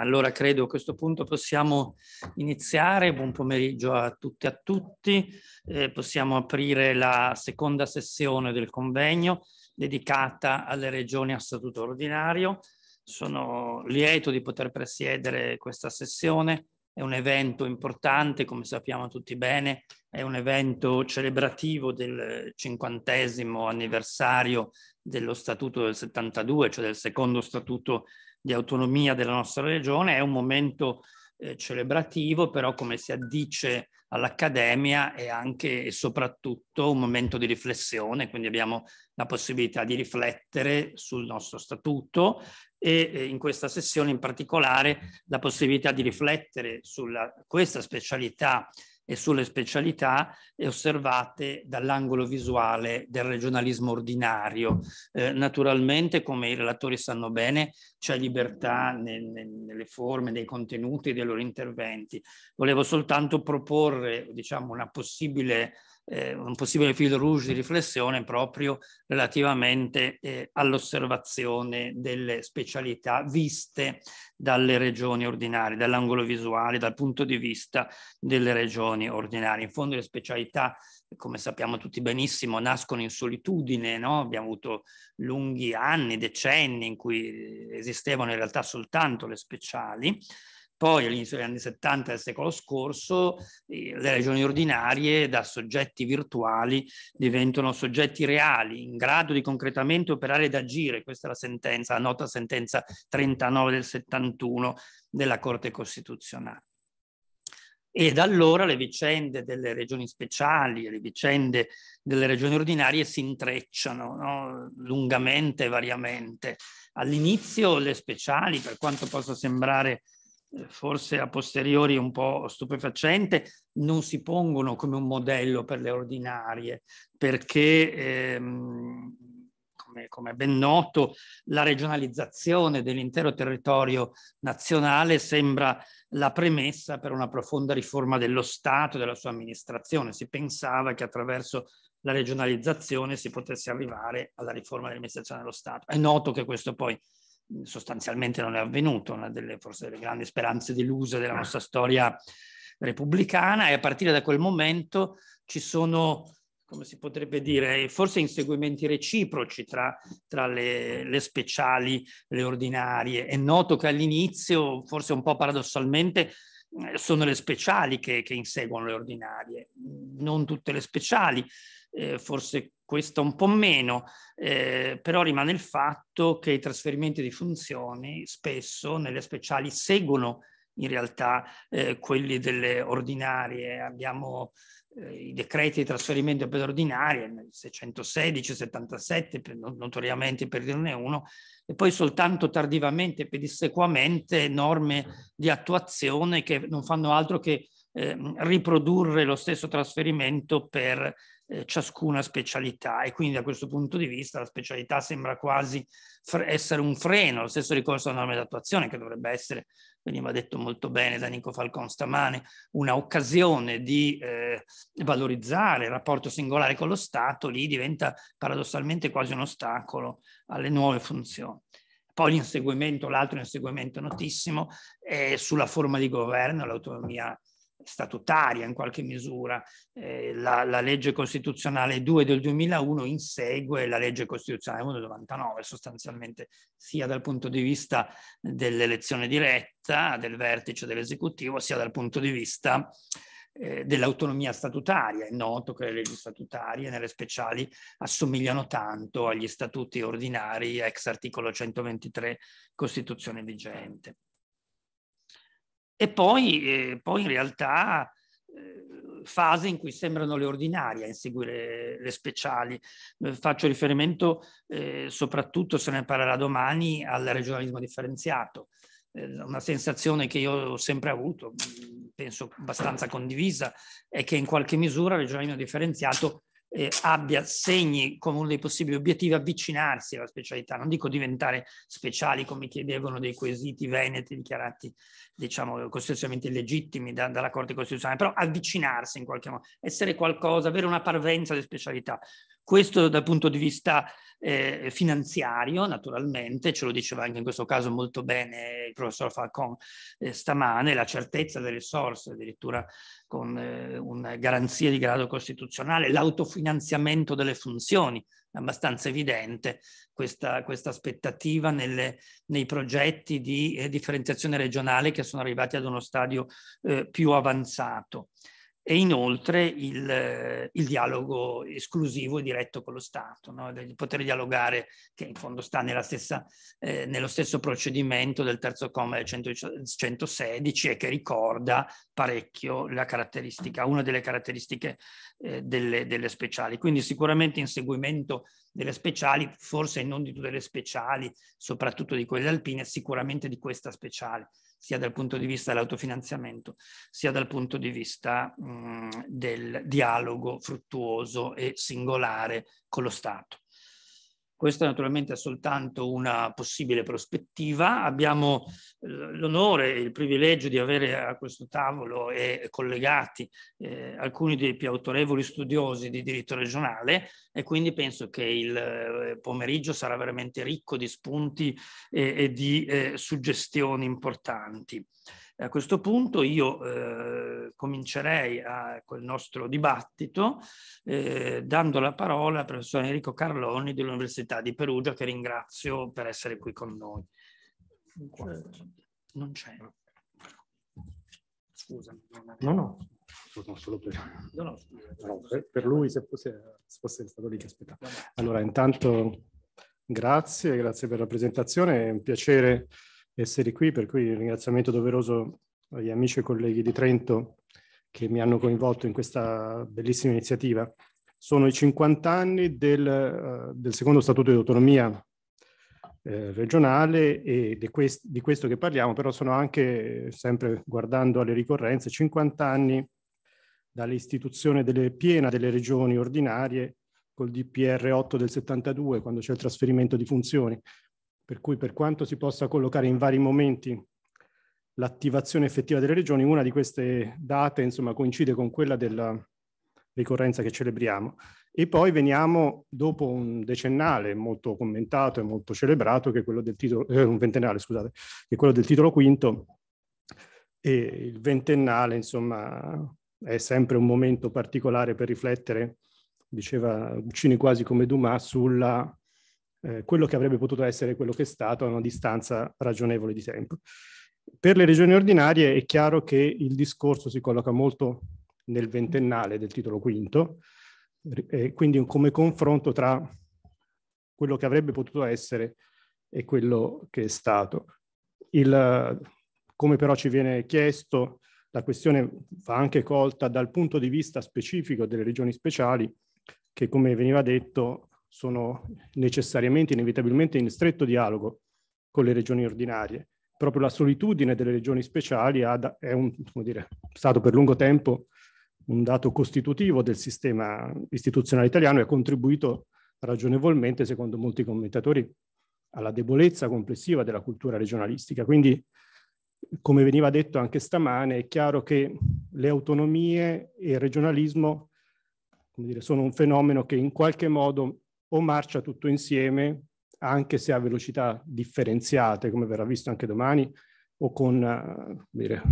Allora credo a questo punto possiamo iniziare. Buon pomeriggio a tutti e a tutti. Eh, possiamo aprire la seconda sessione del convegno dedicata alle regioni a statuto ordinario. Sono lieto di poter presiedere questa sessione. È un evento importante, come sappiamo tutti bene, è un evento celebrativo del cinquantesimo anniversario dello statuto del 72, cioè del secondo statuto di autonomia della nostra regione, è un momento eh, celebrativo, però come si addice all'Accademia è anche e soprattutto un momento di riflessione, quindi abbiamo la possibilità di riflettere sul nostro statuto e eh, in questa sessione in particolare la possibilità di riflettere su questa specialità e sulle specialità e osservate dall'angolo visuale del regionalismo ordinario. Eh, naturalmente, come i relatori sanno bene, c'è libertà nel, nel, nelle forme, nei contenuti dei loro interventi. Volevo soltanto proporre diciamo, una possibile eh, un possibile filo rouge di riflessione proprio relativamente eh, all'osservazione delle specialità viste dalle regioni ordinarie, dall'angolo visuale, dal punto di vista delle regioni ordinarie. In fondo le specialità, come sappiamo tutti benissimo, nascono in solitudine, no? abbiamo avuto lunghi anni, decenni in cui eh, esistevano in realtà soltanto le speciali. Poi all'inizio degli anni 70 del secolo scorso le regioni ordinarie da soggetti virtuali diventano soggetti reali, in grado di concretamente operare ed agire. Questa è la sentenza, la nota sentenza 39 del 71 della Corte Costituzionale. E da allora le vicende delle regioni speciali e le vicende delle regioni ordinarie si intrecciano no? lungamente e variamente. All'inizio le speciali, per quanto possa sembrare eh, forse a posteriori un po' stupefacente, non si pongono come un modello per le ordinarie, perché ehm, come, come ben noto la regionalizzazione dell'intero territorio nazionale sembra la premessa per una profonda riforma dello Stato e della sua amministrazione. Si pensava che attraverso la regionalizzazione si potesse arrivare alla riforma dell'amministrazione dello Stato. È noto che questo poi sostanzialmente non è avvenuto, una delle forse delle grandi speranze deluse della eh. nostra storia repubblicana e a partire da quel momento ci sono come si potrebbe dire, forse inseguimenti reciproci tra, tra le, le, speciali, le ordinarie. È noto che all'inizio, forse un po' paradossalmente, sono le speciali che, che inseguono le ordinarie, non tutte le speciali eh, forse questa un po' meno, eh, però rimane il fatto che i trasferimenti di funzioni spesso nelle speciali seguono in realtà eh, quelli delle ordinarie. Abbiamo eh, i decreti di trasferimento per ordinarie, 616, 77, per, notoriamente per dirne uno, e poi soltanto tardivamente, e pedissequamente, norme di attuazione che non fanno altro che eh, riprodurre lo stesso trasferimento per eh, ciascuna specialità e quindi da questo punto di vista la specialità sembra quasi essere un freno, lo stesso ricorso alla norma d'attuazione che dovrebbe essere, veniva detto molto bene da Nico Falcon stamane, un'occasione di eh, valorizzare il rapporto singolare con lo Stato, lì diventa paradossalmente quasi un ostacolo alle nuove funzioni poi l'inseguimento, l'altro inseguimento notissimo è sulla forma di governo, l'autonomia statutaria in qualche misura. Eh, la, la, legge costituzionale 2 del 2001 insegue la legge costituzionale 1 del 99 sostanzialmente sia dal punto di vista dell'elezione diretta del vertice dell'esecutivo sia dal punto di vista eh, dell'autonomia statutaria. È noto che le leggi statutarie nelle speciali assomigliano tanto agli statuti ordinari ex articolo 123 Costituzione vigente e poi, eh, poi in realtà eh, fase in cui sembrano le ordinarie a inseguire le speciali. Eh, faccio riferimento eh, soprattutto, se ne parlerà domani, al regionalismo differenziato, eh, una sensazione che io ho sempre avuto, mm, penso abbastanza condivisa, è che in qualche misura il regionalismo differenziato eh, abbia segni come uno dei possibili obiettivi avvicinarsi alla specialità, non dico diventare speciali come chiedevano dei quesiti veneti dichiarati diciamo costituzionalmente legittimi da, dalla Corte Costituzionale, però avvicinarsi in qualche modo, essere qualcosa, avere una parvenza di specialità. Questo dal punto di vista eh, finanziario, naturalmente, ce lo diceva anche in questo caso molto bene il professor Falcon eh, stamane, la certezza delle risorse, addirittura con eh, una garanzia di grado costituzionale, l'autofinanziamento delle funzioni, abbastanza evidente questa, questa aspettativa nelle, nei progetti di eh, differenziazione regionale che sono arrivati ad uno stadio eh, più avanzato e inoltre il, il, dialogo esclusivo e diretto con lo Stato, no? di poter dialogare, che in fondo sta stessa, eh, nello stesso procedimento del terzo comma del 116 e che ricorda parecchio una delle caratteristiche eh, delle, delle, speciali. Quindi sicuramente inseguimento delle speciali, forse non di tutte le speciali, soprattutto di quelle alpine, sicuramente di questa speciale sia dal punto di vista dell'autofinanziamento, sia dal punto di vista mh, del dialogo fruttuoso e singolare con lo Stato. Questa naturalmente è soltanto una possibile prospettiva. Abbiamo eh, l'onore e il privilegio di avere a questo tavolo e collegati eh, alcuni dei più autorevoli studiosi di diritto regionale e quindi penso che il eh, pomeriggio sarà veramente ricco di spunti e, e di eh, suggestioni importanti. A questo punto io eh, comincerei a quel nostro dibattito eh, dando la parola al professor Enrico Carloni dell'Università di Perugia che ringrazio per essere qui con noi. Non c'è. Scusa. No, no. Per... No, no, no, per, per, lui se fosse, se fosse stato lì che aspettava. Allora, intanto grazie, grazie per la presentazione, è un piacere essere qui, per cui un ringraziamento doveroso agli amici e colleghi di Trento che mi hanno coinvolto in questa bellissima iniziativa. Sono i 50 anni del, eh, del secondo statuto di autonomia eh, regionale e di, quest- di, questo che parliamo, però sono anche, sempre guardando alle ricorrenze, 50 anni dall'istituzione delle, piena delle regioni ordinarie col DPR 8 del 72, quando c'è il trasferimento di funzioni. Per cui per quanto si possa collocare in vari momenti l'attivazione effettiva delle regioni, una di queste date insomma, coincide con quella della ricorrenza che celebriamo. E poi veniamo dopo un decennale molto commentato e molto celebrato, che è quello del titolo, eh, un ventennale scusate, che è quello del titolo quinto, e il ventennale insomma è sempre un momento particolare per riflettere, diceva Uccini quasi come Dumas, sulla eh, quello che avrebbe potuto essere quello che è stato a una distanza ragionevole di tempo. Per le regioni ordinarie è chiaro che il discorso si colloca molto nel ventennale del titolo V, eh, quindi come confronto tra quello che avrebbe potuto essere e quello che è stato. Il, come però ci viene chiesto, la questione va anche colta dal punto di vista specifico delle regioni speciali, che come veniva detto sono necessariamente, inevitabilmente in stretto dialogo con le regioni ordinarie. Proprio la solitudine delle regioni speciali è un, dire, stato per lungo tempo un dato costitutivo del sistema istituzionale italiano e ha contribuito ragionevolmente, secondo molti commentatori, alla debolezza complessiva della cultura regionalistica. Quindi, come veniva detto anche stamane, è chiaro che le autonomie e il regionalismo come dire, sono un fenomeno che in qualche modo o marcia tutto insieme, anche se a velocità differenziate, come verrà visto anche domani, o con eh, dire,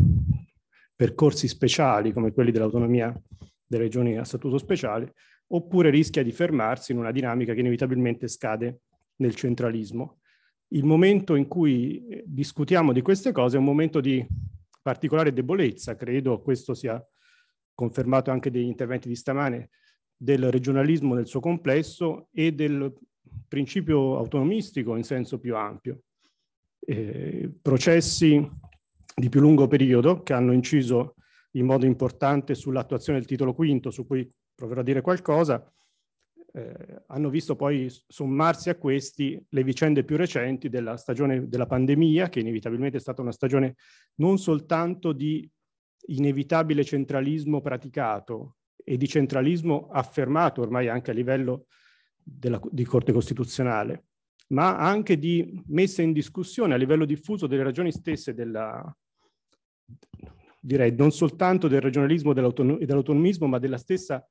percorsi speciali come quelli dell'autonomia delle regioni a statuto speciale, oppure rischia di fermarsi in una dinamica che inevitabilmente scade nel centralismo. Il momento in cui eh, discutiamo di queste cose è un momento di particolare debolezza, credo questo sia confermato anche dagli interventi di stamane, del regionalismo nel suo complesso e del principio autonomistico in senso più ampio. Eh, processi di più lungo periodo che hanno inciso in modo importante sull'attuazione del titolo quinto, su cui proverò a dire qualcosa, eh, hanno visto poi sommarsi a questi le vicende più recenti della stagione della pandemia, che inevitabilmente è stata una stagione non soltanto di inevitabile centralismo praticato, e di centralismo affermato ormai anche a livello della, di Corte Costituzionale, ma anche di messa in discussione a livello diffuso delle ragioni stesse della, direi, non soltanto del regionalismo e dell'autonomismo, ma della stessa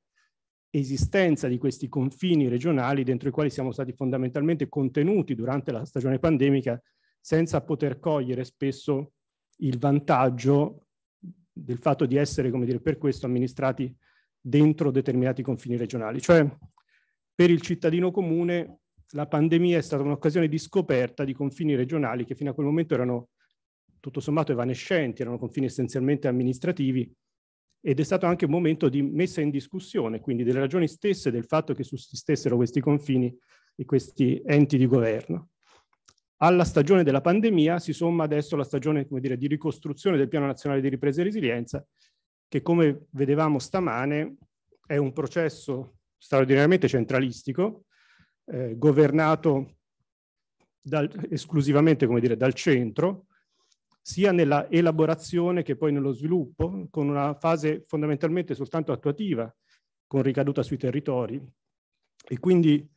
esistenza di questi confini regionali dentro i quali siamo stati fondamentalmente contenuti durante la stagione pandemica senza poter cogliere spesso il vantaggio del fatto di essere, come dire, per questo amministrati dentro determinati confini regionali. Cioè, per il cittadino comune la pandemia è stata un'occasione di scoperta di confini regionali che fino a quel momento erano tutto sommato evanescenti, erano confini essenzialmente amministrativi ed è stato anche un momento di messa in discussione, quindi delle ragioni stesse del fatto che sussistessero questi confini e questi enti di governo. Alla stagione della pandemia si somma adesso la stagione come dire, di ricostruzione del Piano Nazionale di Ripresa e Resilienza che come vedevamo stamane è un processo straordinariamente centralistico, eh, governato dal, esclusivamente dire, dal centro, sia nella elaborazione che poi nello sviluppo, con una fase fondamentalmente soltanto attuativa, con ricaduta sui territori. E quindi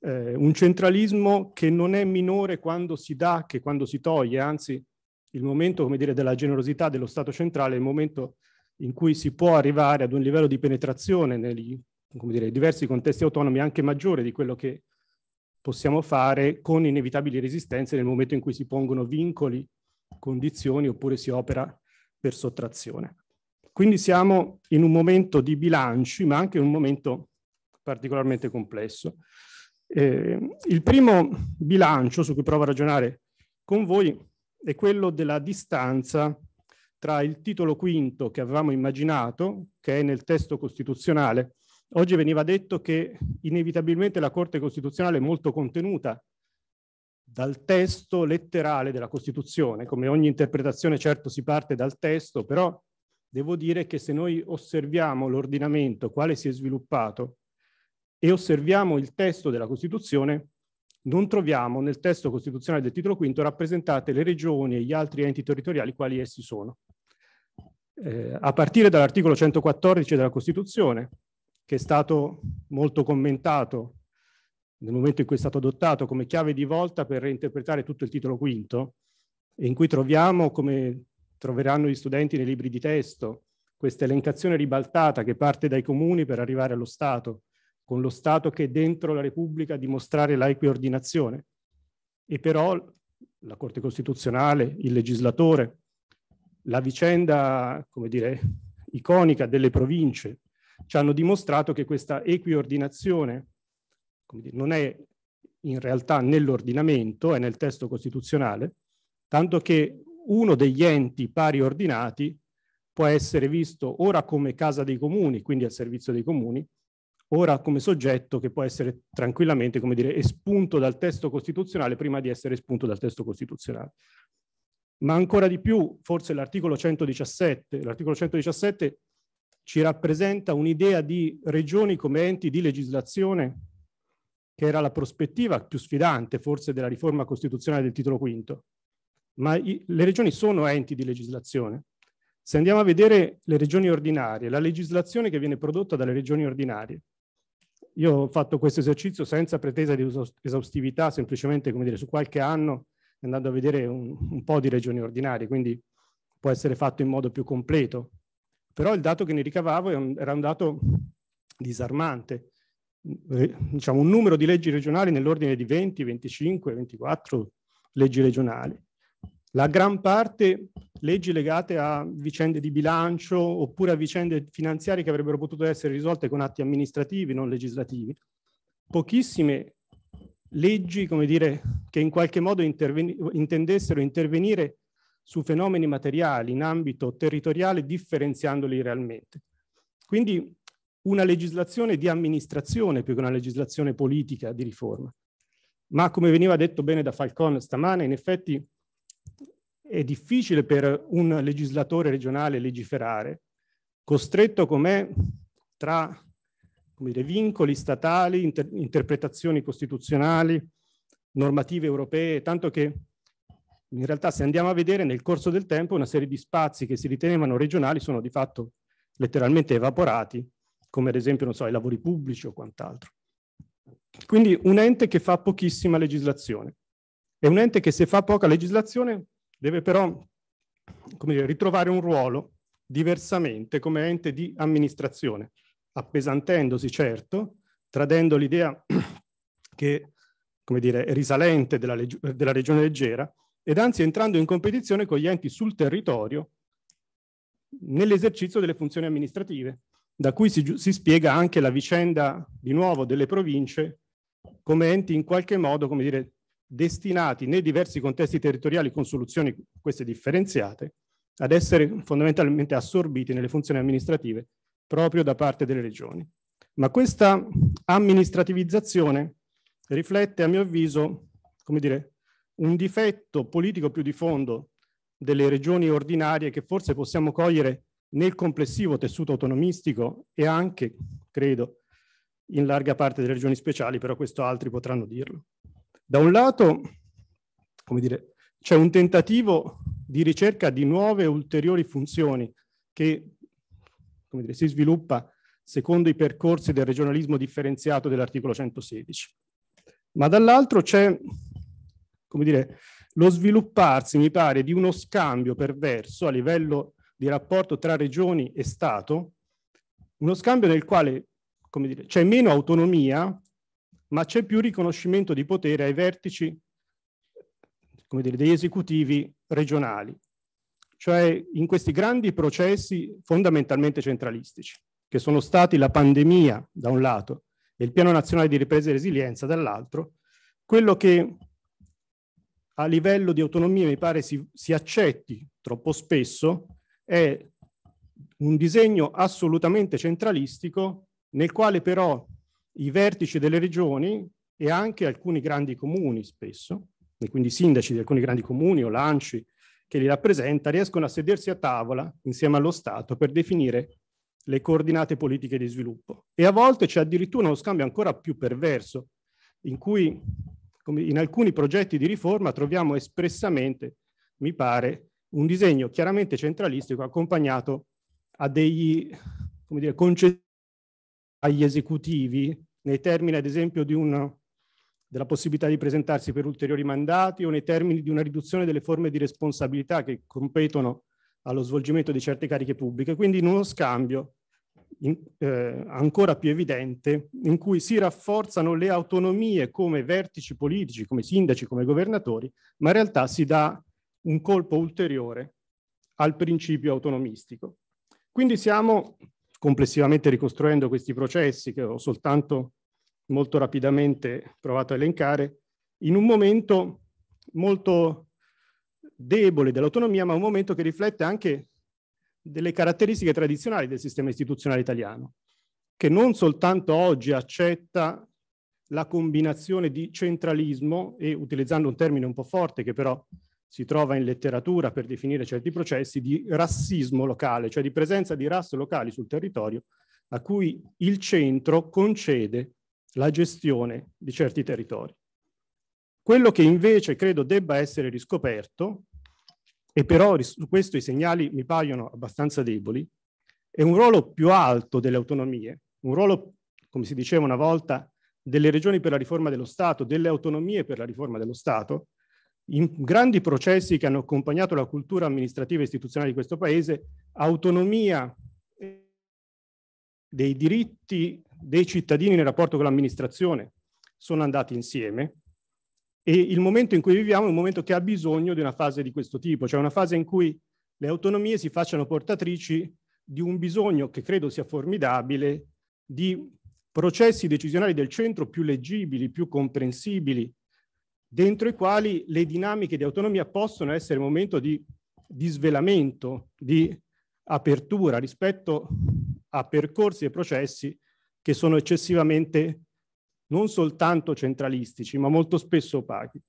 eh, un centralismo che non è minore quando si dà che quando si toglie, anzi il momento dire, della generosità dello Stato centrale è il momento in cui si può arrivare ad un livello di penetrazione nei dire, diversi contesti autonomi anche maggiore di quello che possiamo fare con inevitabili resistenze nel momento in cui si pongono vincoli, condizioni oppure si opera per sottrazione. Quindi siamo in un momento di bilanci, ma anche in un momento particolarmente complesso. Eh, il primo bilancio su cui provo a ragionare con voi è quello della distanza tra il titolo quinto che avevamo immaginato, che è nel testo costituzionale, oggi veniva detto che inevitabilmente la Corte Costituzionale è molto contenuta dal testo letterale della Costituzione, come ogni interpretazione certo si parte dal testo, però devo dire che se noi osserviamo l'ordinamento quale si è sviluppato e osserviamo il testo della Costituzione, non troviamo nel testo costituzionale del titolo quinto rappresentate le regioni e gli altri enti territoriali quali essi sono eh, a partire dall'articolo 114 della Costituzione, che è stato molto commentato nel momento in cui è stato adottato come chiave di volta per reinterpretare tutto il titolo quinto, in cui troviamo, come troveranno gli studenti nei libri di testo, questa elencazione ribaltata che parte dai comuni per arrivare allo Stato, con lo Stato che è dentro la Repubblica a dimostrare l'equiordinazione. E però la Corte Costituzionale, il legislatore, la vicenda, come dire, iconica delle province ci hanno dimostrato che questa equiordinazione dire, non è in realtà nell'ordinamento, è nel testo costituzionale, tanto che uno degli enti pari ordinati può essere visto ora come casa dei comuni, quindi al servizio dei comuni, ora come soggetto che può essere tranquillamente, come dire, espunto dal testo costituzionale prima di essere espunto dal testo costituzionale ma ancora di più forse l'articolo 117, l'articolo 117 ci rappresenta un'idea di regioni come enti di legislazione che era la prospettiva più sfidante forse della riforma costituzionale del titolo V, ma i, le regioni sono enti di legislazione. Se andiamo a vedere le regioni ordinarie, la legislazione che viene prodotta dalle regioni ordinarie, io ho fatto questo esercizio senza pretesa di esaustività, semplicemente come dire, su qualche anno andando a vedere un, un po' di regioni ordinarie, quindi può essere fatto in modo più completo. Però il dato che ne ricavavo era un dato disarmante, eh, diciamo un numero di leggi regionali nell'ordine di 20, 25, 24 leggi regionali. La gran parte leggi legate a vicende di bilancio oppure a vicende finanziarie che avrebbero potuto essere risolte con atti amministrativi, non legislativi. Pochissime leggi, come dire, che in qualche modo interveni intendessero intervenire su fenomeni materiali in ambito territoriale differenziandoli realmente. Quindi una legislazione di amministrazione più che una legislazione politica di riforma. Ma come veniva detto bene da Falcon stamane, in effetti è difficile per un legislatore regionale legiferare, costretto com'è tra dire, vincoli statali, inter interpretazioni costituzionali, normative europee, tanto che in realtà se andiamo a vedere nel corso del tempo una serie di spazi che si ritenevano regionali sono di fatto letteralmente evaporati, come ad esempio so, i lavori pubblici o quant'altro. Quindi un ente che fa pochissima legislazione. È un ente che se fa poca legislazione deve però dire, ritrovare un ruolo diversamente come ente di amministrazione appesantendosi certo, tradendo l'idea che, come dire, è risalente della, della regione leggera, ed anzi entrando in competizione con gli enti sul territorio nell'esercizio delle funzioni amministrative, da cui si, si, spiega anche la vicenda di nuovo delle province come enti in qualche modo, come dire, destinati nei diversi contesti territoriali con soluzioni queste differenziate ad essere fondamentalmente assorbiti nelle funzioni amministrative proprio da parte delle regioni. Ma questa amministrativizzazione riflette, a mio avviso, come dire, un difetto politico più di fondo delle regioni ordinarie che forse possiamo cogliere nel complessivo tessuto autonomistico e anche, credo, in larga parte delle regioni speciali, però questo altri potranno dirlo. Da un lato, come dire, c'è un tentativo di ricerca di nuove ulteriori funzioni che come dire, si sviluppa secondo i percorsi del regionalismo differenziato dell'articolo 116. Ma dall'altro c'è, come dire, lo svilupparsi, mi pare, di uno scambio perverso a livello di rapporto tra regioni e Stato, uno scambio nel quale c'è meno autonomia, ma c'è più riconoscimento di potere ai vertici come dire, degli esecutivi regionali cioè in questi grandi processi fondamentalmente centralistici, che sono stati la pandemia da un lato e il Piano Nazionale di Ripresa e Resilienza dall'altro, quello che a livello di autonomia mi pare si, si accetti troppo spesso è un disegno assolutamente centralistico nel quale però i vertici delle regioni e anche alcuni grandi comuni spesso, e quindi sindaci di alcuni grandi comuni o lanci che li rappresenta riescono a sedersi a tavola insieme allo Stato per definire le coordinate politiche di sviluppo. E a volte c'è addirittura uno scambio ancora più perverso, in cui come in alcuni progetti di riforma troviamo espressamente, mi pare, un disegno chiaramente centralistico accompagnato a degli come dire, concetti agli esecutivi, nei termini ad esempio di un della possibilità di presentarsi per ulteriori mandati o nei termini di una riduzione delle forme di responsabilità che competono allo svolgimento di certe cariche pubbliche, quindi in uno scambio in, eh, ancora più evidente in cui si rafforzano le autonomie come vertici politici, come sindaci, come governatori, ma in realtà si dà un colpo ulteriore al principio autonomistico. Quindi siamo, complessivamente ricostruendo questi processi che ho soltanto molto rapidamente provato a elencare, in un momento molto debole dell'autonomia, ma un momento che riflette anche delle caratteristiche tradizionali del sistema istituzionale italiano, che non soltanto oggi accetta la combinazione di centralismo e, utilizzando un termine un po' forte che però si trova in letteratura per definire certi processi, di rassismo locale, cioè di presenza di razze locali sul territorio a cui il centro concede la gestione di certi territori. Quello che invece credo debba essere riscoperto, e però su questo i segnali mi paiono abbastanza deboli, è un ruolo più alto delle autonomie, un ruolo, come si diceva una volta, delle regioni per la riforma dello Stato, delle autonomie per la riforma dello Stato, in grandi processi che hanno accompagnato la cultura amministrativa e istituzionale di questo Paese, autonomia eh, dei diritti dei cittadini nel rapporto con l'amministrazione sono andati insieme e il momento in cui viviamo è un momento che ha bisogno di una fase di questo tipo, cioè una fase in cui le autonomie si facciano portatrici di un bisogno che credo sia formidabile di processi decisionali del centro più leggibili, più comprensibili, dentro i quali le dinamiche di autonomia possono essere un momento di, di svelamento, di apertura rispetto a percorsi e processi che sono eccessivamente non soltanto centralistici, ma molto spesso opachi.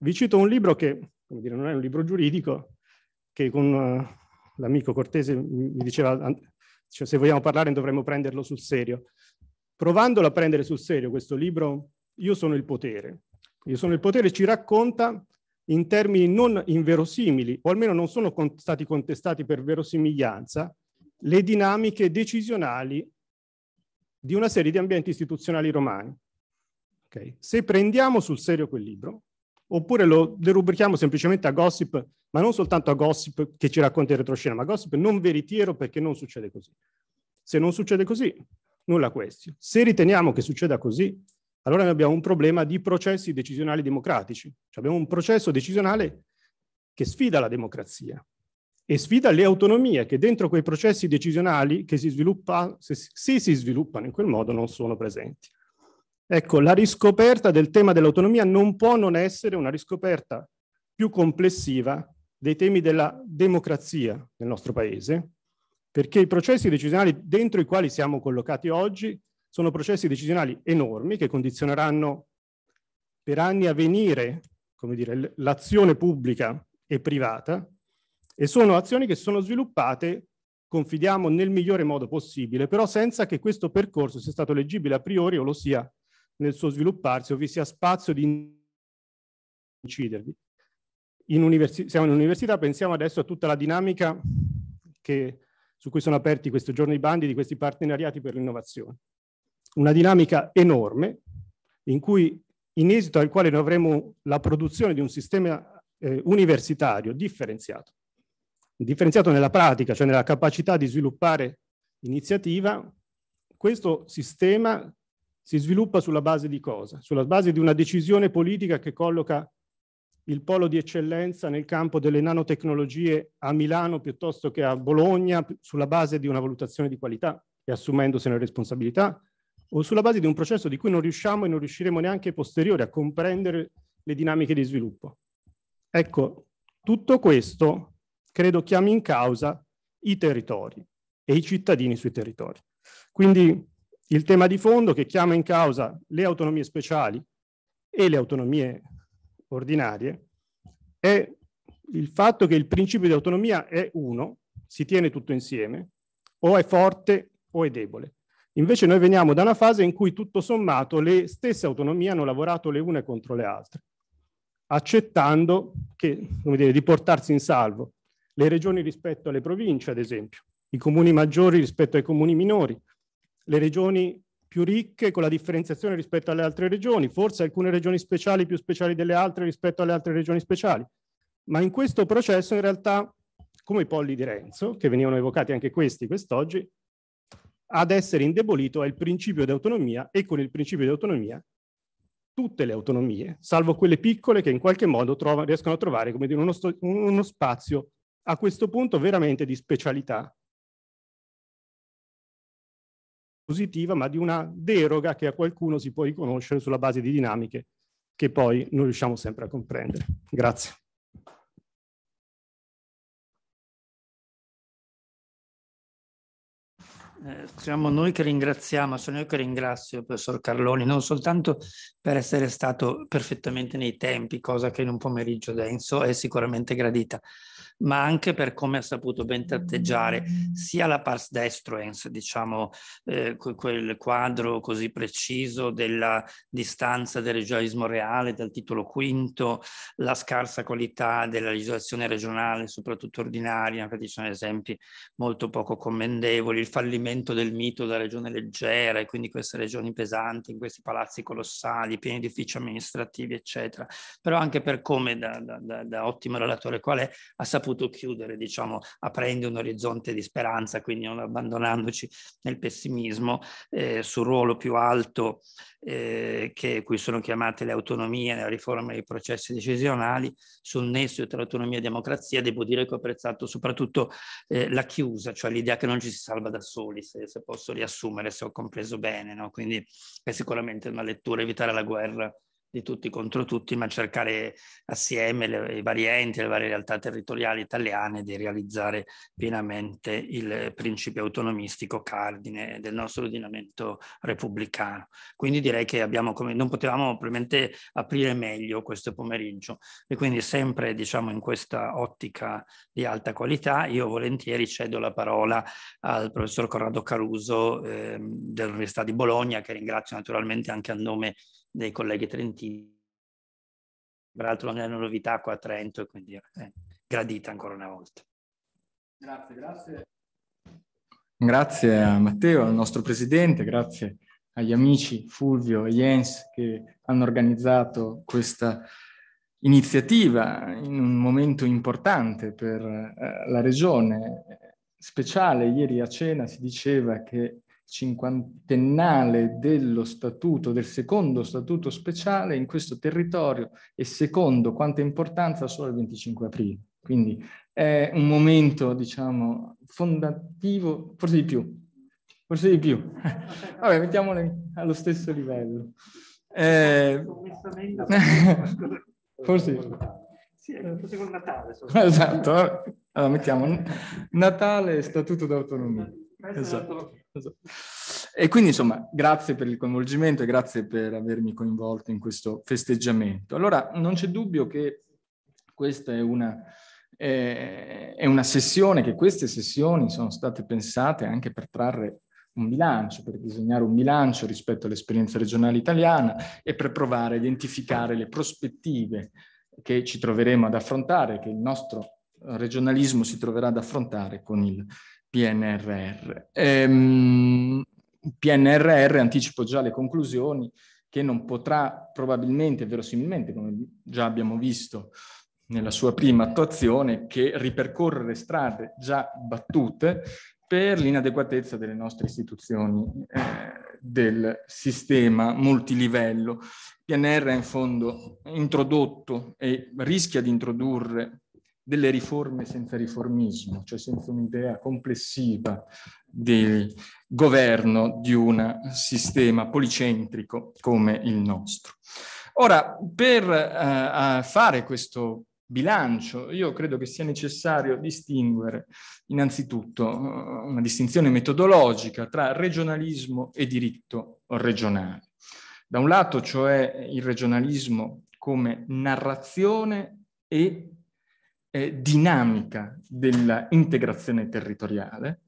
Vi cito un libro che, come dire, non è un libro giuridico, che con eh, l'amico Cortese mi diceva, cioè, se vogliamo parlare dovremmo prenderlo sul serio. Provandolo a prendere sul serio questo libro, Io sono il potere. Io sono il potere ci racconta in termini non inverosimili, o almeno non sono con, stati contestati per verosimiglianza, le dinamiche decisionali di una serie di ambienti istituzionali romani. Okay. Se prendiamo sul serio quel libro, oppure lo derubrichiamo semplicemente a gossip, ma non soltanto a gossip che ci racconta il retroscena, ma gossip non veritiero perché non succede così. Se non succede così, nulla questo. Se riteniamo che succeda così, allora noi abbiamo un problema di processi decisionali democratici. Cioè abbiamo un processo decisionale che sfida la democrazia, e sfida le autonomie che dentro quei processi decisionali che si, sviluppano, se, se si sviluppano in quel modo non sono presenti. Ecco, la riscoperta del tema dell'autonomia non può non essere una riscoperta più complessiva dei temi della democrazia nel nostro Paese, perché i processi decisionali dentro i quali siamo collocati oggi sono processi decisionali enormi che condizioneranno per anni a venire, come dire, l'azione pubblica e privata e sono azioni che sono sviluppate, confidiamo, nel migliore modo possibile, però senza che questo percorso sia stato leggibile a priori o lo sia nel suo svilupparsi o vi sia spazio di incidervi. In siamo in università, pensiamo adesso a tutta la dinamica che, su cui sono aperti questi giorni i bandi di questi partenariati per l'innovazione. Una dinamica enorme in cui in esito al quale noi avremo la produzione di un sistema eh, universitario differenziato, differenziato nella pratica, cioè nella capacità di sviluppare iniziativa, questo sistema si sviluppa sulla base di cosa? Sulla base di una decisione politica che colloca il polo di eccellenza nel campo delle nanotecnologie a Milano piuttosto che a Bologna sulla base di una valutazione di qualità e assumendosene responsabilità o sulla base di un processo di cui non riusciamo e non riusciremo neanche posteriori a comprendere le dinamiche di sviluppo. Ecco, tutto questo credo chiami in causa i territori e i cittadini sui territori. Quindi il tema di fondo che chiama in causa le autonomie speciali e le autonomie ordinarie è il fatto che il principio di autonomia è uno, si tiene tutto insieme, o è forte o è debole. Invece noi veniamo da una fase in cui tutto sommato le stesse autonomie hanno lavorato le une contro le altre, accettando che, dire, di portarsi in salvo le regioni rispetto alle province, ad esempio, i comuni maggiori rispetto ai comuni minori, le regioni più ricche con la differenziazione rispetto alle altre regioni, forse alcune regioni speciali più speciali delle altre rispetto alle altre regioni speciali. Ma in questo processo in realtà, come i polli di Renzo, che venivano evocati anche questi quest'oggi, ad essere indebolito è il principio di autonomia e con il principio di autonomia tutte le autonomie, salvo quelle piccole che in qualche modo trovano, riescono a trovare come dire, uno, uno spazio a questo punto veramente di specialità positiva, ma di una deroga che a qualcuno si può riconoscere sulla base di dinamiche che poi non riusciamo sempre a comprendere. Grazie. Eh, siamo noi che ringraziamo, sono io che ringrazio il professor Carloni, non soltanto per essere stato perfettamente nei tempi, cosa che in un pomeriggio denso è sicuramente gradita, ma anche per come ha saputo ben tratteggiare sia la pars destruens, diciamo eh, quel quadro così preciso della distanza del regionalismo reale dal titolo quinto, la scarsa qualità della legislazione regionale, soprattutto ordinaria, perché ci sono esempi molto poco commendevoli, il fallimento del mito della regione leggera e quindi queste regioni pesanti, in questi palazzi colossali, pieni di uffici amministrativi, eccetera, però anche per come da, da, da, da ottimo relatore qual è, ha saputo saputo chiudere, diciamo, aprendo un orizzonte di speranza, quindi non abbandonandoci nel pessimismo, eh, sul ruolo più alto eh, che, cui sono chiamate le autonomie nella riforma dei processi decisionali, sul nesso tra autonomia e democrazia, devo dire che ho apprezzato soprattutto eh, la chiusa, cioè l'idea che non ci si salva da soli, se, se posso riassumere, se ho compreso bene, no? quindi è sicuramente una lettura, evitare la guerra di tutti contro tutti, ma cercare assieme le, i vari enti, le varie realtà territoriali italiane di realizzare pienamente il principio autonomistico cardine del nostro ordinamento repubblicano. Quindi direi che abbiamo come, non potevamo probabilmente aprire meglio questo pomeriggio e quindi sempre diciamo in questa ottica di alta qualità io volentieri cedo la parola al professor Corrado Caruso eh, dell'Università di Bologna che ringrazio naturalmente anche a nome di dei colleghi trentini. Peraltro non è una novità qua a Trento quindi è gradita ancora una volta. Grazie, grazie. Grazie a Matteo, al nostro presidente, grazie agli amici Fulvio e Jens che hanno organizzato questa iniziativa in un momento importante per eh, la regione. Speciale, ieri a cena si diceva che cinquantennale dello statuto, del secondo statuto speciale in questo territorio e secondo quanta importanza solo il 25 aprile. Quindi è un momento, diciamo, fondativo, forse di più, forse di più. Vabbè, mettiamole allo stesso livello. Eh, forse sì, è così con Natale. Esatto, allora mettiamo Natale e Statuto d'autonomia. Esatto. Esatto. E quindi insomma, grazie per il coinvolgimento e grazie per avermi coinvolto in questo festeggiamento. Allora, non c'è dubbio che questa è una, eh, è una sessione, che queste sessioni sono state pensate anche per trarre un bilancio, per disegnare un bilancio rispetto all'esperienza regionale italiana e per provare a identificare le prospettive che ci troveremo ad affrontare, che il nostro regionalismo si troverà ad affrontare con il PNRR. Ehm, PNRR, anticipo già le conclusioni, che non potrà probabilmente, verosimilmente, come già abbiamo visto nella sua prima attuazione, che ripercorrere strade già battute per l'inadeguatezza delle nostre istituzioni eh, del sistema multilivello. PNR ha in fondo introdotto e rischia di introdurre delle riforme senza riformismo, cioè senza un'idea complessiva del governo di un sistema policentrico come il nostro. Ora, per eh, fare questo bilancio, io credo che sia necessario distinguere innanzitutto eh, una distinzione metodologica tra regionalismo e diritto regionale. Da un lato, cioè il regionalismo come narrazione e eh, dinamica dell'integrazione territoriale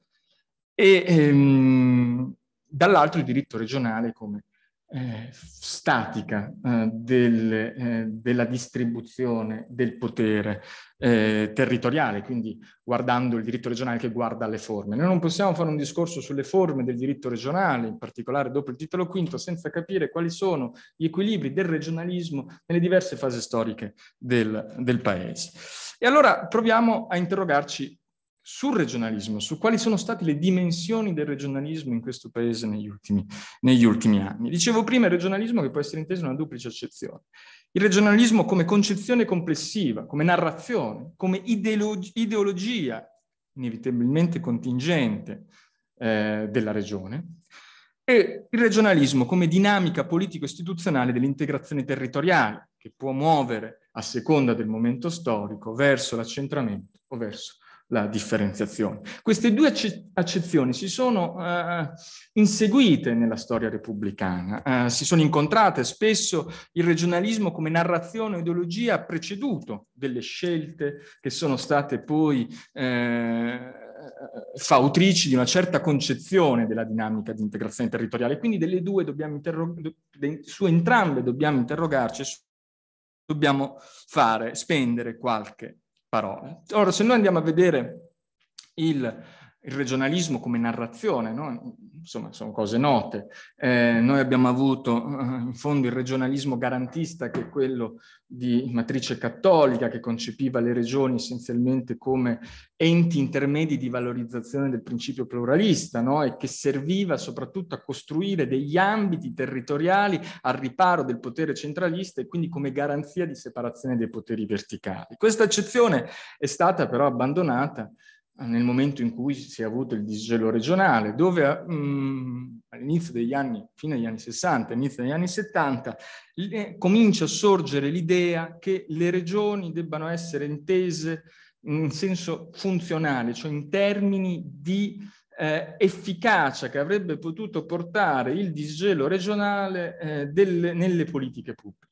e ehm, dall'altro il diritto regionale come eh, statica eh, del, eh, della distribuzione del potere eh, territoriale, quindi guardando il diritto regionale che guarda le forme. Noi non possiamo fare un discorso sulle forme del diritto regionale, in particolare dopo il titolo quinto, senza capire quali sono gli equilibri del regionalismo nelle diverse fasi storiche del, del Paese. E allora proviamo a interrogarci sul regionalismo, su quali sono state le dimensioni del regionalismo in questo paese negli ultimi, negli ultimi anni. Dicevo prima il regionalismo che può essere inteso in una duplice accezione. Il regionalismo come concezione complessiva, come narrazione, come ideolog- ideologia inevitabilmente contingente eh, della regione, e il regionalismo come dinamica politico-istituzionale dell'integrazione territoriale, che può muovere a seconda del momento storico verso l'accentramento o verso la differenziazione. Queste due accezioni si sono eh, inseguite nella storia repubblicana, eh, si sono incontrate spesso il regionalismo come narrazione o ideologia ha preceduto delle scelte che sono state poi eh, fautrici di una certa concezione della dinamica di integrazione territoriale. Quindi delle due dobbiamo interrogarci, su entrambe dobbiamo interrogarci, dobbiamo fare, spendere qualche parole. Ora, se noi andiamo a vedere il, il regionalismo come narrazione, no? insomma sono cose note. Eh, noi abbiamo avuto eh, in fondo il regionalismo garantista che è quello di matrice cattolica che concepiva le regioni essenzialmente come enti intermedi di valorizzazione del principio pluralista no? e che serviva soprattutto a costruire degli ambiti territoriali al riparo del potere centralista e quindi come garanzia di separazione dei poteri verticali. Questa eccezione è stata però abbandonata nel momento in cui si è avuto il disgelo regionale, dove mh, mm, all'inizio degli anni, fine degli anni 60, inizio degli anni 70, le, comincia a sorgere l'idea che le regioni debbano essere intese in senso funzionale, cioè in termini di eh, efficacia che avrebbe potuto portare il disgelo regionale eh, del, nelle politiche pubbliche.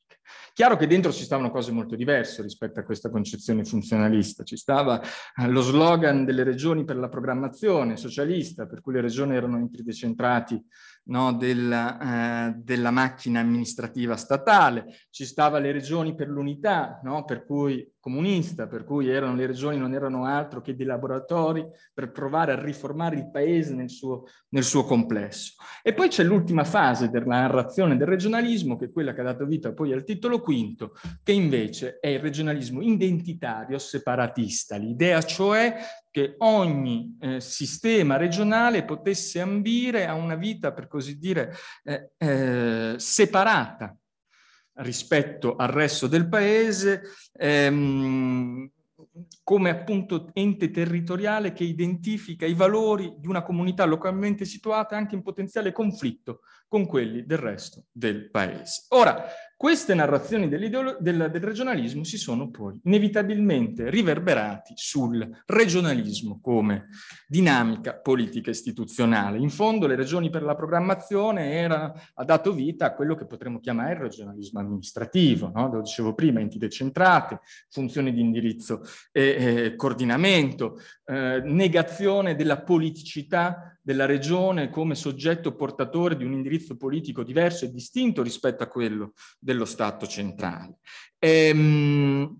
Chiaro che dentro ci stavano cose molto diverse rispetto a questa concezione funzionalista, ci stava eh, lo slogan delle regioni per la programmazione socialista, per cui le regioni erano entri decentrati no, della, eh, della, macchina amministrativa statale, ci stava le regioni per l'unità, no, per cui comunista, per cui erano, le regioni non erano altro che dei laboratori per provare a riformare il paese nel suo, nel suo complesso. E poi c'è l'ultima fase della narrazione del regionalismo, che è quella che ha dato vita poi al titolo quinto, che invece è il regionalismo identitario separatista, l'idea cioè che ogni eh, sistema regionale potesse ambire a una vita, per così dire, eh, eh, separata rispetto al resto del paese, ehm, come appunto ente territoriale che identifica i valori di una comunità localmente situata anche in potenziale conflitto con quelli del resto del paese. Ora, queste narrazioni del, del, regionalismo si sono poi inevitabilmente riverberati sul regionalismo come dinamica politica istituzionale. In fondo le regioni per la programmazione era, ha dato vita a quello che potremmo chiamare il regionalismo amministrativo, no? lo dicevo prima, enti decentrate, funzioni di indirizzo e, e coordinamento, eh, negazione della politicità della regione come soggetto portatore di un indirizzo politico diverso e distinto rispetto a quello dello Stato centrale. Ehm,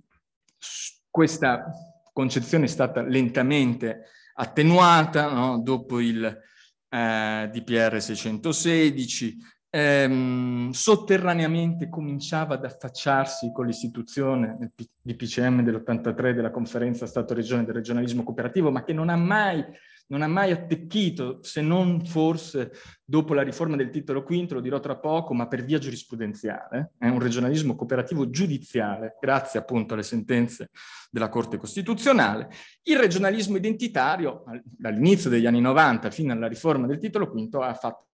questa concezione è stata lentamente attenuata no? dopo il eh, DPR 616, ehm, sotterraneamente cominciava ad affacciarsi con l'istituzione di PCM dell'83 della conferenza Stato-Regione del regionalismo cooperativo, ma che non ha mai non ha mai attecchito, se non forse dopo la riforma del titolo V, lo dirò tra poco, ma per via giurisprudenziale, è un regionalismo cooperativo giudiziale, grazie appunto alle sentenze della Corte Costituzionale. Il regionalismo identitario, dall'inizio degli anni 90 fino alla riforma del titolo V ha fatto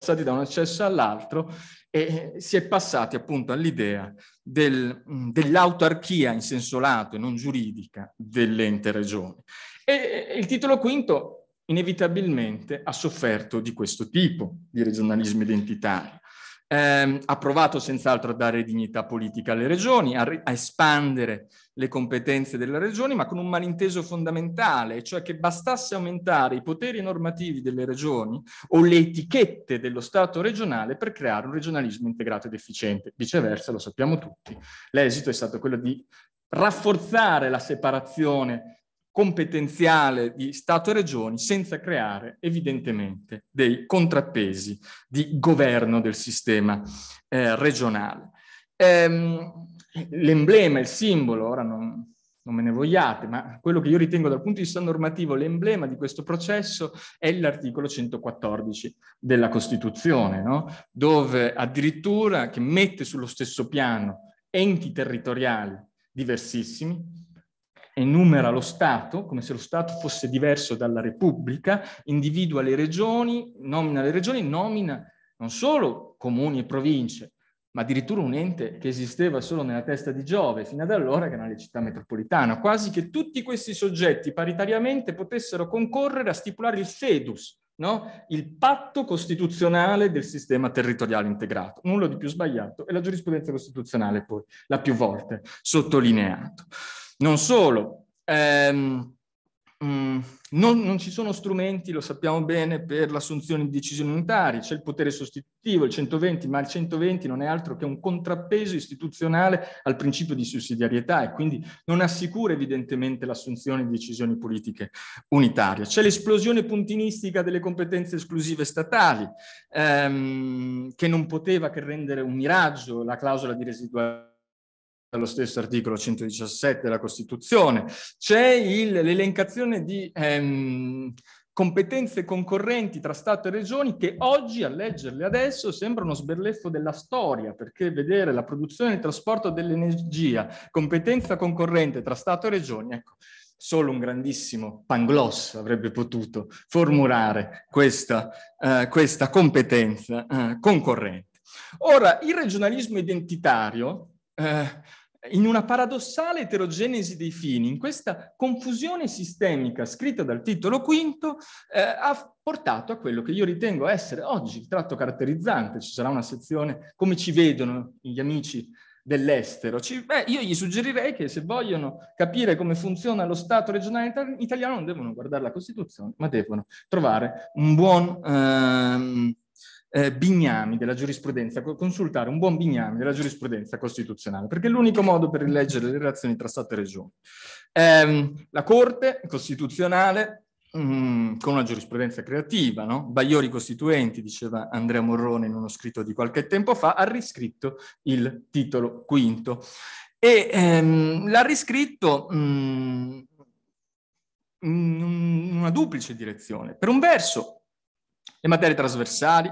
passati da un accesso all'altro e eh, si è passati appunto all'idea del, dell'autarchia in senso lato e non giuridica dell'ente regione. E il titolo quinto inevitabilmente ha sofferto di questo tipo di regionalismo identitario. Eh, ha provato senz'altro a dare dignità politica alle regioni, a, re- a, espandere le competenze delle regioni, ma con un malinteso fondamentale, cioè che bastasse aumentare i poteri normativi delle regioni o le etichette dello Stato regionale per creare un regionalismo integrato ed efficiente. Viceversa, lo sappiamo tutti, l'esito è stato quello di rafforzare la separazione competenziale di Stato e Regioni senza creare evidentemente dei contrappesi di governo del sistema eh, regionale. Ehm, l'emblema, il simbolo, ora non, non me ne vogliate, ma quello che io ritengo dal punto di vista normativo l'emblema di questo processo è l'articolo 114 della Costituzione, no? dove addirittura che mette sullo stesso piano enti territoriali diversissimi, enumera lo Stato, come se lo Stato fosse diverso dalla Repubblica, individua le regioni, nomina le regioni, nomina non solo comuni e province, ma addirittura un ente che esisteva solo nella testa di Giove fino ad allora, che era la città metropolitana, quasi che tutti questi soggetti paritariamente potessero concorrere a stipulare il FEDUS, no? il patto costituzionale del sistema territoriale integrato. Nulla di più sbagliato, e la giurisprudenza costituzionale poi l'ha più volte sottolineato. Non solo, ehm, mh, mm, non, non, ci sono strumenti, lo sappiamo bene, per l'assunzione di decisioni unitarie, c'è il potere sostitutivo, il 120, ma il 120 non è altro che un contrappeso istituzionale al principio di sussidiarietà e quindi non assicura evidentemente l'assunzione di decisioni politiche unitarie. C'è l'esplosione puntinistica delle competenze esclusive statali, ehm, che non poteva che rendere un miraggio la clausola di residualità dallo stesso articolo 117 della Costituzione. C'è l'elencazione di ehm, competenze concorrenti tra Stato e Regioni che oggi, a leggerle adesso, sembra uno sberleffo della storia, perché vedere la produzione e il trasporto dell'energia, competenza concorrente tra Stato e Regioni, ecco, solo un grandissimo pangloss avrebbe potuto formulare questa, eh, questa competenza eh, concorrente. Ora, il regionalismo identitario eh, in una paradossale eterogenesi dei fini, in questa confusione sistemica scritta dal titolo quinto, eh, ha portato a quello che io ritengo essere oggi il tratto caratterizzante. Ci sarà una sezione come ci vedono gli amici dell'estero. Ci, beh, io gli suggerirei che se vogliono capire come funziona lo Stato regionale italiano non devono guardare la Costituzione, ma devono trovare un buon... Ehm, eh, bignami della giurisprudenza, consultare un buon bignami della giurisprudenza costituzionale, perché è l'unico modo per rileggere le relazioni tra Stato e Regione. Eh, la Corte costituzionale Mm, con una giurisprudenza creativa, no? Bagliori Costituenti, diceva Andrea Morrone in uno scritto di qualche tempo fa, ha riscritto il titolo quinto. E ehm, l'ha riscritto mm, in una duplice direzione. Per un verso le materie trasversali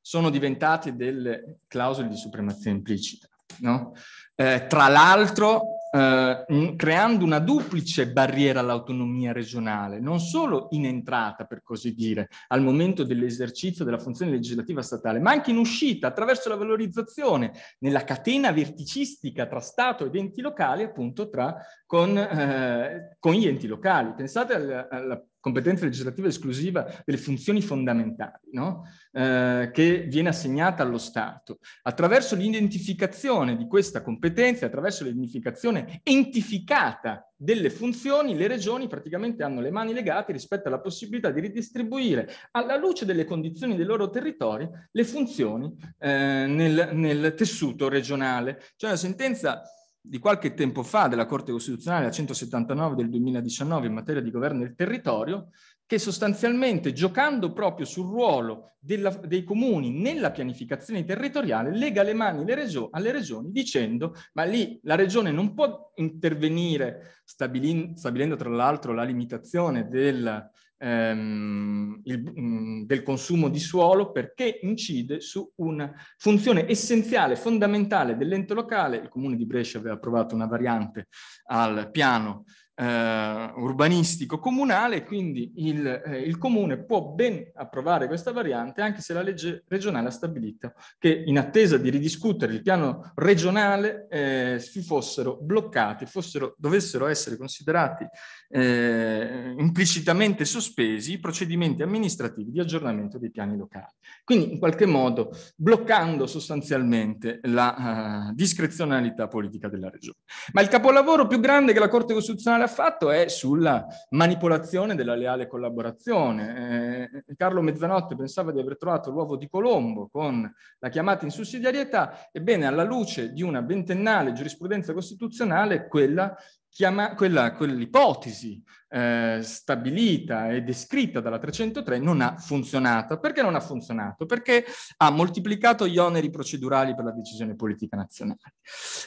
sono diventate delle clausole di supremazia implicita. No? Eh, tra l'altro eh, creando una duplice barriera all'autonomia regionale, non solo in entrata, per così dire, al momento dell'esercizio della funzione legislativa statale, ma anche in uscita attraverso la valorizzazione nella catena verticistica tra Stato ed enti locali, appunto tra con, eh, con gli enti locali. Pensate alla, alla, competenza legislativa esclusiva delle funzioni fondamentali no? eh, che viene assegnata allo Stato. Attraverso l'identificazione di questa competenza, attraverso l'identificazione entificata delle funzioni, le regioni praticamente hanno le mani legate rispetto alla possibilità di ridistribuire alla luce delle condizioni dei loro territori le funzioni eh, nel, nel tessuto regionale. Cioè una sentenza di qualche tempo fa della Corte Costituzionale, la 179 del 2019 in materia di governo del territorio, che sostanzialmente giocando proprio sul ruolo della, dei comuni nella pianificazione territoriale lega le mani le regio- alle regioni dicendo ma lì la regione non può intervenire stabilin- stabilendo tra l'altro la limitazione del, ehm, il, mh, mm, del consumo di suolo perché incide su una funzione essenziale, fondamentale dell'ente locale. Il comune di Brescia aveva approvato una variante al piano eh, urbanistico comunale, quindi il, eh, il, comune può ben approvare questa variante anche se la legge regionale ha stabilito che in attesa di ridiscutere il piano regionale eh, si fossero bloccati, fossero, dovessero essere considerati eh, implicitamente sospesi i procedimenti amministrativi di aggiornamento dei piani locali. Quindi in qualche modo bloccando sostanzialmente la uh, discrezionalità politica della regione. Ma il capolavoro più grande che la Corte Costituzionale ha fatto è sulla manipolazione della leale collaborazione. Eh, Carlo Mezzanotte pensava di aver trovato l'uovo di Colombo con la chiamata in sussidiarietà, ebbene alla luce di una ventennale giurisprudenza costituzionale quella chiama, quella, quell'ipotesi eh, stabilita e descritta dalla 303 non ha funzionato. Perché non ha funzionato? Perché ha moltiplicato gli oneri procedurali per la decisione politica nazionale.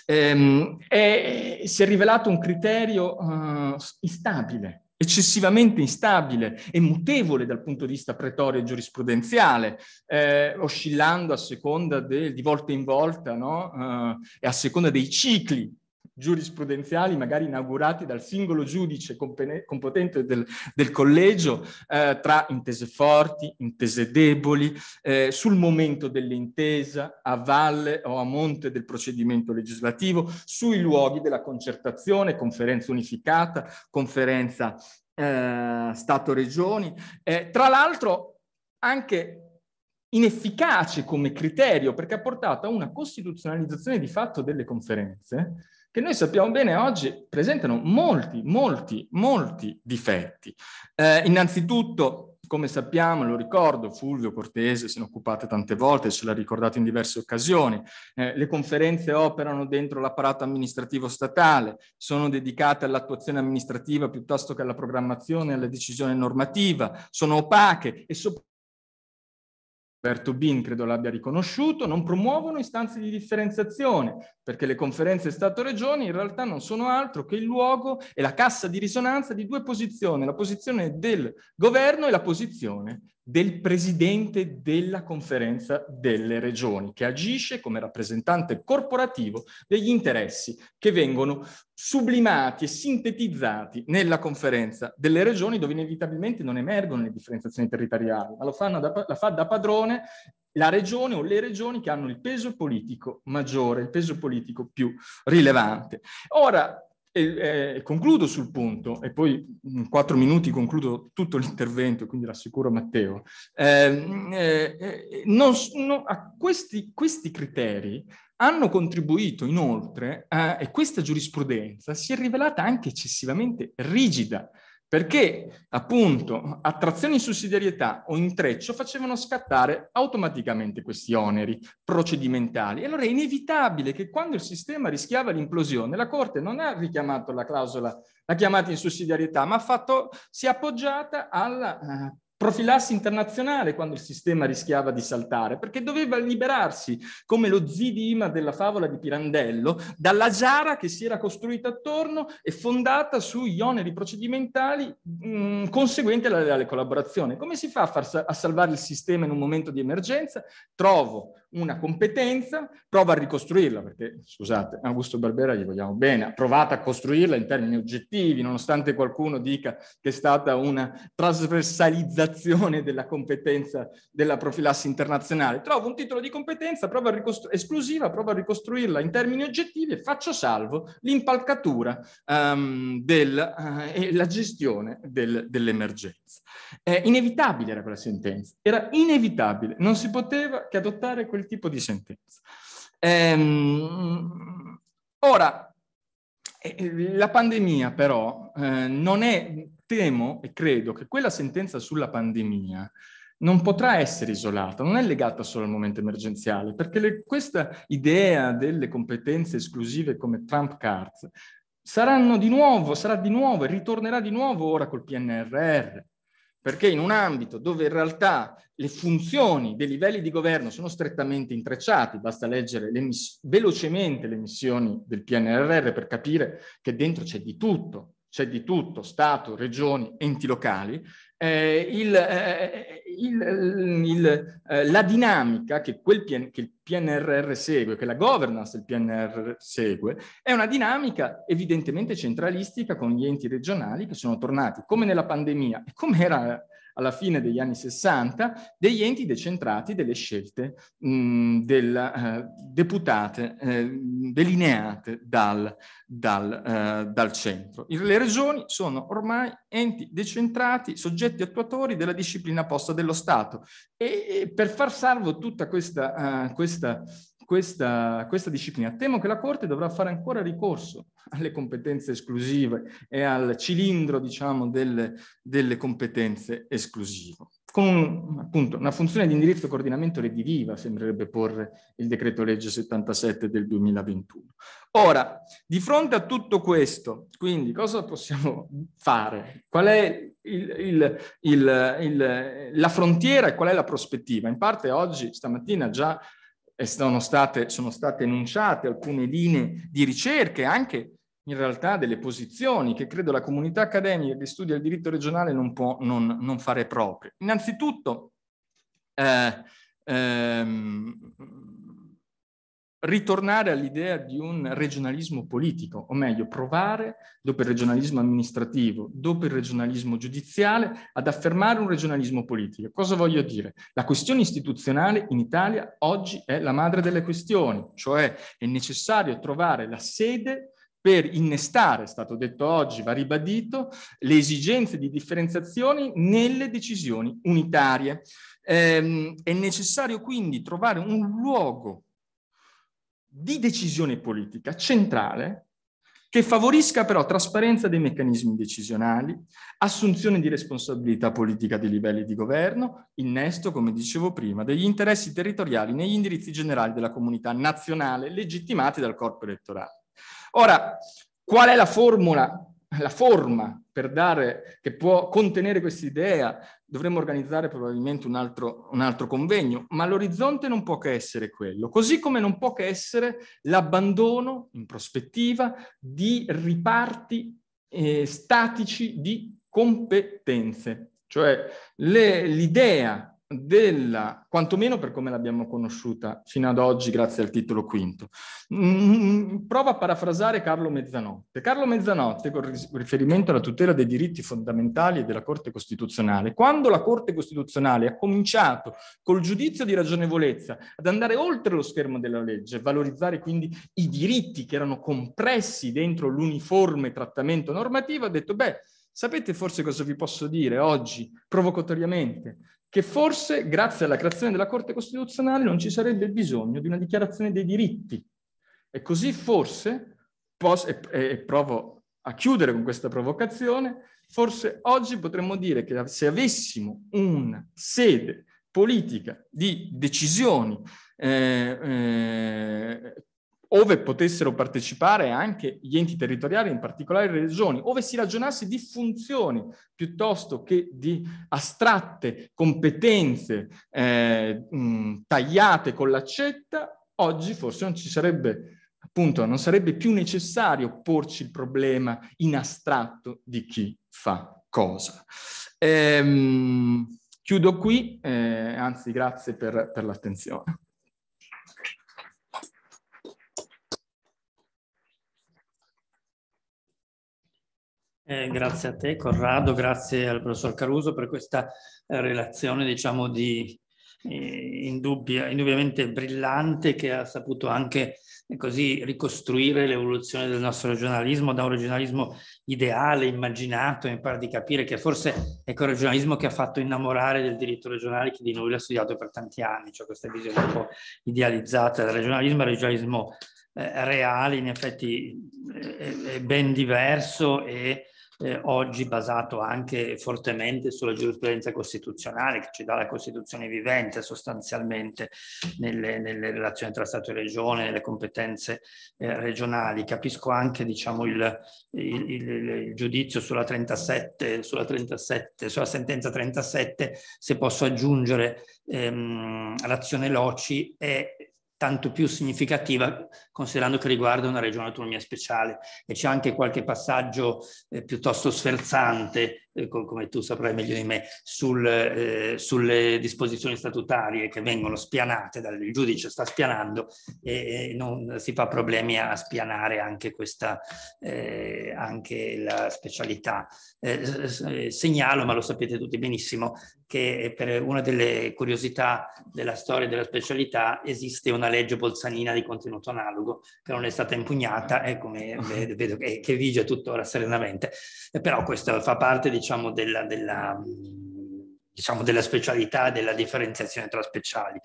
Ehm, e si è rivelato un criterio eh, instabile eccessivamente instabile e mutevole dal punto di vista pretorio e giurisprudenziale, eh, oscillando a seconda del, di volta in volta no? Eh, e a seconda dei cicli giurisprudenziali, magari inaugurati dal singolo giudice competente del, del collegio, eh, tra intese forti, intese deboli, eh, sul momento dell'intesa, a valle o a monte del procedimento legislativo, sui luoghi della concertazione, conferenza unificata, conferenza eh, Stato-Regioni. Eh, tra l'altro anche inefficace come criterio perché ha portato a una costituzionalizzazione di fatto delle conferenze che noi sappiamo bene oggi presentano molti, molti, molti difetti. Eh, innanzitutto, come sappiamo, lo ricordo, Fulvio Cortese se ne occupate tante volte, ce l'ha ricordato in diverse occasioni, eh, le conferenze operano dentro l'apparato amministrativo statale, sono dedicate all'attuazione amministrativa piuttosto che alla programmazione e alla decisione normativa, sono opache e soprattutto Roberto Bin credo l'abbia riconosciuto, non promuovono istanze di differenziazione, perché le conferenze Stato-Regioni in realtà non sono altro che il luogo e la cassa di risonanza di due posizioni, la posizione del governo e la posizione del presidente della conferenza delle regioni, che agisce come rappresentante corporativo degli interessi che vengono sublimati e sintetizzati nella conferenza delle regioni, dove inevitabilmente non emergono le differenziazioni territoriali, ma lo fanno da, la fa da padrone la regione o le regioni che hanno il peso politico maggiore, il peso politico più rilevante. Ora, e, eh, concludo sul punto, e poi in quattro minuti concludo tutto l'intervento, quindi l'assicuro Matteo. Ehm, eh, eh, non, no, a questi, questi, criteri hanno contribuito inoltre, a, e questa giurisprudenza si è rivelata anche eccessivamente rigida perché appunto attrazione in sussidiarietà o intreccio facevano scattare automaticamente questi oneri procedimentali. E allora è inevitabile che quando il sistema rischiava l'implosione, la Corte non ha richiamato la clausola, la chiamata in sussidiarietà, ma ha fatto, si è appoggiata alla eh, profilassi internazionale quando il sistema rischiava di saltare, perché doveva liberarsi, come lo zidima della favola di Pirandello, dalla giara che si era costruita attorno e fondata sugli oneri procedimentali mh, mm, conseguenti alla leale collaborazione. Come si fa a, far, a salvare il sistema in un momento di emergenza? Trovo una competenza, prova a ricostruirla, perché scusate, Augusto Barbera gli vogliamo bene, ha provato a costruirla in termini oggettivi, nonostante qualcuno dica che è stata una trasversalizzazione della competenza della profilassi internazionale. Trovo un titolo di competenza prova a ricostru- esclusiva, prova a ricostruirla in termini oggettivi e faccio salvo l'impalcatura um, del, uh, e la gestione del, dell'emergenza. È inevitabile era quella sentenza, era inevitabile, non si poteva che adottare quel quel tipo di sentenza. Ehm, ora, eh, la pandemia però eh, non è, temo e credo che quella sentenza sulla pandemia non potrà essere isolata, non è legata solo al momento emergenziale, perché le, questa idea delle competenze esclusive come Trump Cards saranno di nuovo, sarà di nuovo e ritornerà di nuovo ora col PNRR, perché in un ambito dove in realtà le funzioni dei livelli di governo sono strettamente intrecciati, basta leggere le miss- velocemente le missioni del PNRR per capire che dentro c'è di tutto, c'è di tutto, Stato, regioni, enti locali, eh, il, eh, eh il, eh, il, eh, la dinamica che, PN, che, il PNRR segue, che la governance del PNRR segue, è una dinamica evidentemente centralistica con gli enti regionali che sono tornati, come nella pandemia e come era alla fine degli anni 60 degli enti decentrati delle scelte mh, mm, della, eh, deputate, eh, delineate dal, dal, eh, dal centro. le regioni sono ormai enti decentrati, soggetti attuatori della disciplina posta dello Stato e, e per far salvo tutta questa, uh, questa questa, questa, disciplina. Temo che la Corte dovrà fare ancora ricorso alle competenze esclusive e al cilindro, diciamo, del, delle competenze esclusive. Con un, appunto, una funzione di indirizzo e coordinamento redditiva, sembrerebbe porre il decreto legge 77 del 2021. Ora, di fronte a tutto questo, quindi cosa possiamo fare? Qual è il, il, il, la frontiera e qual è la prospettiva? In parte oggi, stamattina, già sono state, sono state enunciate alcune linee di ricerca e anche in realtà delle posizioni che credo la comunità accademica che studia il diritto regionale non può non, non fare proprie. Innanzitutto, eh, ehm, ritornare all'idea di un regionalismo politico, o meglio, provare, dopo il regionalismo amministrativo, dopo il regionalismo giudiziale, ad affermare un regionalismo politico. Cosa voglio dire? La questione istituzionale in Italia oggi è la madre delle questioni, cioè è necessario trovare la sede per innestare, è stato detto oggi, va ribadito, le esigenze di differenziazione nelle decisioni unitarie. Ehm, è necessario quindi trovare un luogo di decisione politica centrale che favorisca però trasparenza dei meccanismi decisionali, assunzione di responsabilità politica dei livelli di governo, innesto, come dicevo prima, degli interessi territoriali negli indirizzi generali della comunità nazionale legittimati dal corpo elettorale. Ora, qual è la formula, la forma per dare, che può contenere questa idea dovremmo organizzare probabilmente un altro, un altro convegno, ma l'orizzonte non può che essere quello, così come non può che essere l'abbandono in prospettiva di riparti eh, statici di competenze, cioè l'idea della, quantomeno per come l'abbiamo conosciuta fino ad oggi grazie al titolo quinto. Mm, mm, Provo a parafrasare Carlo Mezzanotte. Carlo Mezzanotte, con riferimento alla tutela dei diritti fondamentali e della Corte Costituzionale, quando la Corte Costituzionale ha cominciato col giudizio di ragionevolezza ad andare oltre lo schermo della legge, valorizzare quindi i diritti che erano compressi dentro l'uniforme trattamento normativo, ha detto, beh, Sapete forse cosa vi posso dire oggi, provocatoriamente? che forse grazie alla creazione della Corte Costituzionale non ci sarebbe bisogno di una dichiarazione dei diritti. E così forse, posso, e, e provo a chiudere con questa provocazione, forse oggi potremmo dire che se avessimo una sede politica di decisioni eh, eh, ove potessero partecipare anche gli enti territoriali, in particolare le regioni, ove si ragionasse di funzioni piuttosto che di astratte competenze eh, mh, tagliate con l'accetta, oggi forse non ci sarebbe appunto non sarebbe più necessario porci il problema in astratto di chi fa cosa. Ehm, chiudo qui, eh, anzi grazie per, per l'attenzione. Eh, grazie a te Corrado, grazie al professor Caruso per questa eh, relazione diciamo di eh, indubbia, indubbiamente brillante che ha saputo anche eh, così ricostruire l'evoluzione del nostro regionalismo da un regionalismo ideale, immaginato, mi pare di capire che forse è quel regionalismo che ha fatto innamorare del diritto regionale chi di noi l'ha studiato per tanti anni, cioè questa visione un po' idealizzata del regionalismo, il regionalismo eh, reale in effetti eh, è, è ben diverso e eh, oggi basato anche fortemente sulla giurisprudenza costituzionale che ci dà la Costituzione vivente sostanzialmente nelle, nelle relazioni tra Stato e Regione, nelle competenze eh, regionali. Capisco anche diciamo, il, il, il, il giudizio sulla, 37, sulla, 37, sulla sentenza 37, se posso aggiungere ehm, l'azione Loci è tanto più significativa considerando che riguarda una regione autonomia speciale e c'è anche qualche passaggio eh, piuttosto sferzante eh, come tu saprai meglio di me, sul, eh, sulle disposizioni statutarie che vengono spianate, dal, il giudice sta spianando e, e, non si fa problemi a spianare anche questa, eh, anche la specialità. Eh, eh segnalo, ma lo sapete tutti benissimo, che per una delle curiosità della storia della specialità esiste una legge bolzanina di contenuto analogo che non è stata impugnata e eh, come vedo, che, che vige tuttora serenamente, però questo fa parte di diciamo, diciamo, della, della diciamo, della specialità della differenziazione tra speciali.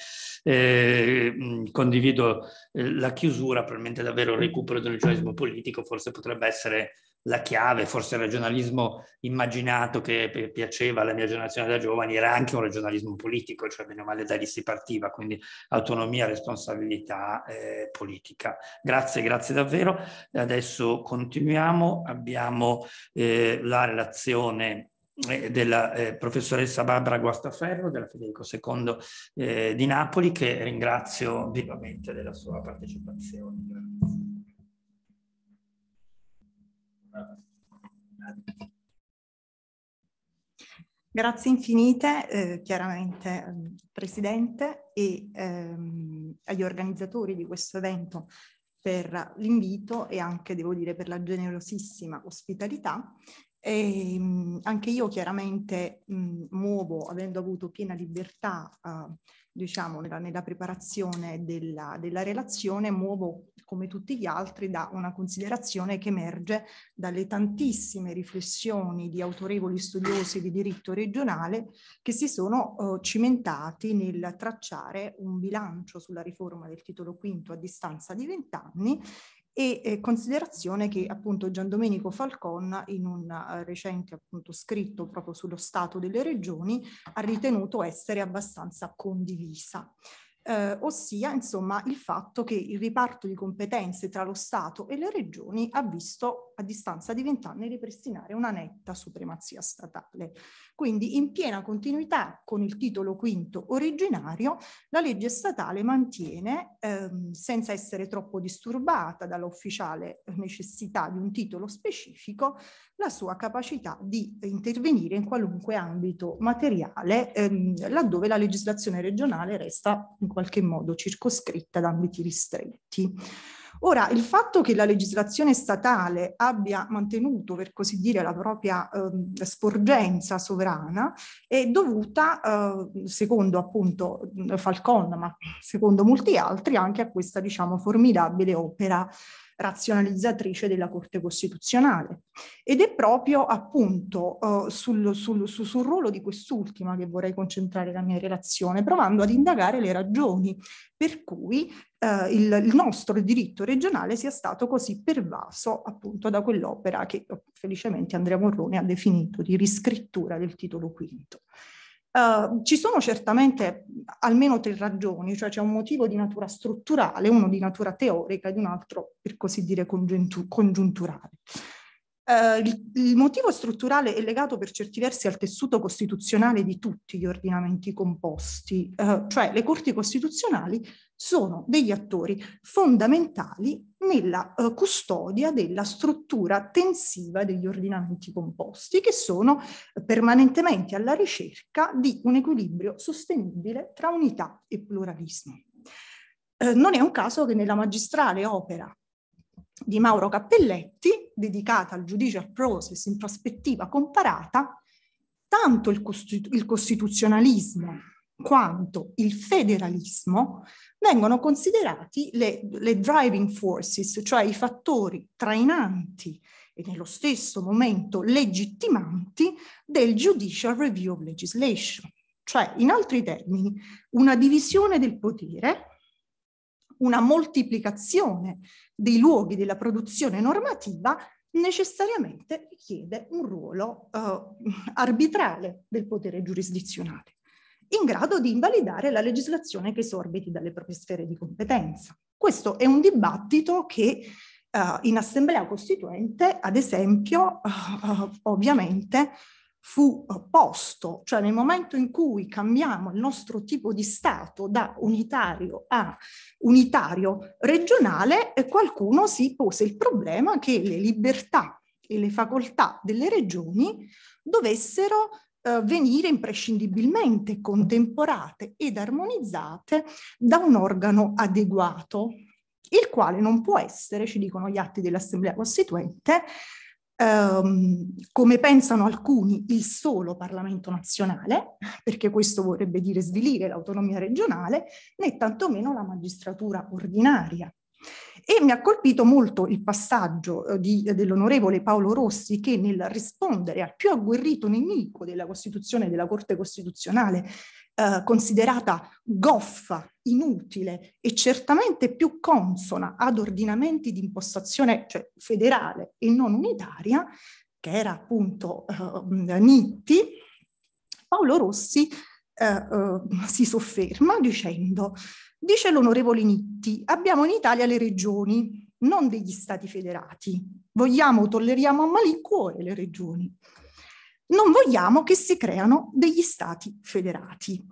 Eh, mm, condivido eh, la chiusura, probabilmente davvero il mm. recupero di un giornalismo politico forse potrebbe essere la chiave, forse il regionalismo immaginato che piaceva alla mia generazione da giovani era anche un regionalismo politico, cioè meno male da lì si partiva, quindi autonomia, responsabilità eh, politica. Grazie, grazie davvero. Adesso continuiamo, abbiamo eh, la relazione eh, della eh, professoressa Barbara Guastaferro della Federico II eh, di Napoli che ringrazio vivamente della sua partecipazione. Grazie. Grazie infinite, eh, chiaramente ehm, Presidente e ehm, agli organizzatori di questo evento per l'invito e anche, devo dire, per la generosissima ospitalità. E, ehm, mh, anche io chiaramente mh, muovo, avendo avuto piena libertà, eh, diciamo, nella, nella preparazione della, della relazione, muovo come tutti gli altri, da una considerazione che emerge dalle tantissime riflessioni di autorevoli studiosi di diritto regionale che si sono eh, cimentati nel tracciare un bilancio sulla riforma del titolo V a distanza di vent'anni e eh, considerazione che appunto Gian Domenico Falcon in un uh, recente appunto scritto proprio sullo stato delle regioni ha ritenuto essere abbastanza condivisa eh, ossia insomma il fatto che il riparto di competenze tra lo Stato e le regioni ha visto a distanza di vent'anni ripristinare una netta supremazia statale. Quindi in piena continuità con il titolo quinto originario, la legge statale mantiene, ehm, senza essere troppo disturbata dall'ufficiale eh, necessità di un titolo specifico, la sua capacità di intervenire in qualunque ambito materiale, ehm, laddove la legislazione regionale resta in qualche modo circoscritta da ambiti ristretti. Ora, il fatto che la legislazione statale abbia mantenuto, per così dire, la propria ehm, sporgenza sovrana è dovuta, eh, secondo appunto Falcon, ma secondo molti altri, anche a questa, diciamo, formidabile opera razionalizzatrice della Corte Costituzionale. Ed è proprio appunto eh, sul, sul, su, sul ruolo di quest'ultima che vorrei concentrare la mia relazione, provando ad indagare le ragioni per cui eh, il, il nostro diritto regionale sia stato così pervaso appunto da quell'opera che oh, felicemente Andrea Morrone ha definito di riscrittura del titolo quinto. Uh, ci sono certamente almeno tre ragioni, cioè c'è un motivo di natura strutturale, uno di natura teorica ed un altro, per così dire, congiunturale eh, il, il, motivo strutturale è legato per certi versi al tessuto costituzionale di tutti gli ordinamenti composti, eh, cioè le corti costituzionali sono degli attori fondamentali nella eh, custodia della struttura tensiva degli ordinamenti composti, che sono permanentemente alla ricerca di un equilibrio sostenibile tra unità e pluralismo. Eh, non è un caso che nella magistrale opera di Mauro Cappelletti, dedicata al judicial process in prospettiva comparata, tanto il, costitu- il costituzionalismo quanto il federalismo vengono considerati le, le, driving forces, cioè i fattori trainanti e nello stesso momento legittimanti del judicial review of legislation. Cioè, in altri termini, una divisione del potere una moltiplicazione dei luoghi della produzione normativa necessariamente richiede un ruolo eh, arbitrale del potere giurisdizionale, in grado di invalidare la legislazione che esorbiti dalle proprie sfere di competenza. Questo è un dibattito che eh, in Assemblea Costituente, ad esempio, eh, ovviamente fu eh, posto, cioè nel momento in cui cambiamo il nostro tipo di Stato da unitario a unitario regionale, eh, qualcuno si pose il problema che le libertà e le facoltà delle regioni dovessero eh, venire imprescindibilmente contemporate ed armonizzate da un organo adeguato, il quale non può essere, ci dicono gli atti dell'Assemblea Costituente, ehm, come pensano alcuni, il solo Parlamento nazionale, perché questo vorrebbe dire svilire l'autonomia regionale, né tantomeno la magistratura ordinaria. E mi ha colpito molto il passaggio eh, dell'onorevole Paolo Rossi che nel rispondere al più agguerrito nemico della Costituzione e della Corte Costituzionale, eh, considerata goffa, inutile e certamente più consona ad ordinamenti di impostazione cioè, federale e non unitaria, che era appunto eh, mm, Nitti, Paolo Rossi eh, eh, si sofferma dicendo, dice l'onorevole Nitti, abbiamo in Italia le regioni, non degli stati federati. Vogliamo, tolleriamo a malincuore le regioni non vogliamo che si creano degli stati federati.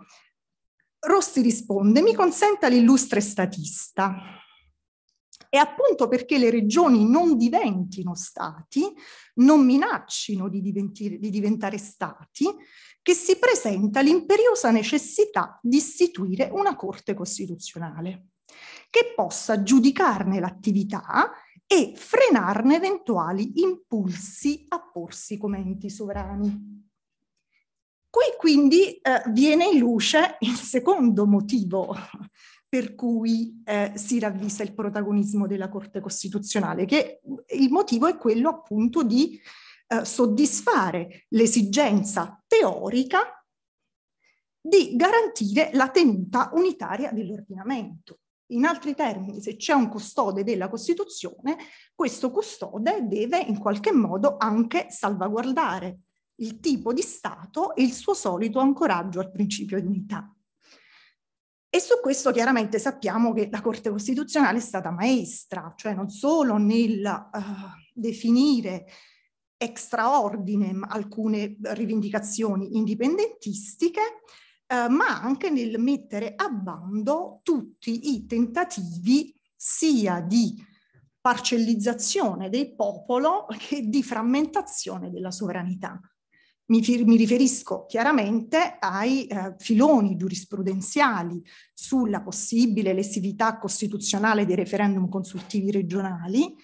Rossi risponde, mi consenta l'illustre statista. E appunto perché le regioni non diventino stati, non minaccino di, di diventare stati, che si presenta l'imperiosa necessità di istituire una Corte Costituzionale che possa giudicarne l'attività e frenarne eventuali impulsi a porsi come enti sovrani. Qui quindi eh, viene in luce il secondo motivo per cui eh, si ravvisa il protagonismo della Corte Costituzionale, che il motivo è quello appunto di eh, soddisfare l'esigenza teorica di garantire la tenuta unitaria dell'ordinamento. In altri termini, se c'è un custode della Costituzione, questo custode deve in qualche modo anche salvaguardare il tipo di Stato e il suo solito ancoraggio al principio di unità. E su questo chiaramente sappiamo che la Corte Costituzionale è stata maestra, cioè non solo nel uh, definire extraordine alcune rivendicazioni indipendentistiche, eh, ma anche nel mettere a bando tutti i tentativi sia di parcellizzazione del popolo che di frammentazione della sovranità. Mi, mi riferisco chiaramente ai eh, filoni giurisprudenziali sulla possibile lessività costituzionale dei referendum consultivi regionali,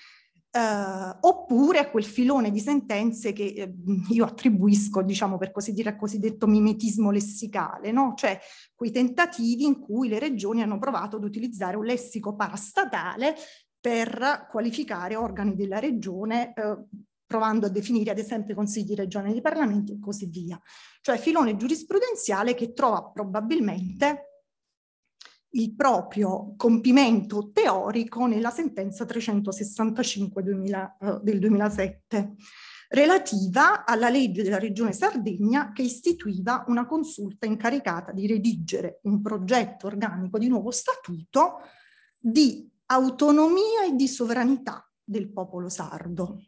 eh, oppure a quel filone di sentenze che eh, io attribuisco, diciamo per così dire, al cosiddetto mimetismo lessicale, no? cioè quei tentativi in cui le regioni hanno provato ad utilizzare un lessico parastatale per qualificare organi della regione. Eh, provando a definire ad esempio i consigli regionali di Parlamento e così via. Cioè filone giurisprudenziale che trova probabilmente il proprio compimento teorico nella sentenza 365 2000, eh, del 2007 relativa alla legge della Regione Sardegna che istituiva una consulta incaricata di redigere un progetto organico di nuovo statuto di autonomia e di sovranità del popolo sardo.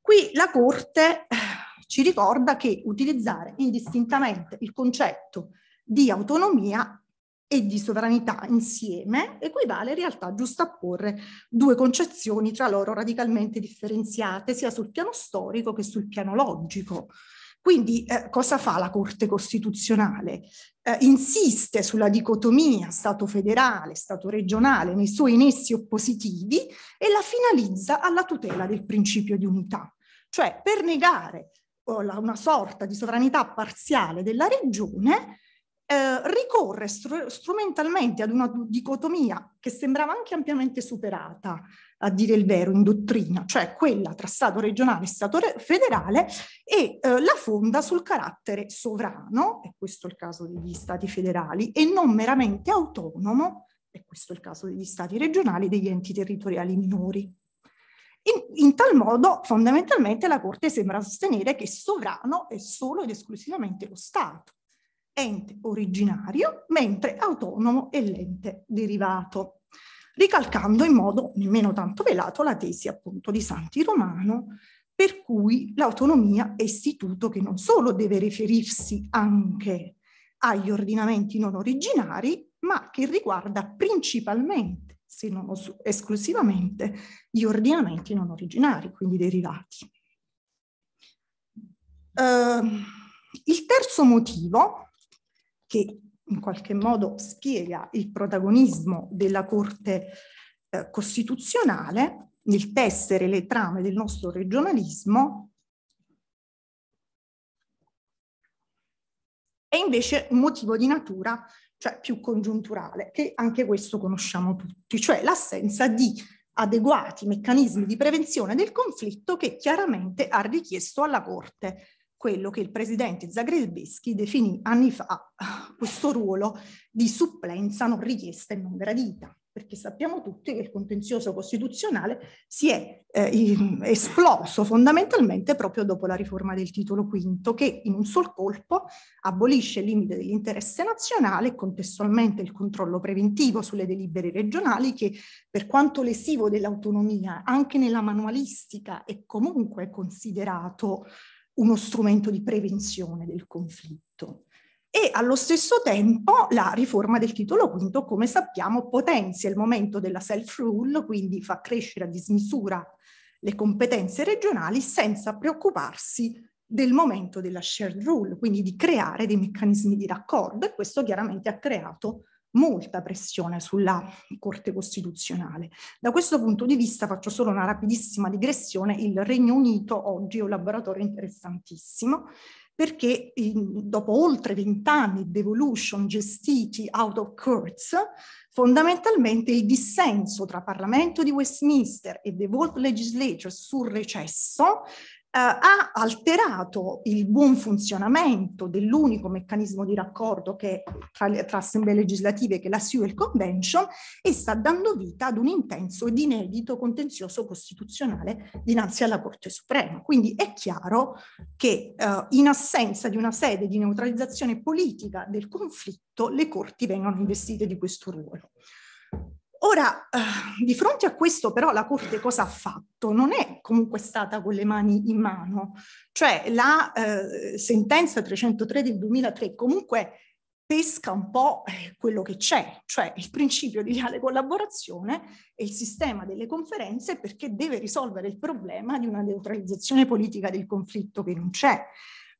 Qui la Corte eh, ci ricorda che utilizzare indistintamente il concetto di autonomia e di sovranità insieme equivale in realtà giusto a porre due concezioni tra loro radicalmente differenziate sia sul piano storico che sul piano logico. Quindi eh, cosa fa la Corte Costituzionale? Eh, insiste sulla dicotomia Stato federale, Stato regionale nei suoi nessi oppositivi e la finalizza alla tutela del principio di unità. Cioè per negare oh, una sorta di sovranità parziale della regione, eh, ricorre str strumentalmente ad una dicotomia che sembrava anche ampiamente superata, a dire il vero, in dottrina, cioè quella tra Stato regionale e Stato federale, e eh, la fonda sul carattere sovrano, e questo è il caso degli Stati federali, e non meramente autonomo, e questo è il caso degli Stati regionali e degli enti territoriali minori. In, in, tal modo, fondamentalmente, la Corte sembra sostenere che sovrano è solo ed esclusivamente lo Stato ente originario, mentre autonomo è l'ente derivato, ricalcando in modo nemmeno tanto velato la tesi appunto di Santi Romano, per cui l'autonomia è istituto che non solo deve riferirsi anche agli ordinamenti non originari, ma che riguarda principalmente, se non esclusivamente, gli ordinamenti non originari, quindi derivati. Uh, il terzo motivo che in qualche modo spiega il protagonismo della Corte eh, Costituzionale nel tessere le trame del nostro regionalismo, è invece un motivo di natura cioè più congiunturale, che anche questo conosciamo tutti, cioè l'assenza di adeguati meccanismi di prevenzione del conflitto che chiaramente ha richiesto alla Corte quello che il presidente Zagrebeschi definì anni fa questo ruolo di supplenza non richiesta e non gradita perché sappiamo tutti che il contenzioso costituzionale si è eh, esploso fondamentalmente proprio dopo la riforma del titolo V, che in un sol colpo abolisce il limite dell'interesse nazionale e contestualmente il controllo preventivo sulle delibere regionali che per quanto lesivo dell'autonomia anche nella manualistica è comunque considerato uno strumento di prevenzione del conflitto. E allo stesso tempo la riforma del titolo quinto, come sappiamo, potenzia il momento della self-rule, quindi fa crescere a dismisura le competenze regionali senza preoccuparsi del momento della shared rule, quindi di creare dei meccanismi di raccordo e questo chiaramente ha creato molta pressione sulla Corte Costituzionale. Da questo punto di vista faccio solo una rapidissima digressione, il Regno Unito oggi è un laboratorio interessantissimo perché in, dopo oltre vent'anni di evolution gestiti out of courts, fondamentalmente il dissenso tra Parlamento di Westminster e The Wolf Legislature sul recesso eh, ha alterato il buon funzionamento dell'unico meccanismo di raccordo che tra, tra assemblee legislative che è la Sewell Convention e sta dando vita ad un intenso ed inedito contenzioso costituzionale dinanzi alla Corte Suprema. Quindi è chiaro che eh, in assenza di una sede di neutralizzazione politica del conflitto le corti vengono investite di questo ruolo. Ora, eh, di fronte a questo però la Corte cosa ha fatto? Non è comunque stata con le mani in mano, cioè la eh, sentenza 303 del 2003 comunque pesca un po' eh, quello che c'è, cioè il principio di reale collaborazione e il sistema delle conferenze perché deve risolvere il problema di una neutralizzazione politica del conflitto che non c'è.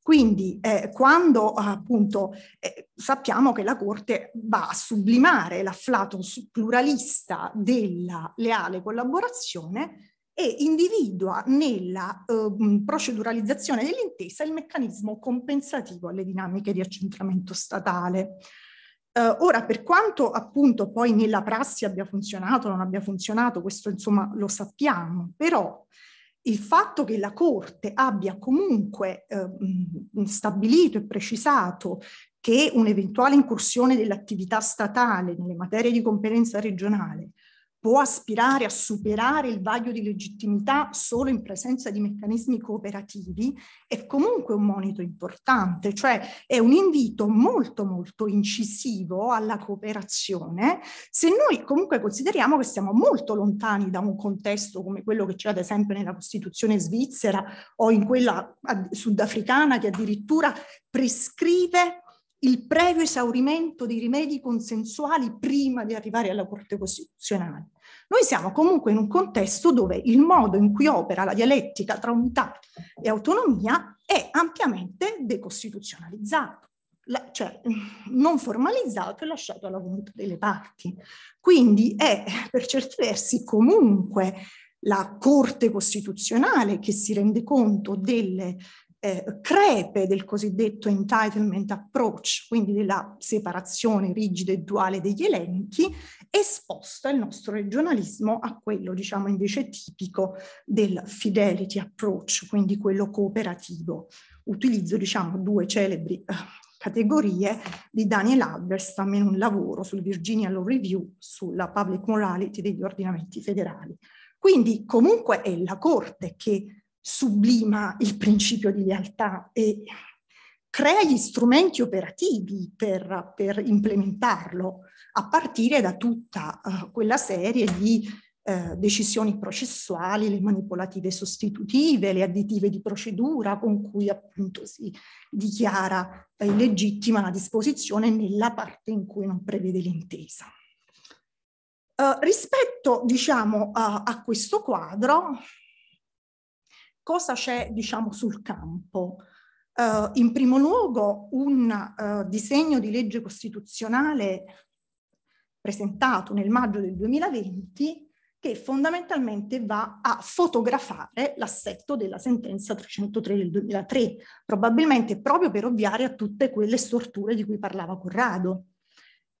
Quindi eh, quando appunto eh, sappiamo che la Corte va a sublimare l'afflato pluralista della leale collaborazione e individua nella eh, proceduralizzazione dell'intesa il meccanismo compensativo alle dinamiche di accentramento statale. Eh, ora, per quanto appunto poi nella prassi abbia funzionato o non abbia funzionato, questo insomma lo sappiamo, però eh, il fatto che la Corte abbia comunque eh, stabilito e precisato che un'eventuale incursione dell'attività statale nelle materie di competenza regionale può aspirare a superare il vaglio di legittimità solo in presenza di meccanismi cooperativi, è comunque un monito importante, cioè è un invito molto molto incisivo alla cooperazione, se noi comunque consideriamo che siamo molto lontani da un contesto come quello che c'è ad esempio nella Costituzione svizzera o in quella sudafricana che addirittura prescrive il previo esaurimento dei rimedi consensuali prima di arrivare alla Corte Costituzionale. Noi siamo comunque in un contesto dove il modo in cui opera la dialettica tra unità e autonomia è ampiamente decostituzionalizzato, cioè non formalizzato e lasciato alla volontà delle parti. Quindi è per certi versi comunque la Corte Costituzionale che si rende conto delle eh, crepe del cosiddetto entitlement approach, quindi della separazione rigida e duale degli elenchi, e sposta il nostro regionalismo a quello, diciamo, invece tipico del fidelity approach, quindi quello cooperativo. Utilizzo, diciamo, due celebri eh, categorie di Daniel Alberstam in un lavoro sul Virginia Law Review sulla public morality degli ordinamenti federali. Quindi comunque è la Corte che sublima il principio di lealtà e crea gli strumenti operativi per, per implementarlo, a partire da tutta uh, quella serie di eh, decisioni processuali, le manipolative sostitutive, le additive di procedura con cui appunto si dichiara eh, illegittima la disposizione nella parte in cui non prevede l'intesa. Eh, rispetto diciamo, a, a, questo quadro cosa c'è diciamo, sul campo? Uh, in primo luogo un uh, disegno di legge costituzionale presentato nel maggio del 2020 che fondamentalmente va a fotografare l'assetto della sentenza 303 del 2003, probabilmente proprio per ovviare a tutte quelle storture di cui parlava Corrado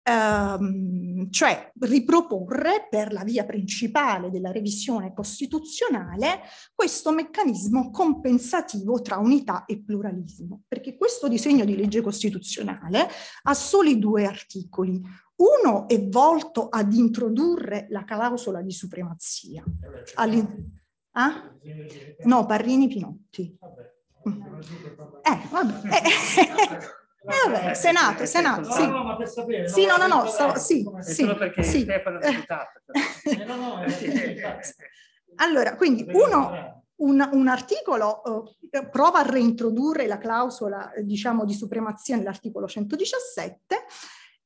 ehm, cioè riproporre per la via principale della revisione costituzionale questo meccanismo compensativo tra unità e pluralismo, perché questo disegno di legge costituzionale ha soli due articoli. Uno è volto ad introdurre la clausola di supremazia. Ah? No, Parrini Pinotti. Vabbè. Eh, vabbè. Eh, eh. Eh vabbè, eh, Senato, eh, Senato, sì. No, no, per sapere. Sì, no, no, no, stavo, sì, sì. Solo perché sì. Stefano è deputato. allora, quindi uno... Un, un articolo eh, prova a reintrodurre la clausola diciamo, di supremazia nell'articolo 117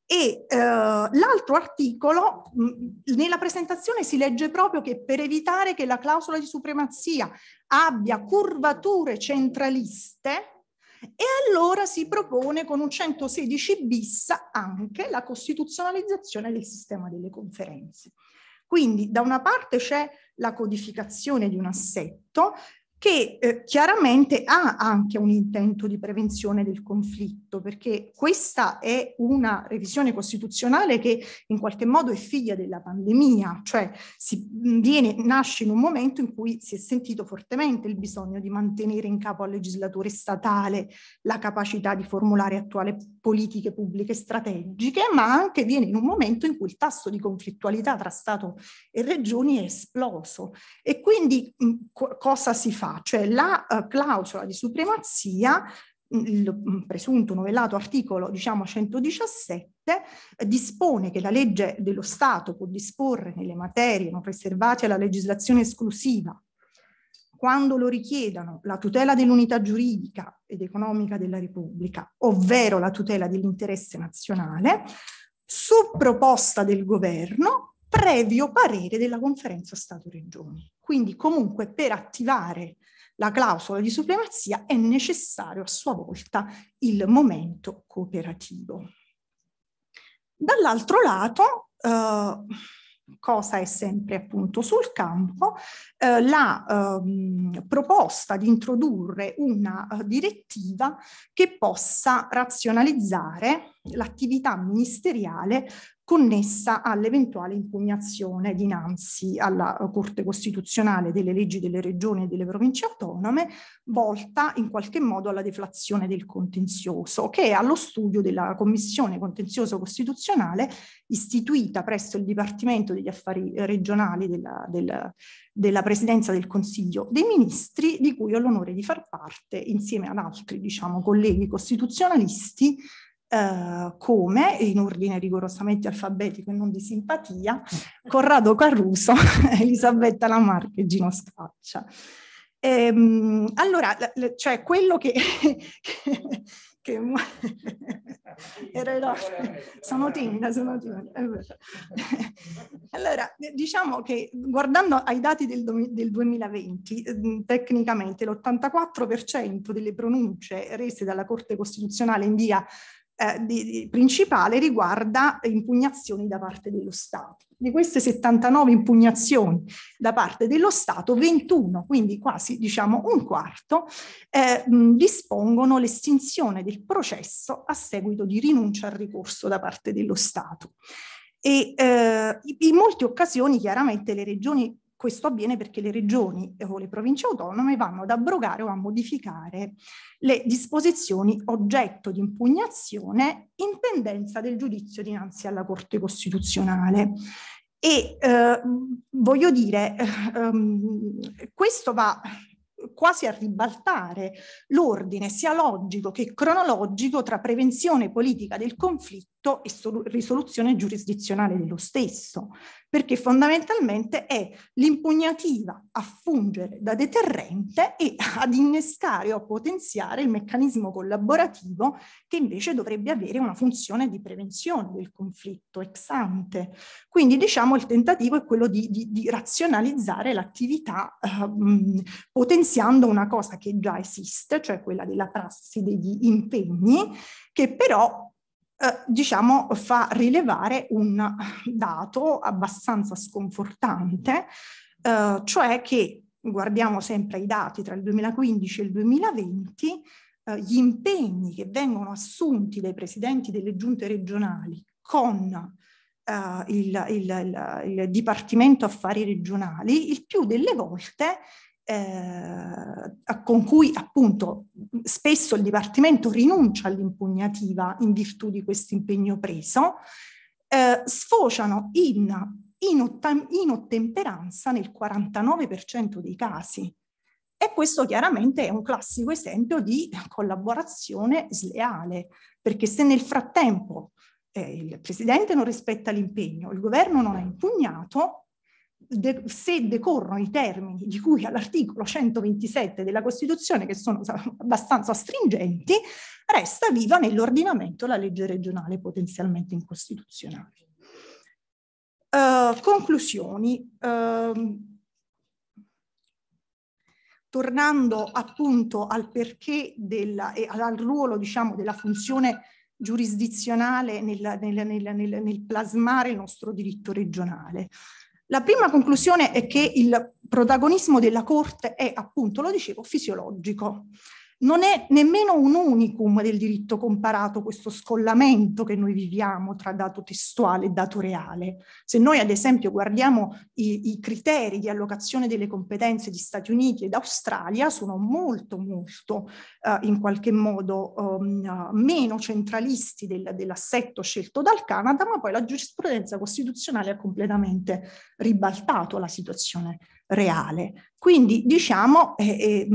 e eh, l'altro articolo, mh, nella presentazione si legge proprio che per evitare che la clausola di supremazia abbia curvature centraliste, e allora si propone con un 116 bis anche la costituzionalizzazione del sistema delle conferenze. Quindi da una parte c'è la codificazione di un assetto, che eh, chiaramente ha anche un intento di prevenzione del conflitto, perché questa è una revisione costituzionale che in qualche modo è figlia della pandemia, cioè si viene, nasce in un momento in cui si è sentito fortemente il bisogno di mantenere in capo al legislatore statale la capacità di formulare attuali politiche pubbliche strategiche, ma anche viene in un momento in cui il tasso di conflittualità tra Stato e regioni è esploso. E quindi mh, co- cosa si fa? fa, cioè la uh, clausola di supremazia mm, il mm, presunto novellato articolo diciamo 117 eh, dispone che la legge dello Stato può disporre nelle materie non riservate alla legislazione esclusiva quando lo richiedano la tutela dell'unità giuridica ed economica della Repubblica, ovvero la tutela dell'interesse nazionale, su proposta del governo previo parere della conferenza Stato-Regioni. Quindi comunque per attivare la clausola di supremazia è necessario a sua volta il momento cooperativo. Dall'altro lato, eh, cosa è sempre appunto sul campo, eh, la eh, proposta di introdurre una uh, direttiva che possa razionalizzare l'attività ministeriale connessa all'eventuale impugnazione dinanzi alla eh, Corte Costituzionale delle leggi delle regioni e delle province autonome, volta in qualche modo alla deflazione del contenzioso, che è allo studio della Commissione Contenzioso Costituzionale istituita presso il Dipartimento degli Affari eh, Regionali della, della, della Presidenza del Consiglio dei Ministri, di cui ho l'onore di far parte insieme ad altri diciamo, colleghi costituzionalisti eh, come, in ordine rigorosamente alfabetico e non di simpatia, mm. Corrado Caruso, Elisabetta Lamarche e Gino Scaccia. Ehm, allora, cioè quello che, che, che era, sono timida, sono timida. Allora, diciamo che guardando ai dati del, del 2020, ehm, tecnicamente l'84% delle pronunce rese dalla Corte Costituzionale in via eh, di, di, principale riguarda impugnazioni da parte dello Stato. Di queste 79 impugnazioni da parte dello Stato, 21, quindi quasi diciamo un quarto, eh, mh, dispongono l'estinzione del processo a seguito di rinuncia al ricorso da parte dello Stato. E eh, in molte occasioni chiaramente le regioni questo avviene perché le regioni o le province autonome vanno ad abrogare o a modificare le disposizioni oggetto di impugnazione in pendenza del giudizio dinanzi alla Corte Costituzionale. E eh, voglio dire, eh, ehm, questo va quasi a ribaltare l'ordine sia logico che cronologico tra prevenzione politica del conflitto effetto e risoluzione giurisdizionale dello stesso, perché fondamentalmente è l'impugnativa a fungere da deterrente e ad innescare o potenziare il meccanismo collaborativo che invece dovrebbe avere una funzione di prevenzione del conflitto ex ante. Quindi diciamo il tentativo è quello di, di, di razionalizzare l'attività eh, potenziando una cosa che già esiste, cioè quella della prassi degli impegni, che però eh, diciamo, fa rilevare un dato abbastanza sconfortante, eh, cioè che guardiamo sempre i dati tra il 2015 e il 2020, eh, gli impegni che vengono assunti dai presidenti delle giunte regionali con eh, il, il, il, il Dipartimento Affari Regionali, il più delle volte eh, con cui appunto spesso il Dipartimento rinuncia all'impugnativa in virtù di questo impegno preso, eh, sfociano in inottemperanza nel 49% dei casi. E questo chiaramente è un classico esempio di collaborazione sleale, perché se nel frattempo eh, il Presidente non rispetta l'impegno, il Governo non ha impugnato, de- se decorrono i termini di cui all'articolo 127 della Costituzione, che sono abbastanza stringenti, resta viva nell'ordinamento la legge regionale potenzialmente incostituzionale. Uh, conclusioni. Uh, tornando appunto al perché della, e al ruolo diciamo, della funzione giurisdizionale nel, nel, nel, nel, plasmare il nostro diritto regionale. La prima conclusione è che il protagonismo della corte è, appunto, lo dicevo, fisiologico. Non è nemmeno un unicum del diritto comparato questo scollamento che noi viviamo tra dato testuale e dato reale. Se noi ad esempio guardiamo i, i criteri di allocazione delle competenze di Stati Uniti ed Australia, sono molto molto eh, in qualche modo um, meno centralisti del, dell'assetto scelto dal Canada, ma poi la giurisprudenza costituzionale ha completamente ribaltato la situazione reale. Quindi diciamo, eh, eh,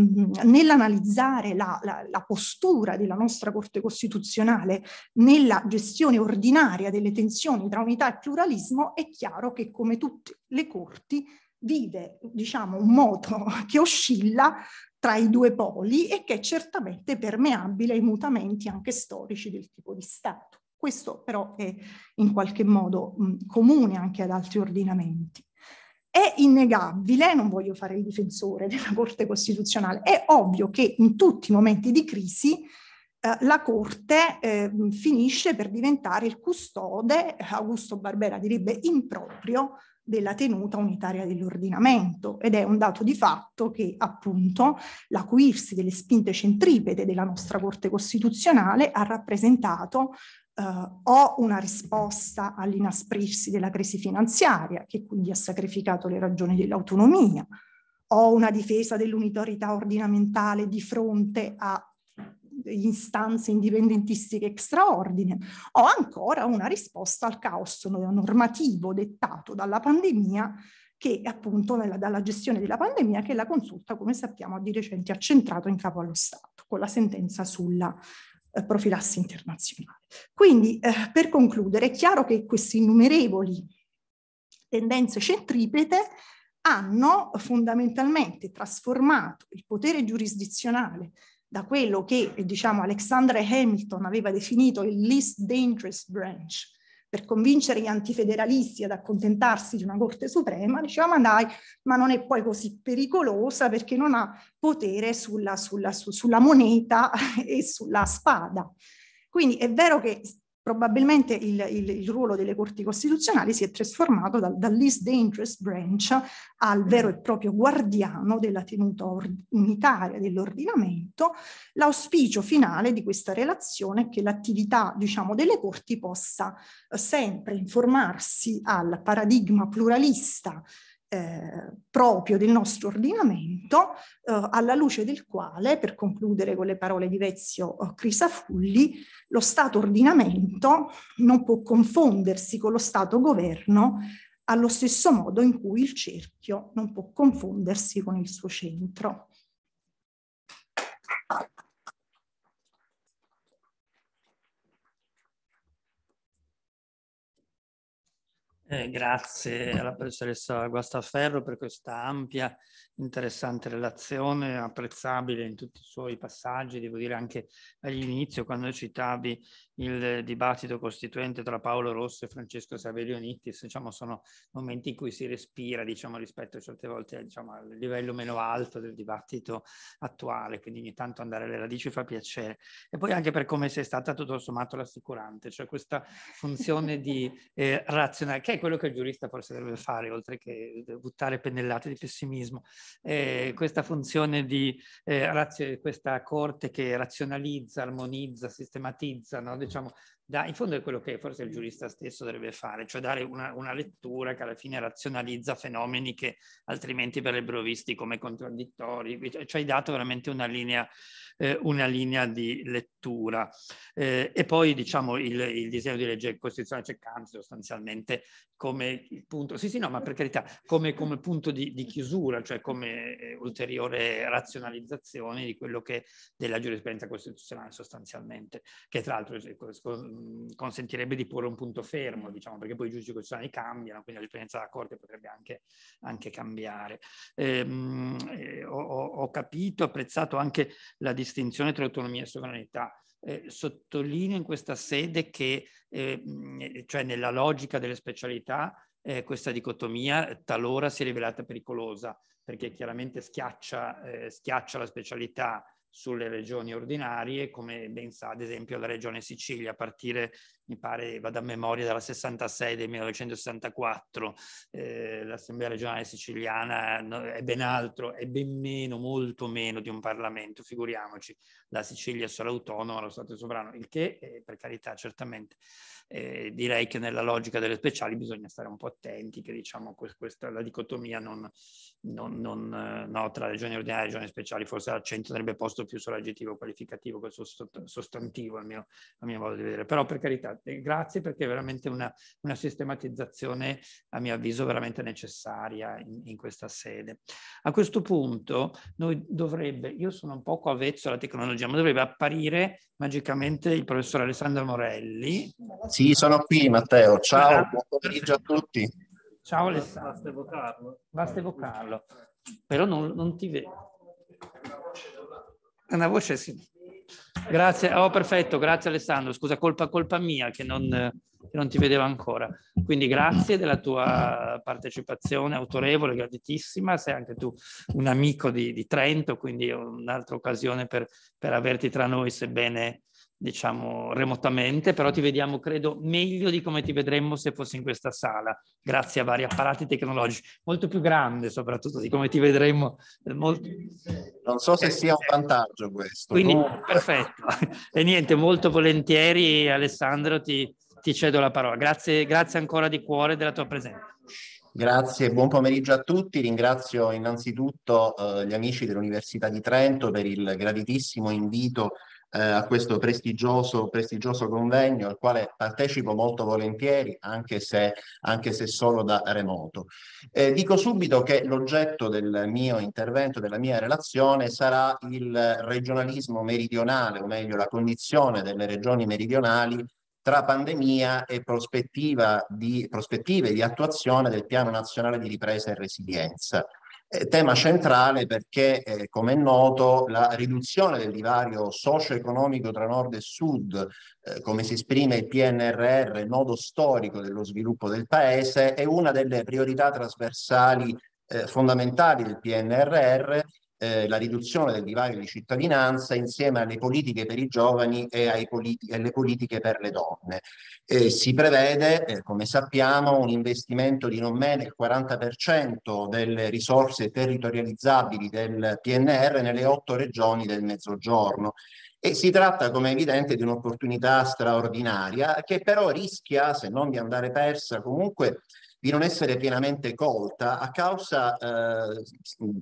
nell'analizzare la, la, la, postura della nostra Corte Costituzionale nella gestione ordinaria delle tensioni tra unità e pluralismo, è chiaro che come tutte le corti vive diciamo, un moto che oscilla tra i due poli e che è certamente permeabile ai mutamenti anche storici del tipo di Stato. Questo però è in qualche modo mh, comune anche ad altri ordinamenti. È innegabile, non voglio fare il difensore della Corte Costituzionale, è ovvio che in tutti i momenti di crisi eh, la Corte eh, finisce per diventare il custode, eh, Augusto Barbera direbbe improprio, della tenuta unitaria dell'ordinamento ed è un dato di fatto che appunto l'acuirsi delle spinte centripete della nostra Corte Costituzionale ha rappresentato eh, o una risposta all'inasprirsi della crisi finanziaria, che quindi ha sacrificato le ragioni dell'autonomia, Ho una difesa dell'unitarietà ordinamentale di fronte a istanze indipendentistiche extraordine, Ho ancora una risposta al caos normativo dettato dalla pandemia che appunto nella, dalla gestione della pandemia che la consulta, come sappiamo, di recente ha centrato in capo allo Stato con la sentenza sulla eh, profilassi internazionale. Quindi, eh, per concludere, è chiaro che queste innumerevoli tendenze centripete hanno fondamentalmente trasformato il potere giurisdizionale da quello che diciamo, Alexandra Hamilton aveva definito il least dangerous branch per convincere gli antifederalisti ad accontentarsi di una Corte Suprema, diceva ma dai, ma non è poi così pericolosa perché non ha potere sulla, sulla, su, sulla moneta e sulla spada. Quindi è vero che probabilmente il, il, il, ruolo delle corti costituzionali si è trasformato dal, dal least dangerous branch al mm. vero e proprio guardiano della tenuta unitaria dell'ordinamento. L'auspicio finale di questa relazione è che l'attività diciamo, delle corti possa eh, sempre informarsi al paradigma pluralista eh, proprio del nostro ordinamento, eh, alla luce del quale, per concludere con le parole di Vezio eh, Crisafulli, lo Stato ordinamento non può confondersi con lo Stato governo allo stesso modo in cui il cerchio non può confondersi con il suo centro. Eh, grazie alla professoressa Guastaferro per questa ampia, interessante relazione, apprezzabile in tutti i suoi passaggi, devo dire anche all'inizio quando citavi il dibattito costituente tra Paolo Rosso e Francesco Saverio Nittis, diciamo, sono momenti in cui si respira diciamo, rispetto a certe volte diciamo, al livello meno alto del dibattito attuale, quindi ogni tanto andare alle radici fa piacere. E poi anche per come sei stata tutto sommato rassicurante, cioè questa funzione di eh, razionale, che è quello che il giurista forse deve fare, oltre che buttare pennellate di pessimismo, eh, questa funzione di eh, razio- questa corte che razionalizza, armonizza, sistematizza, no? diciamo, da, in fondo è quello che forse il giurista stesso dovrebbe fare, cioè dare una, una lettura che alla fine razionalizza fenomeni che altrimenti verrebbero visti come contraddittori, cioè, hai dato veramente una linea, eh, una linea di lettura. Eh, e poi diciamo il, il, disegno di legge costituzionale ceccante sostanzialmente come punto, sì sì no ma per carità, come, come punto di, di, chiusura, cioè come eh, ulteriore razionalizzazione di quello che della giurisprudenza costituzionale sostanzialmente, che tra l'altro cioè, Mm, consentirebbe di porre un punto fermo, diciamo, perché poi i giudici costituzionali cambiano, quindi l'esperienza della Corte potrebbe anche, anche cambiare. Ehm, eh, mh, ho, ho, capito, apprezzato anche la distinzione tra autonomia e sovranità. Eh, sottolineo in questa sede che, ehm, eh, cioè nella logica delle specialità, eh, questa dicotomia talora si è rivelata pericolosa perché chiaramente schiaccia, eh, schiaccia la specialità sulle regioni ordinarie, come ben sa ad esempio la regione Sicilia, a partire mi pare, vada a memoria, dalla 66 del 1964, eh, l'Assemblea regionale siciliana è ben altro, è ben meno, molto meno di un Parlamento, figuriamoci, la Sicilia è solo autonoma, lo Stato sovrano, il che, eh, per carità, certamente, eh, direi che nella logica delle speciali bisogna stare un po' attenti, che diciamo questa, la dicotomia non, non, non no, tra regioni ordinarie e regioni speciali, forse l'accento andrebbe posto più sull'aggettivo qualificativo che sul sostantivo, almeno a mio modo di vedere, però per carità Grazie perché è veramente una, una sistematizzazione, a mio avviso, veramente necessaria in, in, questa sede. A questo punto noi dovrebbe, io sono un poco avvezzo alla tecnologia, ma dovrebbe apparire magicamente il professor Alessandro Morelli. Sì, sono qui Matteo, ciao, ah, buon pomeriggio a tutti. Ciao Alessandro. Basta evocarlo. Basta evocarlo. Però non, non ti vedo. È Una voce sì. Grazie, oh perfetto, grazie Alessandro. Scusa, colpa, colpa mia che non, che non, ti vedevo ancora. Quindi grazie della tua partecipazione autorevole, gratitissima. Sei anche tu un amico di, di Trento, quindi un'altra occasione per, per averti tra noi, sebbene diciamo remotamente, però ti vediamo credo meglio di come ti vedremmo se fossi in questa sala, grazie a vari apparati tecnologici, molto più grande soprattutto di come ti vedremmo. Eh, molto... Non so se eh, sia un eh, vantaggio questo. Quindi no. perfetto. E niente, molto volentieri Alessandro ti, ti cedo la parola. Grazie, grazie ancora di cuore della tua presenza. Grazie, buon pomeriggio a tutti. Ringrazio innanzitutto eh, gli amici dell'Università di Trento per il graditissimo invito eh, a questo prestigioso, prestigioso, convegno al quale partecipo molto volentieri anche se, anche se solo da remoto. Eh, dico subito che l'oggetto del mio intervento, della mia relazione sarà il regionalismo meridionale o meglio la condizione delle regioni meridionali tra pandemia e prospettiva di, prospettive di attuazione del Piano Nazionale di Ripresa e Resilienza. Eh, tema centrale perché, eh, come è noto, la riduzione del divario socio-economico tra nord e sud, eh, come si esprime il PNRR, nodo storico dello sviluppo del Paese, è una delle priorità trasversali eh, fondamentali del PNRR eh, la riduzione del divario di cittadinanza insieme alle politiche per i giovani e politi alle politiche per le donne. Eh, si prevede, eh, come sappiamo, un investimento di non meno del 40% delle risorse territorializzabili del PNR nelle otto regioni del Mezzogiorno. E si tratta, come è evidente, di un'opportunità straordinaria che però rischia, se non di andare persa, comunque di non essere pienamente colta a causa eh,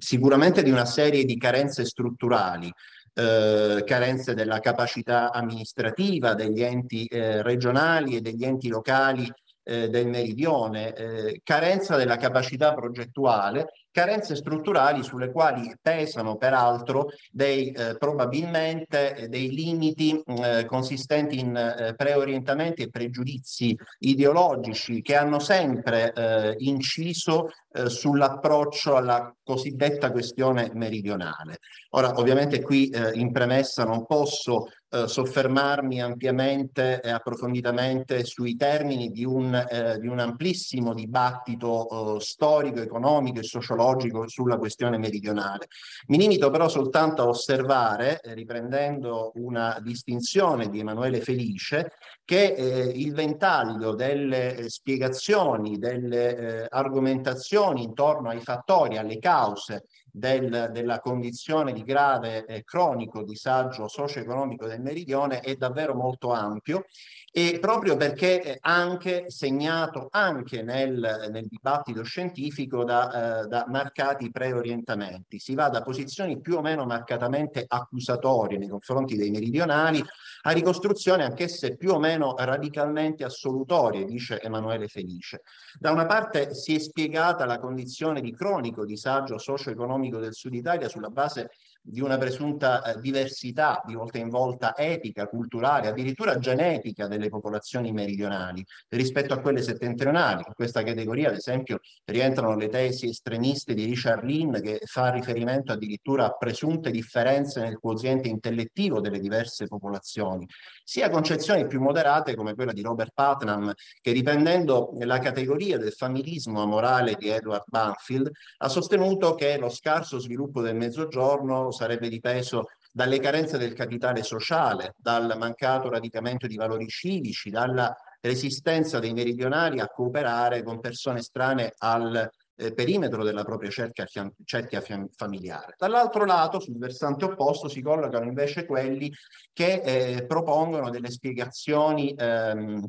sicuramente di una serie di carenze strutturali, eh, carenze della capacità amministrativa degli enti eh, regionali e degli enti locali eh, del meridione, eh, carenza della capacità progettuale carenze strutturali sulle quali pesano peraltro dei, eh, probabilmente eh, dei limiti mm, eh, consistenti in eh, preorientamenti e pregiudizi ideologici che hanno sempre eh, inciso eh, sull'approccio alla cosiddetta questione meridionale. Ora, ovviamente qui eh, in premessa non posso eh, soffermarmi ampiamente e approfonditamente sui termini di un, eh, di un amplissimo dibattito oh, storico, economico e sociologico sulla questione meridionale. Mi limito però soltanto a osservare, eh, riprendendo una distinzione di Emanuele Felice, che il ventaglio delle spiegazioni, delle argomentazioni riflessioni intorno ai fattori, alle cause del, della condizione di grave eh, cronico disagio socio-economico del meridione è davvero molto ampio e proprio perché è eh, anche segnato anche nel, nel dibattito scientifico da, eh, da marcati preorientamenti. Si va da posizioni più o meno marcatamente accusatorie nei confronti dei meridionali a ricostruzioni anch'esse più o meno radicalmente assolutorie, dice Emanuele Felice. Da una parte si è spiegata la condizione di cronico disagio socio-economico del Sud Italia sulla base di una presunta eh, diversità di volta in volta etica, culturale, addirittura genetica delle popolazioni meridionali rispetto a quelle settentrionali. In questa categoria, ad esempio, rientrano le tesi estremiste di Richard Lynn che fa riferimento addirittura a presunte differenze nel quoziente intellettivo delle diverse popolazioni, sia concezioni più moderate come quella di Robert Putnam che riprendendo la categoria del familismo amorale di Edward Banfield ha sostenuto che lo scarso sviluppo del Mezzogiorno non sarebbe dipeso dalle carenze del capitale sociale, dal mancato radicamento di valori civici, dalla resistenza dei meridionali a cooperare con persone strane al eh, perimetro della propria cerchia, cerchia familiare. Dall'altro lato, sul versante opposto, si collocano invece quelli che eh, propongono delle spiegazioni ehm,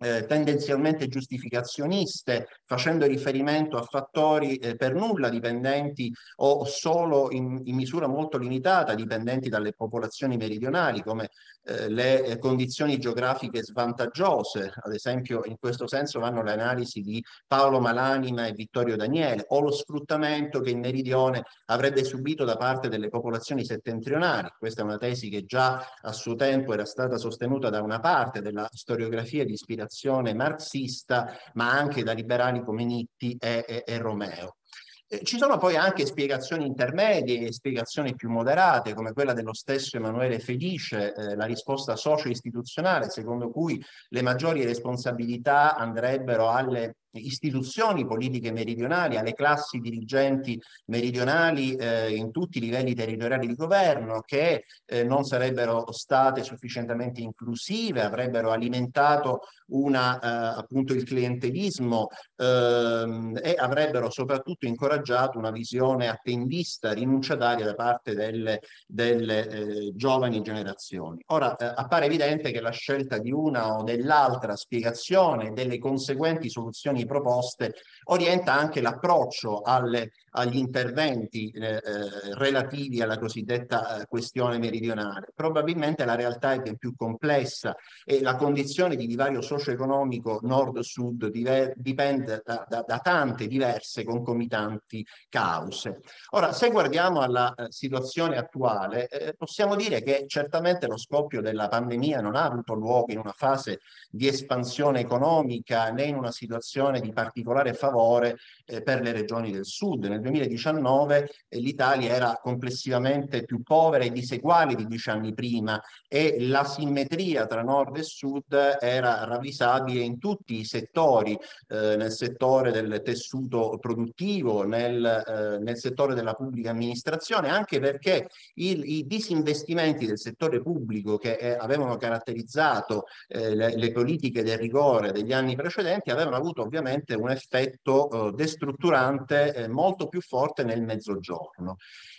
eh, tendenzialmente giustificazioniste, facendo riferimento a fattori eh, per nulla dipendenti o solo in, in misura molto limitata dipendenti dalle popolazioni meridionali, come eh, le eh, condizioni geografiche svantaggiose, ad esempio in questo senso vanno le analisi di Paolo Malanima e Vittorio Daniele, o lo sfruttamento che il meridione avrebbe subito da parte delle popolazioni settentrionali. Questa è una tesi che già a suo tempo era stata sostenuta da una parte della storiografia di ispirazione marxista, ma anche da liberali come Nitti e, e, e Romeo. Eh, ci sono poi anche spiegazioni intermedie e spiegazioni più moderate, come quella dello stesso Emanuele Felice, eh, la risposta socio-istituzionale, secondo cui le maggiori responsabilità andrebbero alle istituzioni politiche meridionali, alle classi dirigenti meridionali eh, in tutti i livelli territoriali di governo che eh, non sarebbero state sufficientemente inclusive, avrebbero alimentato una, eh, appunto il clientelismo ehm, e avrebbero soprattutto incoraggiato una visione attendista, rinunciataria da parte delle, delle eh, giovani generazioni. Ora eh, appare evidente che la scelta di una o dell'altra spiegazione delle conseguenti soluzioni soluzioni proposte orienta anche l'approccio alle agli interventi eh, eh, relativi alla cosiddetta eh, questione meridionale. Probabilmente la realtà è ben più complessa e la condizione di divario socio-economico nord-sud dipende da, da, da, tante diverse concomitanti cause. Ora, se guardiamo alla eh, situazione attuale, eh, possiamo dire che certamente lo scoppio della pandemia non ha avuto luogo in una fase di espansione economica né in una situazione di particolare favore per le regioni del sud. Nel 2019 l'Italia era complessivamente più povera e diseguale di dieci anni prima e la simmetria tra nord e sud era ravvisabile in tutti i settori, eh, nel settore del tessuto produttivo, nel, eh, nel settore della pubblica amministrazione, anche perché il, i disinvestimenti del settore pubblico che eh, avevano caratterizzato eh, le, le, politiche del rigore degli anni precedenti avevano avuto ovviamente un effetto eh, destrutturante eh, molto più forte nel mezzogiorno.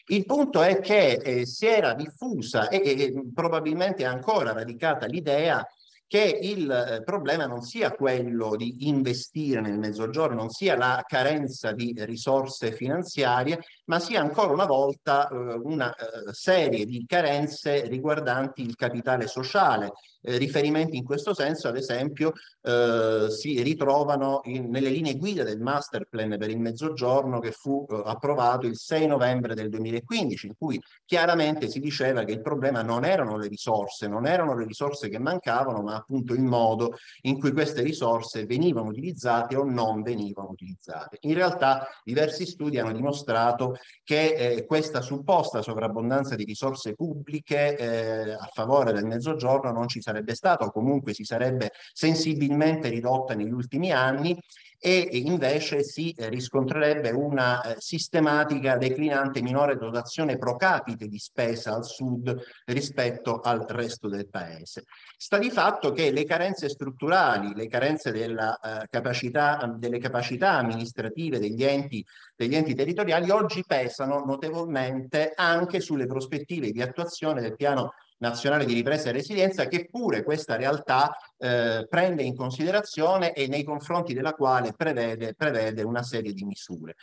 Il punto è che eh, si era diffusa e, e probabilmente è ancora radicata l'idea che il eh, problema non sia quello di investire nel mezzogiorno, non sia la carenza di risorse finanziarie, ma sia ancora una volta eh, una eh, serie di carenze riguardanti il capitale sociale, eh, riferimenti in questo senso, ad esempio, eh, si ritrovano in, nelle linee guida del master plan per il mezzogiorno che fu eh, approvato il 6 novembre del 2015, in cui chiaramente si diceva che il problema non erano le risorse, non erano le risorse che mancavano, ma appunto il modo in cui queste risorse venivano utilizzate o non venivano utilizzate. In realtà diversi studi hanno dimostrato che eh, questa supposta sovrabbondanza di risorse pubbliche eh, a favore del mezzogiorno non ci sarebbe stata o comunque si sarebbe sensibilmente ridotta negli ultimi anni e invece si eh, riscontrerebbe una eh, sistematica declinante minore dotazione pro capite di spesa al sud rispetto al resto del paese. Sta di fatto che le carenze strutturali, le carenze della, eh, capacità, delle capacità amministrative degli enti, degli enti territoriali oggi pesano notevolmente anche sulle prospettive di attuazione del piano nazionale di ripresa e resilienza che pure questa realtà eh, prende in considerazione e nei confronti della quale prevede, prevede una serie di misure.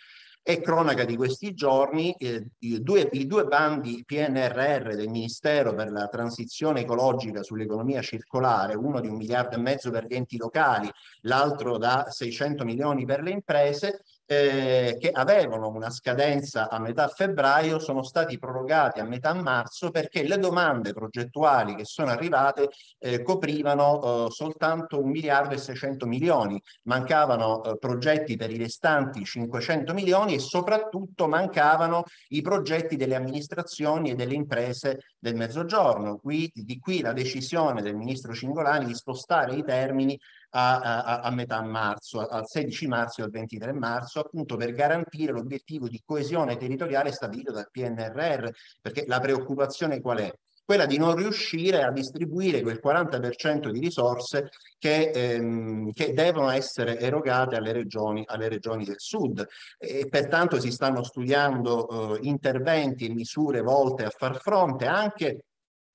È cronaca di questi giorni eh, i, due, i, due, bandi PNRR del Ministero per la transizione ecologica sull'economia circolare, uno di un miliardo e mezzo per gli enti locali, l'altro da 600 milioni per le imprese, eh, che avevano una scadenza a metà febbraio sono stati prorogati a metà marzo perché le domande progettuali che sono arrivate eh, coprivano eh, soltanto 1 miliardo e 600 milioni, mancavano eh, progetti per i restanti 500 milioni e soprattutto mancavano i progetti delle amministrazioni e delle imprese del mezzogiorno. Qui, di qui la decisione del ministro Cingolani di spostare i termini a, a, a metà marzo, al 16 marzo e al 23 marzo, appunto per garantire l'obiettivo di coesione territoriale stabilito dal PNRR, perché la preoccupazione qual è? quella di non riuscire a distribuire quel 40% di risorse che, ehm, che, devono essere erogate alle regioni, alle regioni del sud. E pertanto si stanno studiando eh, interventi e misure volte a far fronte anche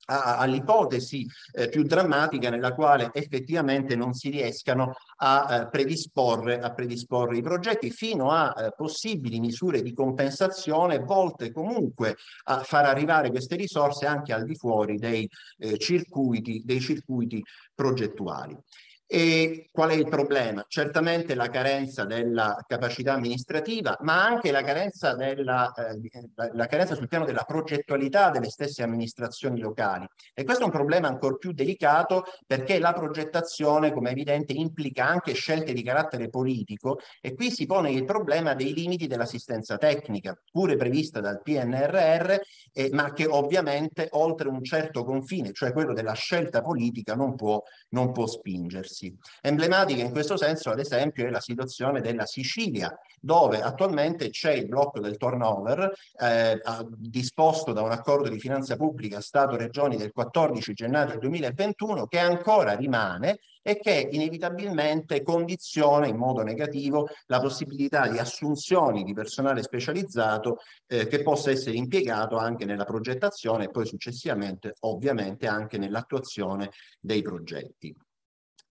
all'ipotesi eh, più drammatica nella quale effettivamente non si riescano a, eh, predisporre, a predisporre, i progetti fino a eh, possibili misure di compensazione volte comunque a far arrivare queste risorse anche al di fuori dei, eh, circuiti, dei circuiti progettuali. E qual è il problema? Certamente la carenza della capacità amministrativa, ma anche la carenza, della, eh, la carenza sul piano della progettualità delle stesse amministrazioni locali. E questo è un problema ancora più delicato perché la progettazione, come è evidente, implica anche scelte di carattere politico e qui si pone il problema dei limiti dell'assistenza tecnica, pure prevista dal PNRR, eh, ma che ovviamente oltre un certo confine, cioè quello della scelta politica, non può, non può spingersi stessi. Emblematica in questo senso, ad esempio, è la situazione della Sicilia, dove attualmente c'è il blocco del turnover eh, disposto da un accordo di finanza pubblica Stato-Regioni del 14 gennaio 2021 che ancora rimane e che inevitabilmente condiziona in modo negativo la possibilità di assunzioni di personale specializzato eh, che possa essere impiegato anche nella progettazione e poi successivamente ovviamente anche nell'attuazione dei progetti.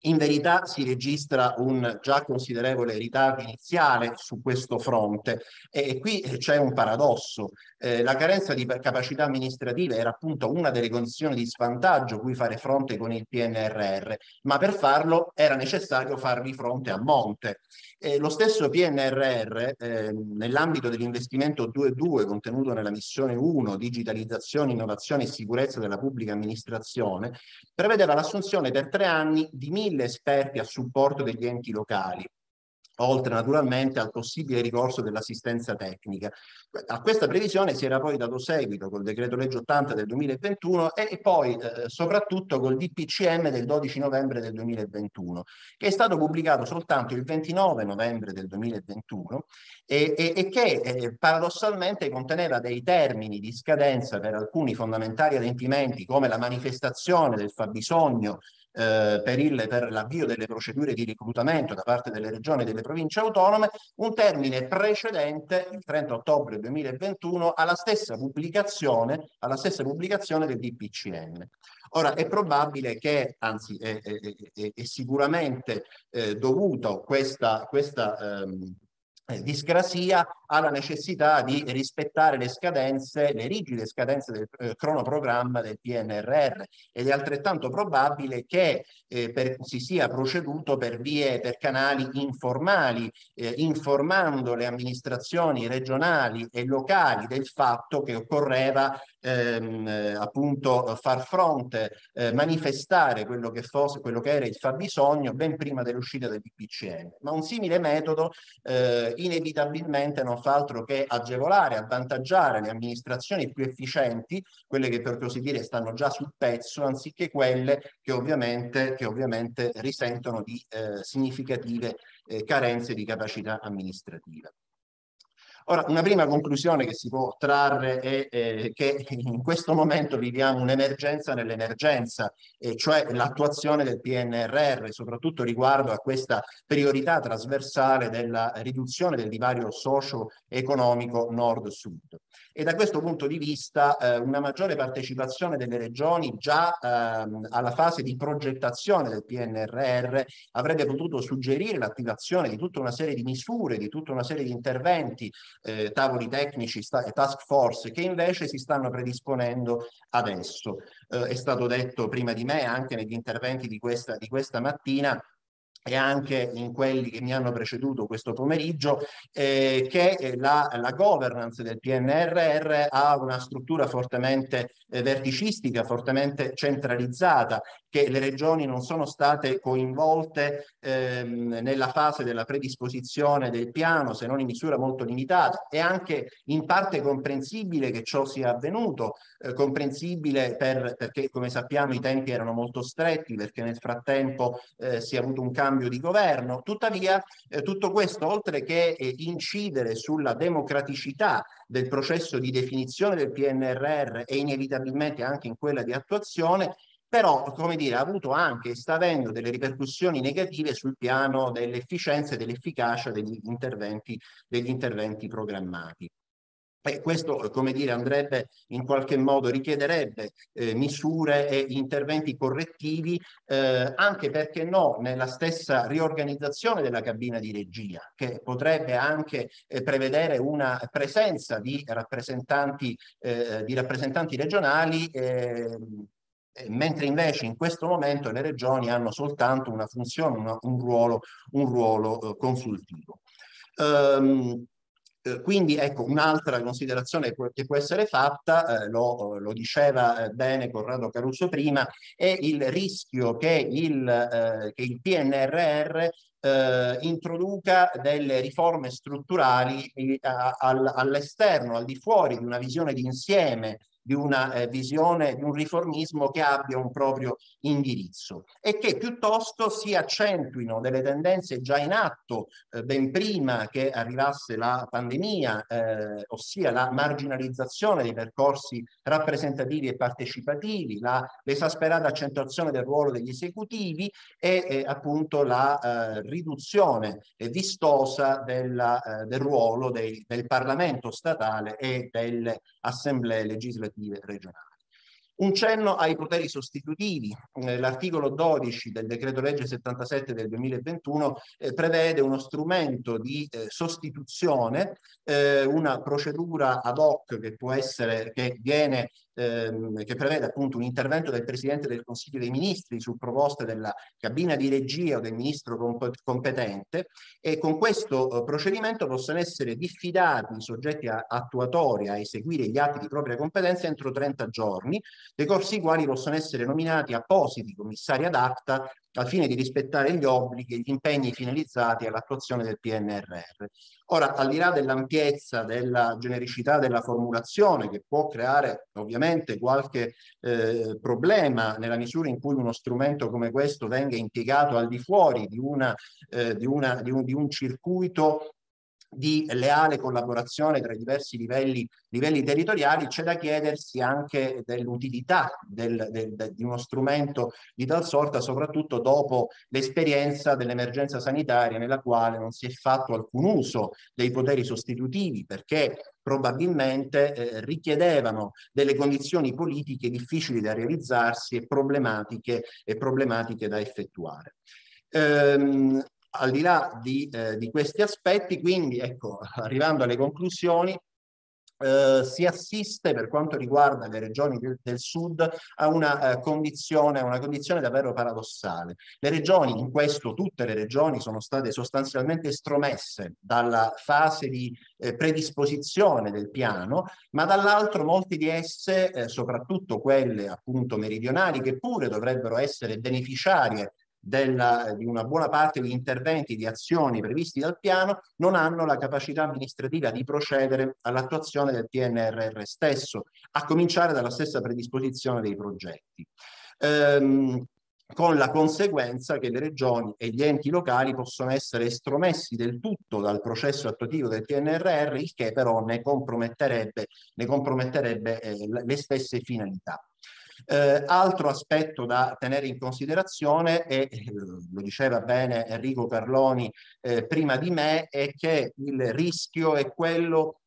In verità si registra un già considerevole ritardo iniziale su questo fronte e qui c'è un paradosso eh, la carenza di capacità amministrative era appunto una delle condizioni di svantaggio cui fare fronte con il PNRR, ma per farlo era necessario farvi fronte a monte. Eh, lo stesso PNRR, eh, nell'ambito dell'investimento 2.2 contenuto nella missione 1, digitalizzazione, innovazione e sicurezza della pubblica amministrazione, prevedeva l'assunzione per tre anni di mille esperti a supporto degli enti locali oltre naturalmente al possibile ricorso dell'assistenza tecnica. A questa previsione si era poi dato seguito col decreto legge 80 del 2021 e poi eh, soprattutto col DPCM del 12 novembre del 2021, che è stato pubblicato soltanto il 29 novembre del 2021 e, e, e che eh, paradossalmente conteneva dei termini di scadenza per alcuni fondamentali adempimenti come la manifestazione del fabbisogno eh, per, il, per l'avvio delle procedure di reclutamento da parte delle regioni e delle province autonome, un termine precedente, il 30 ottobre 2021, alla stessa pubblicazione, alla stessa pubblicazione del DPCM. Ora è probabile che, anzi è, è, è, è sicuramente eh, dovuto questa, questa ehm, eh, discrasia ha la necessità di rispettare le scadenze, le rigide scadenze del eh, cronoprogramma del PNRR ed è altrettanto probabile che eh, per, si sia proceduto per vie, per canali informali, eh, informando le amministrazioni regionali e locali del fatto che occorreva ehm, appunto far fronte, eh, manifestare quello che fosse, quello che era il fabbisogno ben prima dell'uscita del DPCM. Ma un simile metodo eh, inevitabilmente non fa altro che agevolare, avvantaggiare le amministrazioni più efficienti, quelle che per così dire stanno già sul pezzo, anziché quelle che ovviamente, che ovviamente risentono di eh, significative eh, carenze di capacità amministrativa. Ora, una prima conclusione che si può trarre è eh, che in questo momento viviamo un'emergenza nell'emergenza, eh, cioè l'attuazione del PNRR, soprattutto riguardo a questa priorità trasversale della riduzione del divario socio-economico nord-sud e da questo punto di vista eh, una maggiore partecipazione delle regioni già ehm, alla fase di progettazione del PNRR avrebbe potuto suggerire l'attivazione di tutta una serie di misure, di tutta una serie di interventi, eh, tavoli tecnici e task force che invece si stanno predisponendo adesso. Eh, è stato detto prima di me anche negli interventi di questa, di questa mattina e anche in quelli che mi hanno preceduto questo pomeriggio, eh, che eh, la, la, governance del PNRR ha una struttura fortemente eh, verticistica, fortemente centralizzata, che le regioni non sono state coinvolte ehm, nella fase della predisposizione del piano, se non in misura molto limitata. È anche in parte comprensibile che ciò sia avvenuto, eh, comprensibile per, perché come sappiamo i tempi erano molto stretti, perché nel frattempo eh, si è avuto un cambio cambio di governo. Tuttavia, eh, tutto questo, oltre che eh, incidere sulla democraticità del processo di definizione del PNRR e inevitabilmente anche in quella di attuazione, però come dire, ha avuto anche e sta avendo delle ripercussioni negative sul piano dell'efficienza e dell'efficacia degli interventi, degli interventi programmati. E questo, come dire, andrebbe in qualche modo, richiederebbe eh, misure e interventi correttivi, eh, anche perché no, nella stessa riorganizzazione della cabina di regia, che potrebbe anche eh, prevedere una presenza di rappresentanti, eh, di rappresentanti regionali eh, mentre invece in questo momento le regioni hanno soltanto una funzione, una, un ruolo, un ruolo eh, consultivo. Um, eh, quindi ecco un'altra considerazione che può essere fatta, eh, lo, lo, diceva eh, bene Corrado Caruso prima, è il rischio che il, eh, che il PNRR eh, introduca delle riforme strutturali all'esterno, al di fuori di una visione d'insieme di una eh, visione, di un riformismo che abbia un proprio indirizzo e che piuttosto si accentuino delle tendenze già in atto eh, ben prima che arrivasse la pandemia, eh, ossia la marginalizzazione dei percorsi rappresentativi e partecipativi, la, l'esasperata accentuazione del ruolo degli esecutivi e eh, appunto la eh, riduzione eh, vistosa della, del ruolo dei, del Parlamento statale e delle assemblee legislative amministrative regionali. Un cenno ai poteri sostitutivi. Eh, l'articolo 12 del decreto legge 77 del 2021 eh, prevede uno strumento di eh, sostituzione, eh, una procedura ad hoc che può essere, che viene Ehm, che prevede appunto un intervento del Presidente del Consiglio dei Ministri su proposta della cabina di regia o del ministro comp- competente e con questo eh, procedimento possono essere diffidati i soggetti a- attuatori a eseguire gli atti di propria competenza entro 30 giorni, decorsi i quali possono essere nominati appositi commissari ad acta al fine di rispettare gli obblighi e gli impegni finalizzati all'attuazione del PNRR. Ora, al di là dell'ampiezza, della genericità della formulazione, che può creare ovviamente qualche eh, problema nella misura in cui uno strumento come questo venga impiegato al di fuori di, una, eh, di, una, di, un, di un circuito di leale collaborazione tra i diversi livelli, livelli territoriali, c'è da chiedersi anche dell'utilità del, del, de, di uno strumento di tal sorta, soprattutto dopo l'esperienza dell'emergenza sanitaria nella quale non si è fatto alcun uso dei poteri sostitutivi perché probabilmente eh, richiedevano delle condizioni politiche difficili da realizzarsi e problematiche, e problematiche da effettuare. Ehm, al di là di, eh, di questi aspetti, quindi ecco, arrivando alle conclusioni, eh, si assiste per quanto riguarda le regioni del, del sud a una, eh, condizione, una condizione davvero paradossale. Le regioni, in questo tutte le regioni, sono state sostanzialmente estromesse dalla fase di eh, predisposizione del piano, ma dall'altro molte di esse, eh, soprattutto quelle appunto meridionali, che pure dovrebbero essere beneficiarie della, di una buona parte degli interventi, di azioni previsti dal piano, non hanno la capacità amministrativa di procedere all'attuazione del PNRR stesso, a cominciare dalla stessa predisposizione dei progetti. Ehm, con la conseguenza che le regioni e gli enti locali possono essere estromessi del tutto dal processo attuativo del PNRR, il che però ne comprometterebbe, ne comprometterebbe eh, le stesse finalità. Eh, altro aspetto da tenere in considerazione, e eh, lo diceva bene Enrico Carloni eh, prima di me, è che il rischio è quello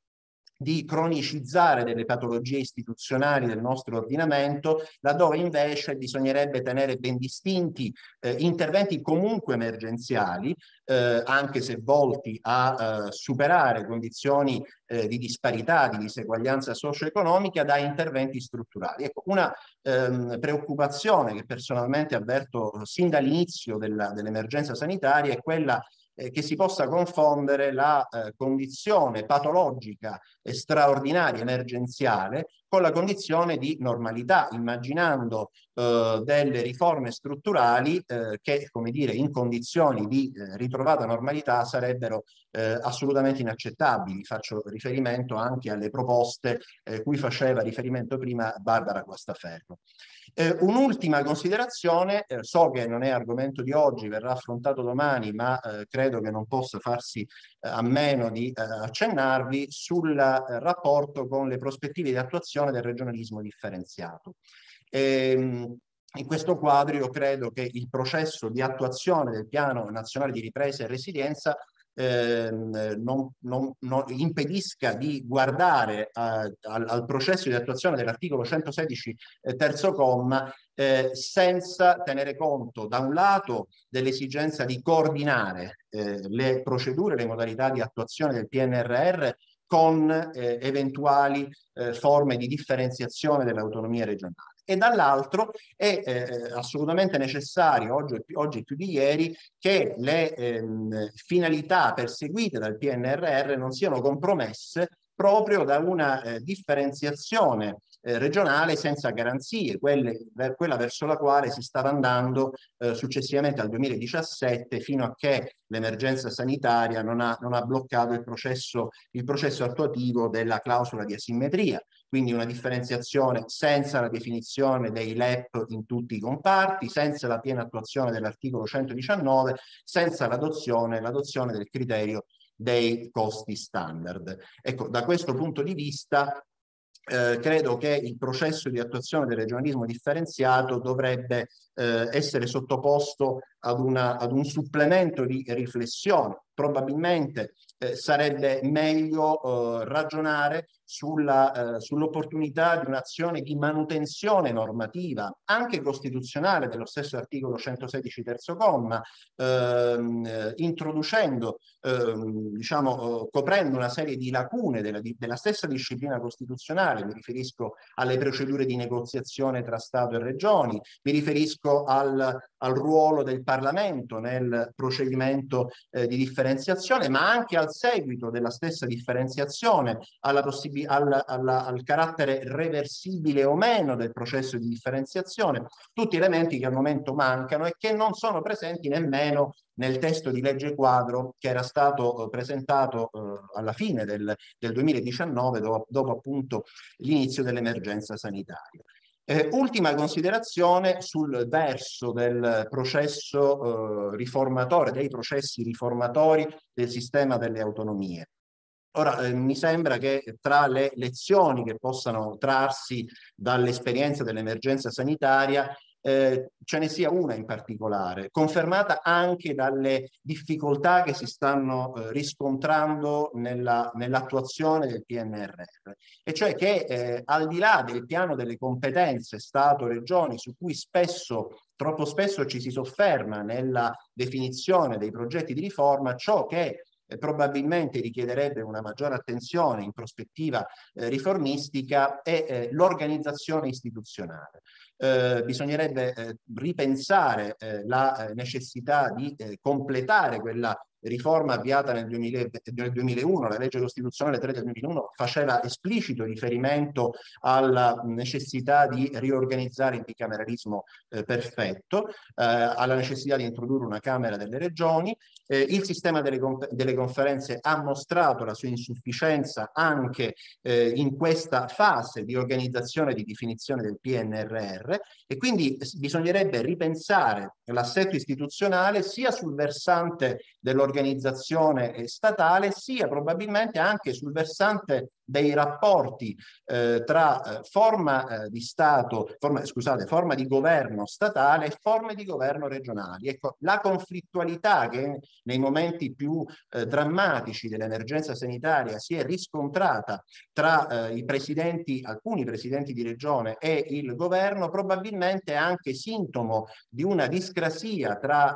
di cronicizzare delle patologie istituzionali del nostro ordinamento, laddove invece bisognerebbe tenere ben distinti eh, interventi comunque emergenziali, eh, anche se volti a eh, superare condizioni eh, di disparità, di diseguaglianza socio-economica, da interventi strutturali. Ecco, una ehm, preoccupazione che personalmente avverto sin dall'inizio dell'emergenza sanitaria è quella eh, che si possa confondere la eh, condizione patologica e straordinaria emergenziale con la condizione di normalità, immaginando eh, delle riforme strutturali eh, che, come dire, in condizioni di eh, ritrovata normalità sarebbero eh, assolutamente inaccettabili. Faccio riferimento anche alle proposte eh, cui faceva riferimento prima Barbara Guastaferro. Eh, un'ultima considerazione, so che non è argomento di oggi, verrà affrontato domani, ma credo che non possa farsi a meno di accennarvi sul rapporto con le prospettive di attuazione questione del regionalismo differenziato. E, ehm, in questo quadro io credo che il processo di attuazione del piano nazionale di ripresa e resilienza eh, non, non, non, impedisca di guardare a, eh, al, al, processo di attuazione dell'articolo 116 eh, terzo comma eh, senza tenere conto da un lato dell'esigenza di coordinare eh, le procedure, le modalità di attuazione del PNRR con eh, eventuali eh, forme di differenziazione delle autonomie regionali. E dall'altro è eh, eh assolutamente necessario, oggi, oggi, più di ieri, che le ehm, finalità perseguite dal PNRR non siano compromesse proprio da una eh, differenziazione eh, regionale senza garanzie, quelle, quella verso la quale si stava andando eh, successivamente al 2017 fino a che l'emergenza sanitaria non ha, non ha bloccato il processo, il processo attuativo della clausola di asimmetria, quindi una differenziazione senza la definizione dei LEP in tutti i comparti, senza la piena attuazione dell'articolo 119, senza l'adozione, l'adozione del criterio dei costi standard. Ecco, da questo punto di vista eh, credo che il processo di attuazione del regionalismo differenziato dovrebbe eh, essere sottoposto ad, una, ad, un supplemento di riflessione. Probabilmente eh, sarebbe meglio eh, ragionare sulla, eh, sull'opportunità di un'azione di manutenzione normativa, anche costituzionale, dello stesso articolo 116 terzo comma, ehm, eh, introducendo, ehm, diciamo, eh, coprendo una serie di lacune della, di, della, stessa disciplina costituzionale, mi riferisco alle procedure di negoziazione tra Stato e Regioni, mi riferisco al al ruolo del Parlamento nel procedimento eh, di differenziazione, ma anche al seguito della stessa differenziazione, alla possib- alla, alla, al carattere reversibile o meno del processo di differenziazione, tutti elementi che al momento mancano e che non sono presenti nemmeno nel testo di legge quadro che era stato eh, presentato eh, alla fine del, del 2019 dopo, dopo appunto l'inizio dell'emergenza sanitaria. Eh, ultima considerazione sul verso del processo eh, riformatore, dei processi riformatori del sistema delle autonomie. Ora, eh, mi sembra che tra le lezioni che possano trarsi dall'esperienza dell'emergenza sanitaria eh, ce ne sia una in particolare, confermata anche dalle difficoltà che si stanno eh, riscontrando nella, nell'attuazione del PNRR, e cioè che eh, al di là del piano delle competenze Stato-Regioni, su cui spesso troppo spesso ci si sofferma nella definizione dei progetti di riforma, ciò che eh, probabilmente richiederebbe una maggiore attenzione in prospettiva eh, riformistica è eh, l'organizzazione istituzionale. Eh, bisognerebbe eh, ripensare eh, la eh, necessità di eh, completare quella riforma avviata nel, 2000, nel 2001, la legge costituzionale 3 del 2001, faceva esplicito riferimento alla necessità di riorganizzare il bicameralismo eh, perfetto, eh, alla necessità di introdurre una Camera delle Regioni. Eh, il sistema delle, delle, conferenze ha mostrato la sua insufficienza anche eh, in questa fase di organizzazione e di definizione del PNRR e quindi bisognerebbe ripensare l'assetto istituzionale sia sul versante dell'organizzazione organizzazione eh, statale, sia probabilmente anche sul versante dei rapporti eh, tra eh, forma eh, di Stato, forma, scusate, forma di governo statale e forme di governo regionali. Ecco, la conflittualità che nei momenti più eh, drammatici dell'emergenza sanitaria si è riscontrata tra i presidenti, alcuni presidenti di regione e il governo, probabilmente è anche sintomo di una discrasia tra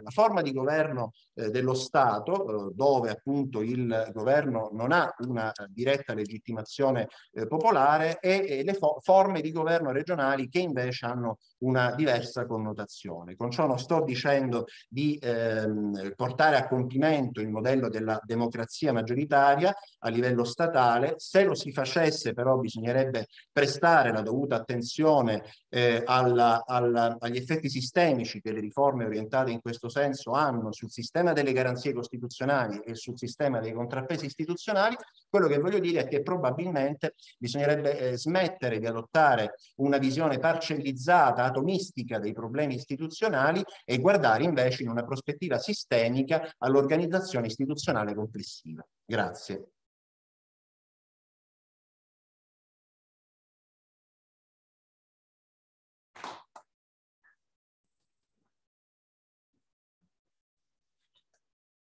la forma di governo dello Stato, dove appunto il governo non ha una diretta diretta legittimazione eh, popolare e, e le fo forme di governo regionali che invece hanno una diversa connotazione. Con ciò non sto dicendo di ehm, portare a compimento il modello della democrazia maggioritaria a livello statale, se lo si facesse però bisognerebbe prestare la dovuta attenzione eh, alla, alla, agli effetti sistemici che le riforme orientate in questo senso hanno sul sistema delle garanzie costituzionali e sul sistema dei contrappesi istituzionali, quello che voglio dire è che probabilmente bisognerebbe eh, smettere di adottare una visione parcellizzata, atomistica dei problemi istituzionali e guardare invece in una prospettiva sistemica all'organizzazione istituzionale complessiva. Grazie.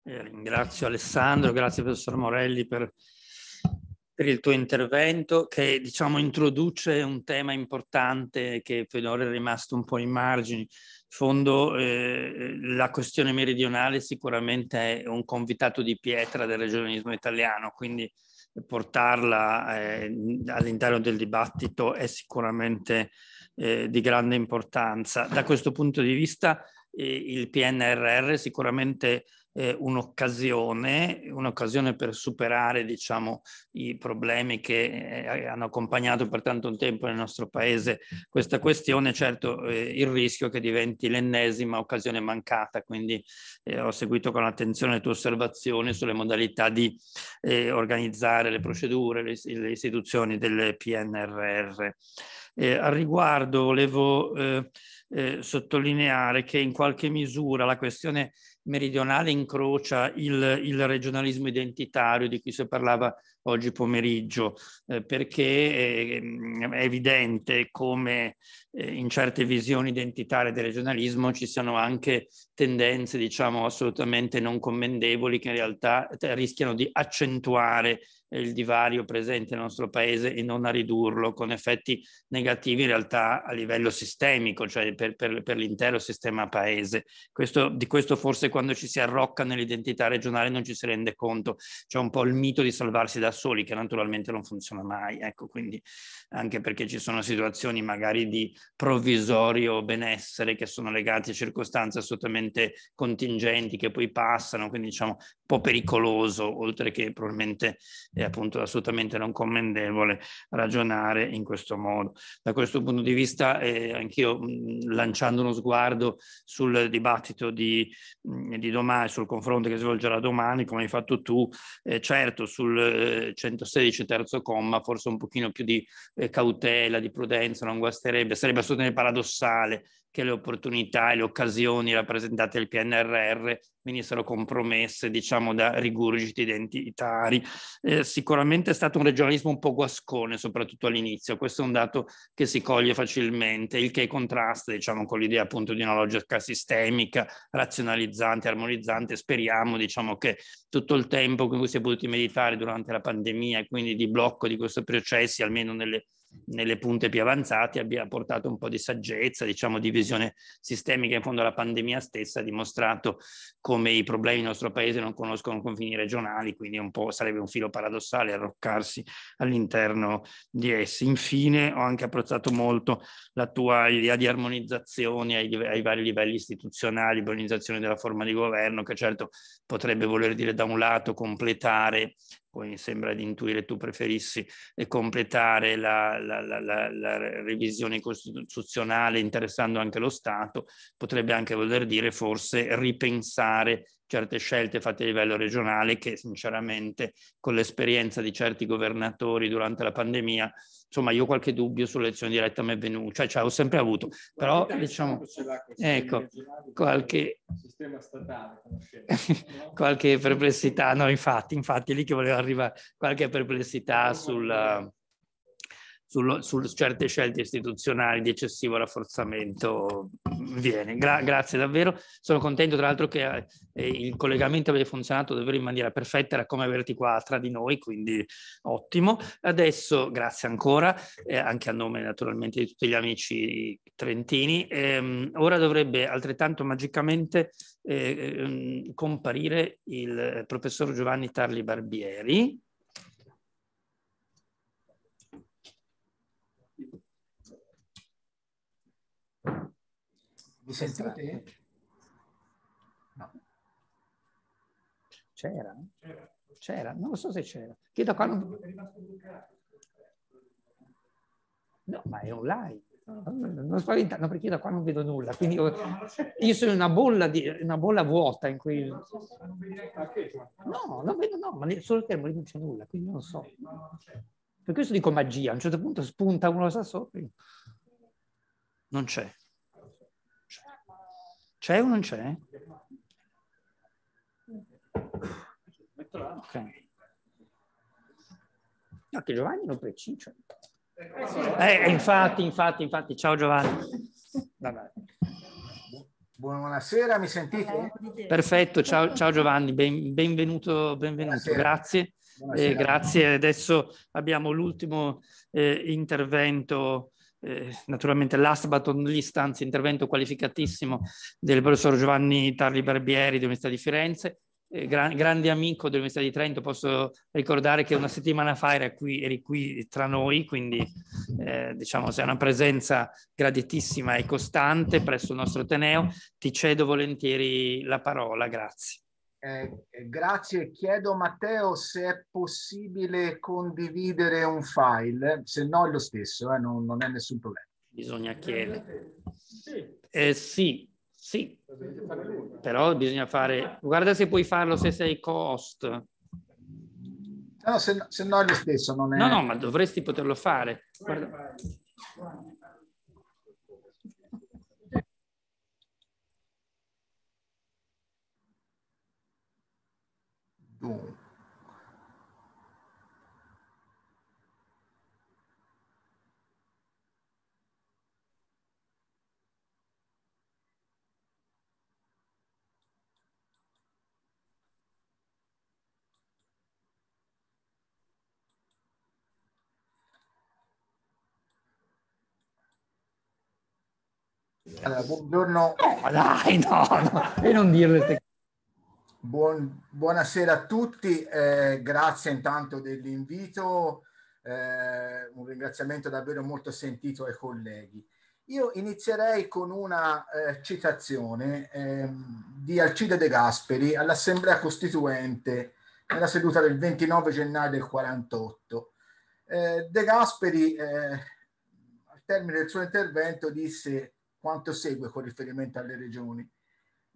Eh, ringrazio Alessandro, grazie professor Morelli per per il tuo intervento che diciamo introduce un tema importante che finora è rimasto un po' in margini. In fondo eh, la questione meridionale sicuramente è un convitato di pietra del regionalismo italiano, quindi portarla eh, all'interno del dibattito è sicuramente eh, di grande importanza. Da questo punto di vista eh, il PNRR sicuramente eh, un'occasione, un'occasione per superare diciamo, i problemi che eh, eh, hanno accompagnato per tanto tempo nel nostro paese questa questione, certo eh, il rischio che diventi l'ennesima occasione mancata, quindi eh, ho seguito con attenzione le tue osservazioni sulle modalità di eh, organizzare le procedure, le, le istituzioni del PNRR. Eh, al riguardo volevo eh, eh, sottolineare che in qualche misura la questione meridionale incrocia il, il regionalismo identitario di cui si parlava oggi pomeriggio, eh, perché eh, è evidente come eh, in certe visioni identitarie del regionalismo ci siano anche tendenze, diciamo, assolutamente non commendevoli che in realtà eh, rischiano di accentuare eh, il divario presente nel nostro paese e non a ridurlo con effetti negativi in realtà a livello sistemico, cioè per, per, per l'intero sistema paese. Questo, di questo forse quando ci si arrocca nell'identità regionale non ci si rende conto. C'è un po' il mito di salvarsi da soli, che naturalmente non funziona mai, ecco, quindi anche perché ci sono situazioni magari di provvisorio benessere che sono legate a circostanze assolutamente contingenti che poi passano, quindi diciamo un po' pericoloso, oltre che probabilmente è appunto assolutamente non commendevole ragionare in questo modo. Da questo punto di vista, eh, anch'io mm, lanciando uno sguardo sul dibattito di, mm, di domani, sul confronto che si svolgerà domani, come hai fatto tu, eh, certo sul, eh, 116 terzo comma, forse un pochino più di eh, cautela, di prudenza non guasterebbe, sarebbe assolutamente paradossale che le opportunità e le occasioni rappresentate dal PNRR venissero compromesse, diciamo, da rigurgiti identitari. Eh, sicuramente è stato un regionalismo un po' guascone, soprattutto all'inizio. Questo è un dato che si coglie facilmente, il che contrasta, diciamo, con l'idea appunto di una logica sistemica, razionalizzante, armonizzante. Speriamo, diciamo, che tutto il tempo in cui si è potuti meditare durante la pandemia e quindi di blocco di questi processi, almeno nelle nelle punte più avanzate abbia portato un po' di saggezza, diciamo di visione sistemica. In fondo la pandemia stessa ha dimostrato come i problemi del nostro paese non conoscono confini regionali, quindi un po' sarebbe un filo paradossale arroccarsi all'interno di essi. Infine ho anche apprezzato molto la tua idea di armonizzazione ai, ai vari livelli istituzionali, armonizzazione della forma di governo, che certo potrebbe voler dire da un lato completare poi sembra di intuire tu preferissi eh, completare la, la, la, la, revisione costituzionale interessando anche lo Stato, potrebbe anche voler dire forse ripensare certe scelte fatte a livello regionale che sinceramente con l'esperienza di certi governatori durante la pandemia, insomma io qualche dubbio sull'elezione diretta mi è venuto, cioè, cioè ho sempre avuto, però diciamo, ecco, qualche, sistema statale, qualche perplessità, no infatti, infatti è lì che volevo arrivare, qualche perplessità sul su, su certe scelte istituzionali di eccessivo rafforzamento mm, viene. Gra- grazie davvero, sono contento tra l'altro che eh, il collegamento abbia funzionato davvero in maniera perfetta, era come averti qua tra di noi, quindi ottimo. Adesso grazie ancora, eh, anche a nome naturalmente di tutti gli amici trentini, ehm, ora dovrebbe altrettanto magicamente eh, ehm, comparire il eh, professor Giovanni Tarli Barbieri Mi sentite? No. C'era? C'era, non lo so se c'era. Chiedo qua. Non... No, ma è online. Non spaventano perché io da qua non vedo nulla, eh, quindi io, io sono una bolla, di, una bolla vuota in cui... No, non vedo, no, ma solo il termo lì non c'è nulla, quindi non so. Per questo dico magia, a un certo punto spunta uno sa sopra. Non c'è. C'è o non c'è? Ok. No, che Giovanni non preciso. Eh, eh, infatti, infatti, infatti. Ciao Giovanni. Buonasera, mi sentite? Perfetto, ciao, ciao Giovanni, ben, benvenuto, benvenuto. Buonasera. grazie. Eh, Buonasera. Eh, grazie, adesso abbiamo l'ultimo eh, intervento eh, naturalmente last but not least, anzi intervento qualificatissimo del professor Giovanni Tarli Barbieri dell'Università di Firenze, eh, gran, grande amico dell'Università di Trento, posso ricordare che una settimana fa era qui, eri qui tra noi, quindi eh, diciamo sei una presenza graditissima e costante presso il nostro Ateneo, ti cedo volentieri la parola, grazie. Eh, eh, grazie, chiedo Matteo se è possibile condividere un file, se no è lo stesso, eh, non, non, è nessun problema. Bisogna chiedere. Eh, sì, sì, però bisogna fare... Guarda se puoi farlo se sei co-host. No, se, se, no è lo stesso. Non è... No, no, ma dovresti poterlo fare. Guarda. No. Buongiorno. No, no, no, Buon, buonasera a tutti, eh, grazie intanto dell'invito, eh, un ringraziamento davvero molto sentito ai colleghi. Io inizierei con una eh, citazione ehm, di Alcide De Gasperi all'Assemblea Costituente nella seduta del 29 gennaio del 48. Eh, De Gasperi, eh, al termine del suo intervento, disse quanto segue con riferimento alle regioni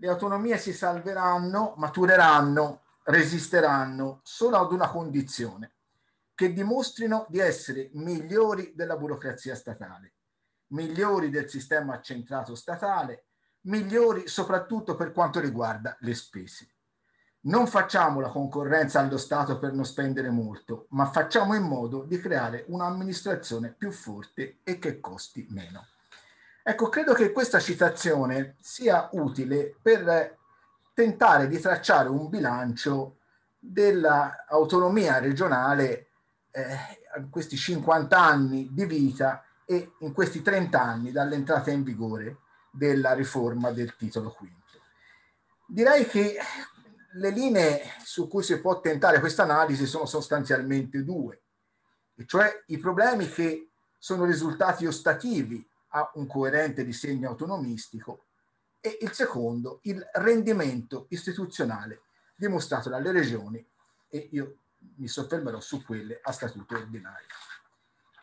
le autonomie si salveranno, matureranno, resisteranno solo ad una condizione, che dimostrino di essere migliori della burocrazia statale, migliori del sistema accentrato statale, migliori soprattutto per quanto riguarda le spese. Non facciamo la concorrenza allo Stato per non spendere molto, ma facciamo in modo di creare un'amministrazione più forte e che costi meno. Ecco, credo che questa citazione sia utile per tentare di tracciare un bilancio dell'autonomia regionale eh, in questi 50 anni di vita e in questi 30 anni dall'entrata in vigore della riforma del titolo V. Direi che le linee su cui si può tentare questa analisi sono sostanzialmente due, e cioè i problemi che sono risultati ostativi ha un coerente disegno autonomistico e il secondo il rendimento istituzionale dimostrato dalle regioni e io mi soffermerò su quelle a statuto ordinario.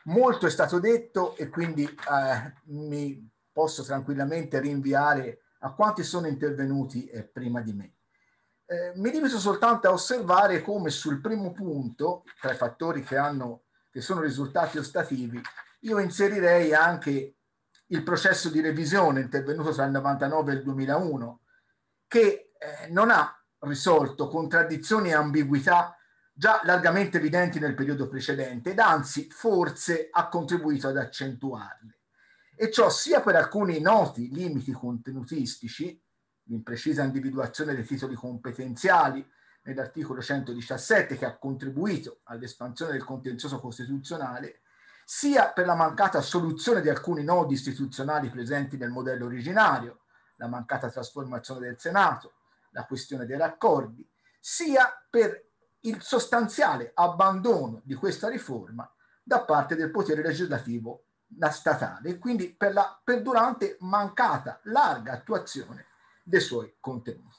Molto è stato detto e quindi eh, mi posso tranquillamente rinviare a quanti sono intervenuti eh, prima di me. Eh, mi limito soltanto a osservare come sul primo punto, tra i fattori che, hanno, che sono risultati ostativi, io inserirei anche il processo di revisione intervenuto tra il 99 e il 2001, che eh, non ha risolto contraddizioni e ambiguità già largamente evidenti nel periodo precedente ed anzi forse ha contribuito ad accentuarle. E ciò sia per alcuni noti limiti contenutistici, l'imprecisa individuazione dei titoli competenziali nell'articolo 117 che ha contribuito all'espansione del contenzioso costituzionale, sia per la mancata soluzione di alcuni nodi istituzionali presenti nel modello originario, la mancata trasformazione del Senato, la questione dei raccordi, sia per il sostanziale abbandono di questa riforma da parte del potere legislativo statale e quindi per la perdurante mancata larga attuazione dei suoi contenuti.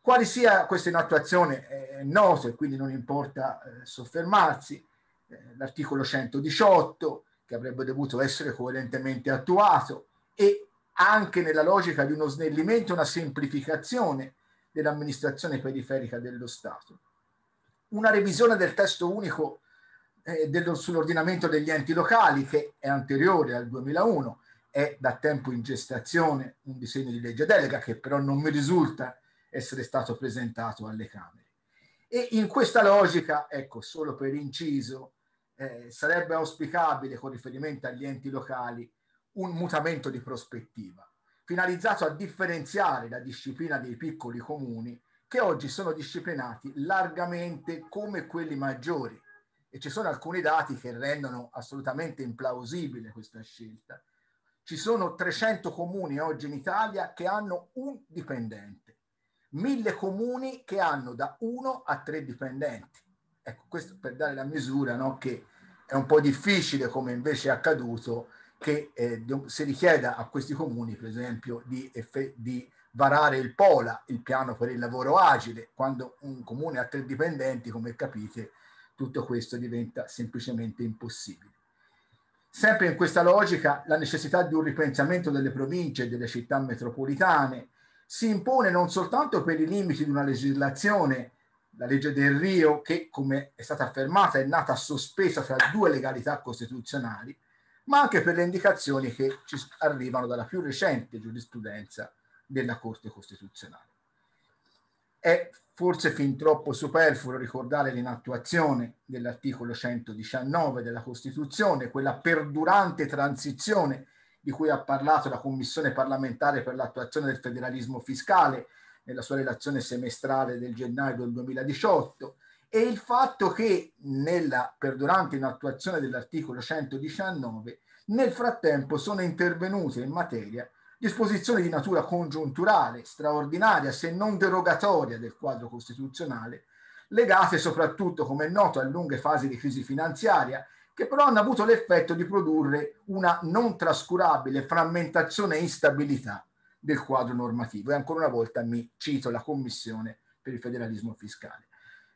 Quali sia questa inattuazione è noto e quindi non importa eh, soffermarsi, eh, l'articolo 118 che avrebbe dovuto essere coerentemente attuato e anche nella logica di uno snellimento, una semplificazione dell'amministrazione periferica dello Stato. Una revisione del testo unico eh, dello, sull'ordinamento degli enti locali che è anteriore al 2001, è da tempo in gestazione un disegno di legge delega che però non mi risulta essere stato presentato alle Camere. E in questa logica, ecco, solo per inciso, eh, sarebbe auspicabile con riferimento agli enti locali un mutamento di prospettiva, finalizzato a differenziare la disciplina dei piccoli comuni che oggi sono disciplinati largamente come quelli maggiori e ci sono alcuni dati che rendono assolutamente implausibile questa scelta. Ci sono 300 comuni oggi in Italia che hanno un dipendente, 1000 comuni che hanno da 1 a 3 dipendenti Ecco, questo per dare la misura no, che è un po' difficile, come invece è accaduto, che eh, si richieda a questi comuni, per esempio, di, di, varare il POLA, il piano per il lavoro agile, quando un comune ha tre dipendenti, come capite, tutto questo diventa semplicemente impossibile. Sempre in questa logica, la necessità di un ripensamento delle province e delle città metropolitane si impone non soltanto per i limiti di una legislazione la legge del Rio, che come è stata affermata è nata sospesa tra due legalità costituzionali, ma anche per le indicazioni che ci arrivano dalla più recente giurisprudenza della Corte Costituzionale. È forse fin troppo superfluo ricordare l'inattuazione dell'articolo 119 della Costituzione, quella perdurante transizione di cui ha parlato la Commissione parlamentare per l'attuazione del federalismo fiscale, nella sua relazione semestrale del gennaio del 2018 e il fatto che nella perdurante in attuazione dell'articolo 119 nel frattempo sono intervenute in materia disposizioni di natura congiunturale, straordinaria se non derogatoria del quadro costituzionale, legate soprattutto, come è noto, a lunghe fasi di crisi finanziaria, che però hanno avuto l'effetto di produrre una non trascurabile frammentazione e instabilità del quadro normativo. E ancora una volta mi cito la Commissione per il federalismo fiscale.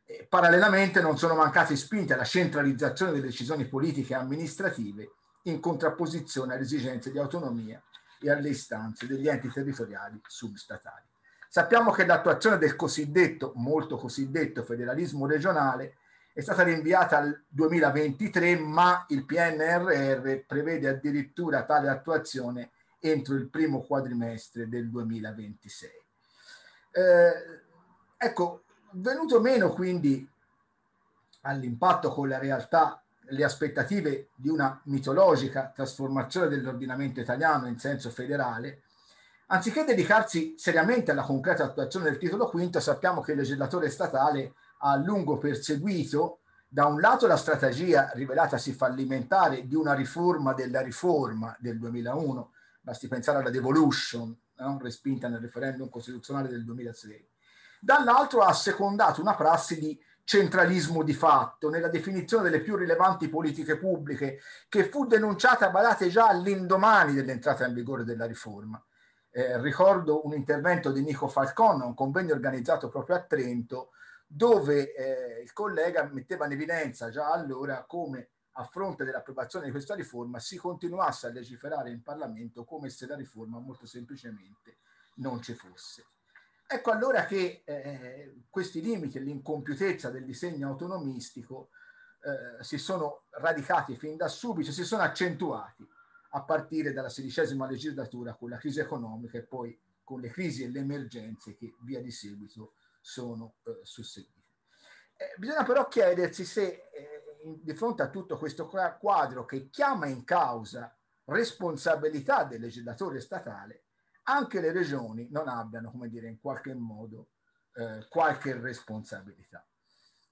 E parallelamente non sono mancate spinte alla centralizzazione delle decisioni politiche e amministrative in contrapposizione alle esigenze di autonomia e alle istanze degli enti territoriali substatali. Sappiamo che l'attuazione del cosiddetto, molto cosiddetto, federalismo regionale è stata rinviata al 2023, ma il PNRR prevede addirittura tale attuazione entro il primo quadrimestre del 2026. Eh, ecco, venuto meno quindi all'impatto con la realtà le aspettative di una mitologica trasformazione dell'ordinamento italiano in senso federale, anziché dedicarsi seriamente alla concreta attuazione del titolo V, sappiamo che il legislatore statale ha a lungo perseguito da un lato la strategia rivelatasi fallimentare di una riforma della riforma del 2001 basti pensare alla devolution, no? respinta nel referendum costituzionale del 2006, dall'altro ha secondato una prassi di centralismo di fatto nella definizione delle più rilevanti politiche pubbliche che fu denunciata, badate, già all'indomani dell'entrata in vigore della riforma. Eh, ricordo un intervento di Nico Falcon a un convegno organizzato proprio a Trento, dove eh, il collega metteva in evidenza già allora come a fronte dell'approvazione di questa riforma si continuasse a legiferare in Parlamento come se la riforma molto semplicemente non ci fosse. Ecco allora che eh, questi limiti e l'incompiutezza del disegno autonomistico eh, si sono radicati fin da subito, si sono accentuati a partire dalla sedicesima legislatura con la crisi economica e poi con le crisi e le emergenze che via di seguito sono eh, susseguite. Eh, bisogna però chiedersi se eh, di fronte a tutto questo quadro che chiama in causa responsabilità del legislatore statale, anche le regioni non abbiano, come dire, in qualche modo eh, qualche responsabilità.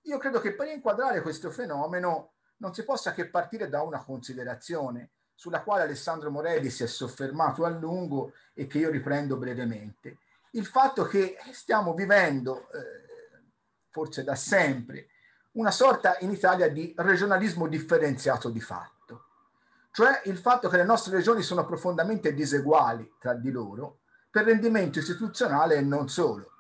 Io credo che per inquadrare questo fenomeno non si possa che partire da una considerazione sulla quale Alessandro Morelli si è soffermato a lungo e che io riprendo brevemente. Il fatto che stiamo vivendo, eh, forse da sempre, una sorta in Italia di regionalismo differenziato di fatto, cioè il fatto che le nostre regioni sono profondamente diseguali tra di loro per rendimento istituzionale e non solo.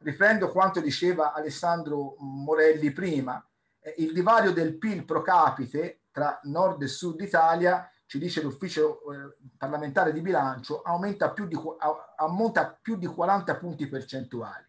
Riprendo quanto diceva Alessandro Morelli prima, eh, il divario del PIL pro capite tra nord e sud Italia, ci dice l'ufficio eh, parlamentare di bilancio, aumenta più di, ammonta più di 40 punti percentuali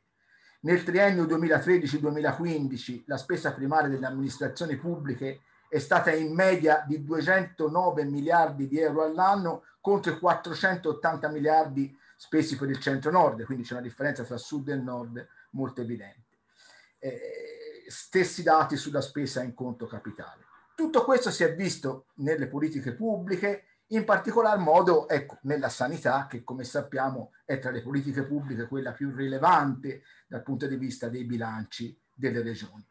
nel triennio 2013-2015 la spesa primaria delle amministrazioni pubbliche è stata in media di 209 miliardi di euro all'anno contro i 480 miliardi spesi per il centro-nord, quindi c'è una differenza tra sud e nord molto evidente. Eh, stessi dati sulla spesa in conto capitale. Tutto questo si è visto nelle politiche pubbliche in particolar modo, ecco, nella sanità, che come sappiamo è tra le politiche pubbliche quella più rilevante dal punto di vista dei bilanci delle regioni.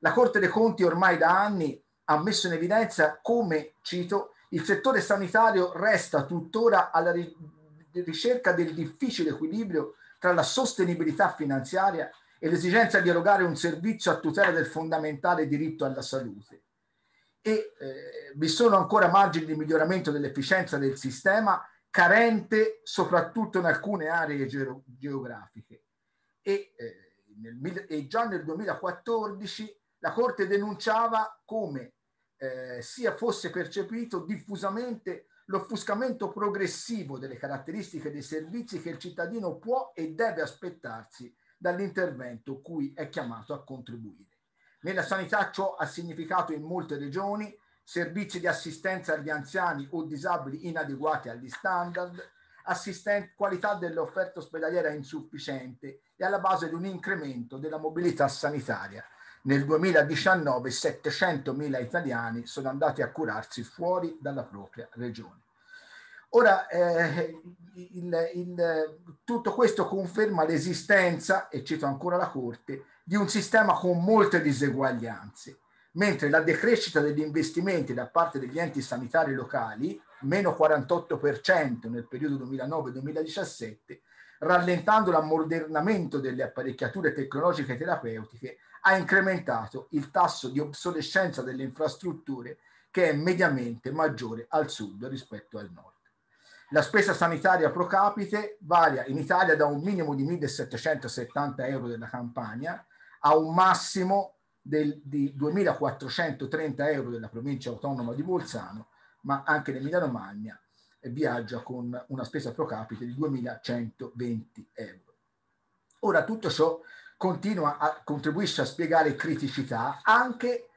La Corte dei Conti ormai da anni ha messo in evidenza come, cito, il settore sanitario resta tuttora alla ricerca del difficile equilibrio tra la sostenibilità finanziaria e l'esigenza di erogare un servizio a tutela del fondamentale diritto alla salute e eh, vi sono ancora margini di miglioramento dell'efficienza del sistema carente soprattutto in alcune aree ge geografiche. E, eh, nel, e, già nel 2014 la Corte denunciava come eh, sia fosse percepito diffusamente l'offuscamento progressivo delle caratteristiche dei servizi che il cittadino può e deve aspettarsi dall'intervento cui è chiamato a contribuire. Nella sanità ciò ha significato in molte regioni servizi di assistenza agli anziani o disabili inadeguati agli standard, assisten- qualità dell'offerta ospedaliera insufficiente e alla base di un incremento della mobilità sanitaria. Nel 2019 700.000 italiani sono andati a curarsi fuori dalla propria regione. Ora, eh, il, il, tutto questo conferma l'esistenza, e cito ancora la Corte, di un sistema con molte diseguaglianze, mentre la decrescita degli investimenti da parte degli enti sanitari locali, meno 48% nel periodo 2009-2017, rallentando l'ammodernamento delle apparecchiature tecnologiche e terapeutiche, ha incrementato il tasso di obsolescenza delle infrastrutture che è mediamente maggiore al sud rispetto al nord. La spesa sanitaria pro capite varia in Italia da un minimo di 1.770 euro della campagna, a un massimo del, di 2.430 euro della provincia autonoma di Bolzano, ma anche l'Emilia Romagna viaggia con una spesa pro capite di 2.120 euro. Ora tutto ciò continua a, contribuisce a spiegare criticità anche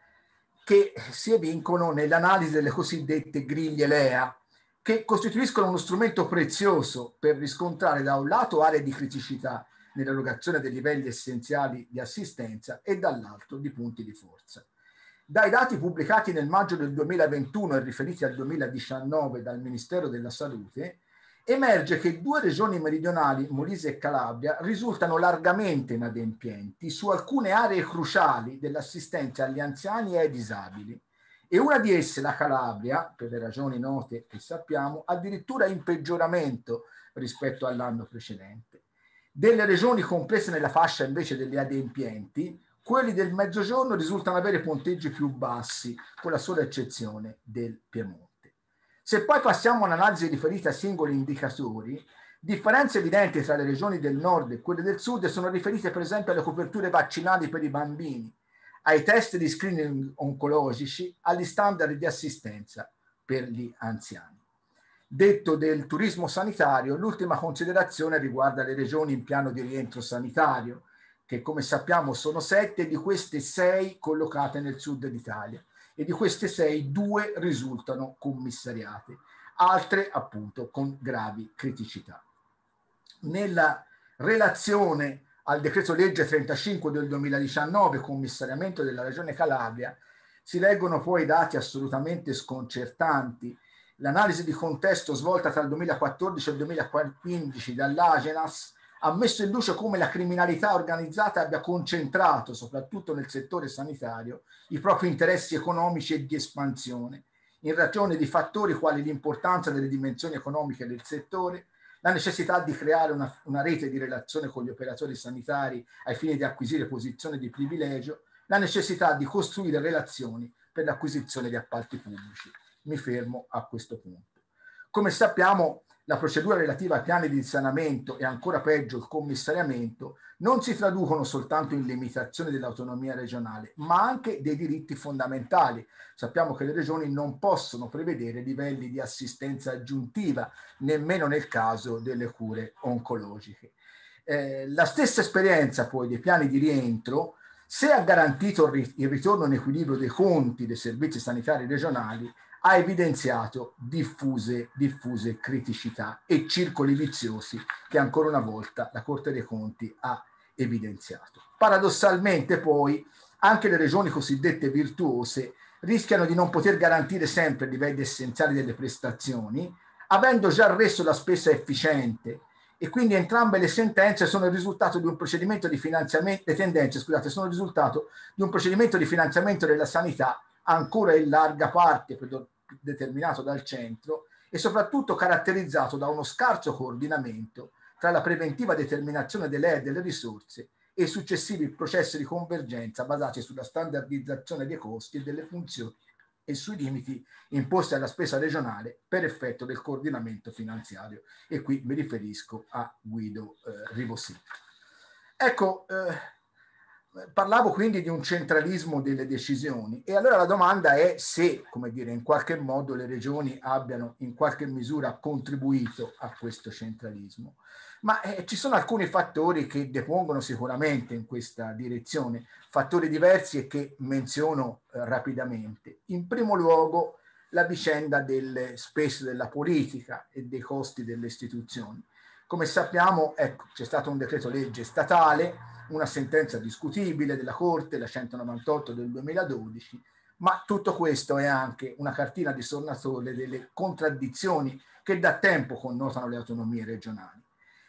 che si evincono nell'analisi delle cosiddette griglie LEA, che costituiscono uno strumento prezioso per riscontrare da un lato aree di criticità nell'erogazione dei livelli essenziali di assistenza e dall'altro di punti di forza. Dai dati pubblicati nel maggio del 2021 e riferiti al 2019 dal Ministero della Salute, emerge che due regioni meridionali, Molise e Calabria, risultano largamente inadempienti su alcune aree cruciali dell'assistenza agli anziani e ai disabili e una di esse, la Calabria, per le ragioni note che sappiamo, addirittura in peggioramento rispetto all'anno precedente. Delle regioni comprese nella fascia invece delle adempienti, quelli del Mezzogiorno risultano avere punteggi più bassi, con la sola eccezione del Piemonte. Se poi passiamo all'analisi riferita a singoli indicatori, differenze evidenti tra le regioni del nord e quelle del sud sono riferite per esempio alle coperture vaccinali per i bambini, ai test di screening oncologici, agli standard di assistenza per gli anziani. Detto del turismo sanitario, l'ultima considerazione riguarda le regioni in piano di rientro sanitario, che come sappiamo sono sette, di queste sei collocate nel sud d'Italia e di queste sei due risultano commissariate, altre appunto con gravi criticità. Nella relazione al decreto legge 35 del 2019, commissariamento della regione Calabria, si leggono poi dati assolutamente sconcertanti L'analisi di contesto svolta tra il 2014 e il 2015 dall'Agenas ha messo in luce come la criminalità organizzata abbia concentrato, soprattutto nel settore sanitario, i propri interessi economici e di espansione, in ragione di fattori quali l'importanza delle dimensioni economiche del settore, la necessità di creare una, una, rete di relazione con gli operatori sanitari ai fini di acquisire posizioni di privilegio, la necessità di costruire relazioni per l'acquisizione di appalti pubblici mi fermo a questo punto. Come sappiamo, la procedura relativa ai piani di risanamento e ancora peggio il commissariamento non si traducono soltanto in limitazione dell'autonomia regionale, ma anche dei diritti fondamentali. Sappiamo che le regioni non possono prevedere livelli di assistenza aggiuntiva, nemmeno nel caso delle cure oncologiche. Eh, la stessa esperienza poi dei piani di rientro, se ha garantito il ritorno in equilibrio dei conti dei servizi sanitari regionali, ha evidenziato diffuse, diffuse criticità e circoli viziosi che ancora una volta la Corte dei Conti ha evidenziato. Paradossalmente poi anche le regioni cosiddette virtuose rischiano di non poter garantire sempre i livelli essenziali delle prestazioni, avendo già reso la spesa efficiente e quindi entrambe le sentenze sono il risultato di un procedimento di finanziamento, le tendenze scusate, sono il risultato di un procedimento di finanziamento della sanità ancora in larga parte determinato dal centro e soprattutto caratterizzato da uno scarso coordinamento tra la preventiva determinazione delle, delle risorse e i successivi processi di convergenza basati sulla standardizzazione dei costi e delle funzioni e sui limiti imposti alla spesa regionale per effetto del coordinamento finanziario. E qui mi riferisco a Guido eh, Rivosini. Ecco, eh, parlavo quindi di un centralismo delle decisioni e allora la domanda è se, come dire, in qualche modo le regioni abbiano in qualche misura contribuito a questo centralismo. Ma eh, ci sono alcuni fattori che depongono sicuramente in questa direzione, fattori diversi e che menziono eh, rapidamente. In primo luogo la vicenda del, spesso della politica e dei costi delle istituzioni. Come sappiamo, ecco, c'è stato un decreto legge statale una sentenza discutibile della Corte, la 198 del 2012, ma tutto questo è anche una cartina di sornasole delle contraddizioni che da tempo connotano le autonomie regionali.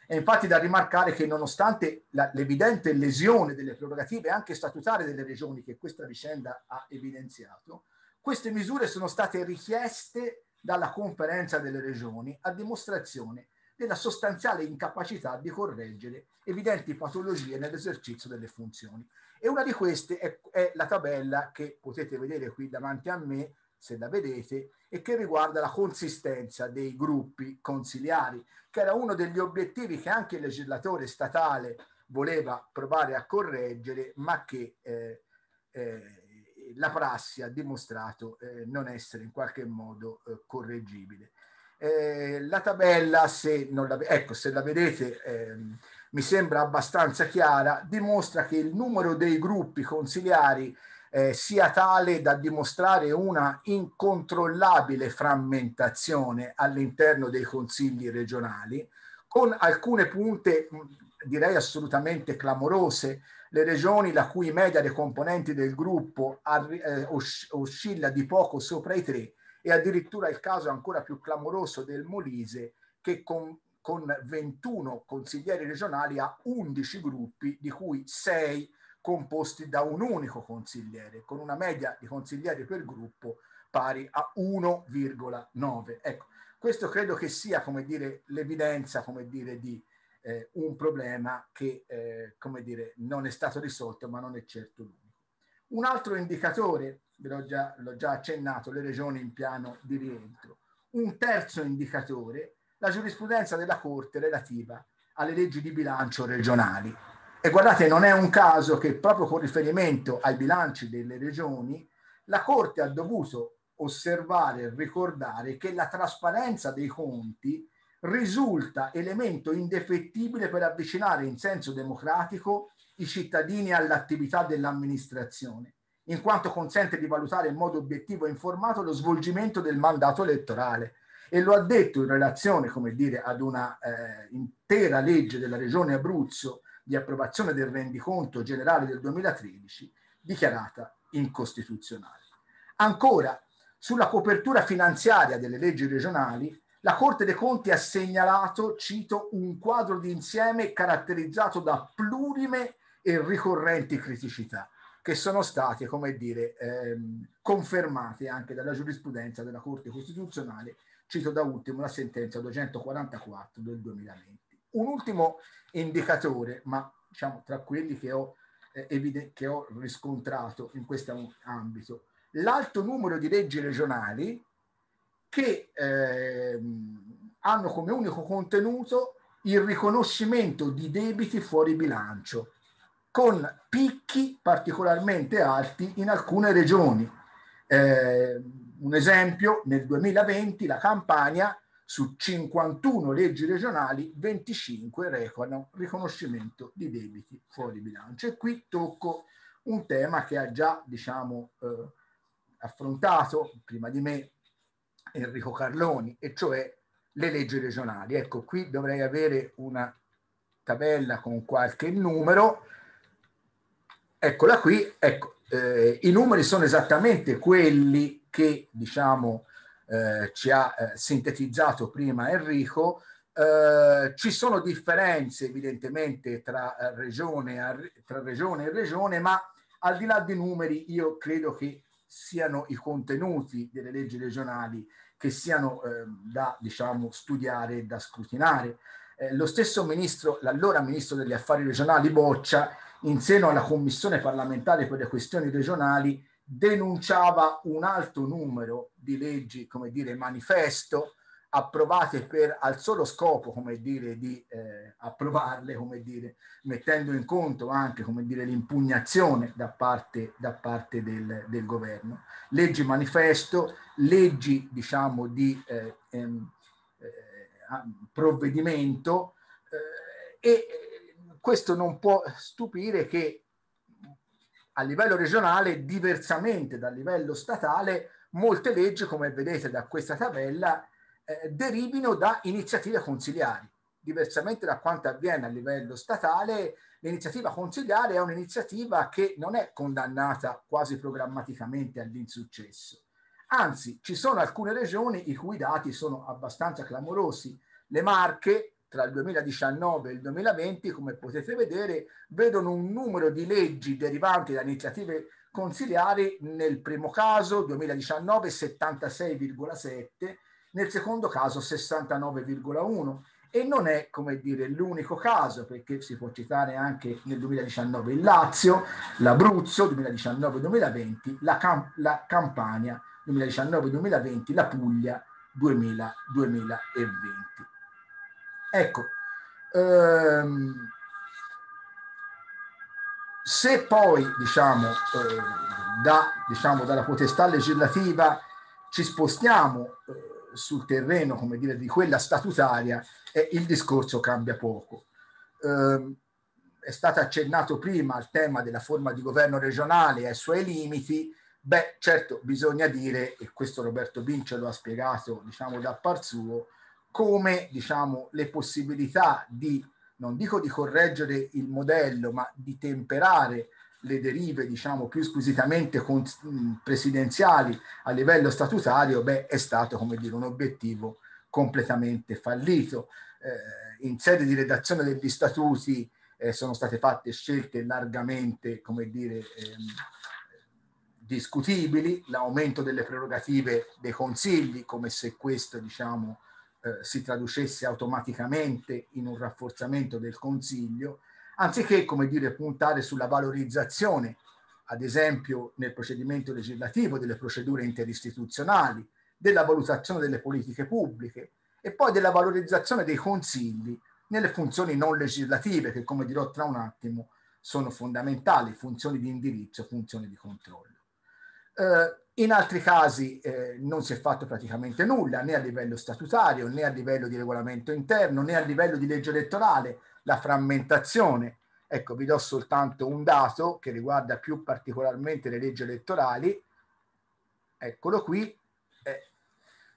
È infatti da rimarcare che nonostante la, l'evidente lesione delle prerogative anche statutarie delle regioni che questa vicenda ha evidenziato, queste misure sono state richieste dalla conferenza delle regioni a dimostrazione della sostanziale incapacità di correggere evidenti patologie nell'esercizio delle funzioni. E una di queste è, è la tabella che potete vedere qui davanti a me, se la vedete, e che riguarda la consistenza dei gruppi consiliari, che era uno degli obiettivi che anche il legislatore statale voleva provare a correggere, ma che eh, eh, la prassi ha dimostrato eh, non essere in qualche modo eh, correggibile. Eh, la tabella, se, la, ecco, se la vedete, eh, mi sembra abbastanza chiara, dimostra che il numero dei gruppi consigliari eh, sia tale da dimostrare una incontrollabile frammentazione all'interno dei consigli regionali, con alcune punte direi assolutamente clamorose, le regioni la cui media dei componenti del gruppo eh, oscilla di poco sopra i tre e addirittura il caso ancora più clamoroso del Molise che con, con 21 consiglieri regionali ha 11 gruppi di cui 6 composti da un unico consigliere con una media di consiglieri per gruppo pari a 1,9. Ecco, questo credo che sia come dire, l'evidenza come dire, di eh, un problema che eh, come dire, non è stato risolto ma non è certo l'unico. Un altro indicatore l'ho già, l'ho già accennato, le regioni in piano di rientro. Un terzo indicatore, la giurisprudenza della Corte relativa alle leggi di bilancio regionali. E guardate, non è un caso che proprio con riferimento ai bilanci delle regioni, la Corte ha dovuto osservare e ricordare che la trasparenza dei conti risulta elemento indefettibile per avvicinare in senso democratico i cittadini all'attività dell'amministrazione in quanto consente di valutare in modo obiettivo e informato lo svolgimento del mandato elettorale. E lo ha detto in relazione, come dire, ad una eh, intera legge della Regione Abruzzo di approvazione del rendiconto generale del 2013, dichiarata incostituzionale. Ancora, sulla copertura finanziaria delle leggi regionali, la Corte dei Conti ha segnalato, cito, un quadro d'insieme caratterizzato da plurime e ricorrenti criticità che sono stati, come dire, ehm, confermati anche dalla giurisprudenza della Corte Costituzionale, cito da ultimo la sentenza 244 del 2020. Un ultimo indicatore, ma diciamo tra quelli che ho, eh, evide- che ho riscontrato in questo ambito, l'alto numero di leggi regionali che ehm, hanno come unico contenuto il riconoscimento di debiti fuori bilancio con picchi particolarmente alti in alcune regioni. Eh, un esempio, nel 2020 la Campania su 51 leggi regionali 25 recano riconoscimento di debiti fuori bilancio. E qui tocco un tema che ha già diciamo, eh, affrontato prima di me Enrico Carloni, e cioè le leggi regionali. Ecco, qui dovrei avere una tabella con qualche numero Eccola qui, ecco, eh, i numeri sono esattamente quelli che diciamo eh, ci ha eh, sintetizzato prima Enrico. Eh, ci sono differenze evidentemente tra eh, regione, tra regione e regione, ma al di là dei numeri io credo che siano i contenuti delle leggi regionali che siano ehm, da diciamo, studiare e da scrutinare. Eh, lo stesso ministro, l'allora ministro degli affari regionali Boccia, in seno alla Commissione parlamentare per le questioni regionali denunciava un alto numero di leggi, come dire, manifesto, approvate per, al solo scopo, come dire, di eh, approvarle, come dire, mettendo in conto anche, come dire, l'impugnazione da parte, da parte del, del governo. Leggi manifesto, leggi, diciamo, di eh, ehm, eh, provvedimento eh, e questo non può stupire che a livello regionale, diversamente dal livello statale, molte leggi, come vedete da questa tabella, eh, derivino da iniziative consiliari. Diversamente da quanto avviene a livello statale, l'iniziativa consiliare è un'iniziativa che non è condannata quasi programmaticamente all'insuccesso. Anzi, ci sono alcune regioni i cui dati sono abbastanza clamorosi. Le Marche, tra il 2019 e il 2020, come potete vedere, vedono un numero di leggi derivanti da iniziative consiliari nel primo caso 2019 76,7, nel secondo caso 69,1 e non è come dire l'unico caso perché si può citare anche nel 2019 il Lazio, l'Abruzzo 2019-2020, la, Cam- la Campania 2019-2020, la Puglia 2000- 2020. Ecco, ehm, se poi, diciamo, eh, da, diciamo, dalla potestà legislativa ci spostiamo eh, sul terreno, come dire, di quella statutaria, eh, il discorso cambia poco. Ehm, è stato accennato prima al tema della forma di governo regionale e ai suoi limiti. Beh, certo, bisogna dire, e questo Roberto Vince lo ha spiegato, diciamo, da par suo, come diciamo, le possibilità di, non dico di correggere il modello, ma di temperare le derive diciamo, più squisitamente con, mh, mm, presidenziali a livello statutario, beh, è stato come dire, un obiettivo completamente fallito. Eh, in sede di redazione degli statuti eh, sono state fatte scelte largamente come dire, ehm, discutibili, l'aumento delle prerogative dei consigli, come se questo diciamo, eh, si traducesse automaticamente in un rafforzamento del Consiglio, anziché, come dire, puntare sulla valorizzazione, ad esempio nel procedimento legislativo, delle procedure interistituzionali, della valutazione delle politiche pubbliche e poi della valorizzazione dei consigli nelle funzioni non legislative che, come dirò tra un attimo, sono fondamentali, funzioni di indirizzo, funzioni di controllo. Eh, in altri casi eh, non si è fatto praticamente nulla, né a livello statutario, né a livello di regolamento interno, né a livello di legge elettorale, la frammentazione. Ecco, vi do soltanto un dato che riguarda più particolarmente le leggi elettorali. Eccolo qui. Eh,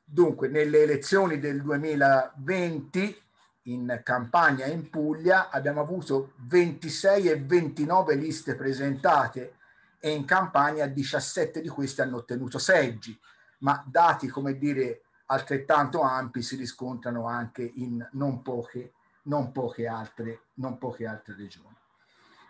dunque, nelle elezioni del 2020 in Campania e in Puglia abbiamo avuto 26 e 29 liste presentate e in Campania 17 di questi hanno ottenuto seggi, ma dati come dire altrettanto ampi si riscontrano anche in non poche, non poche, altre, non poche altre, regioni.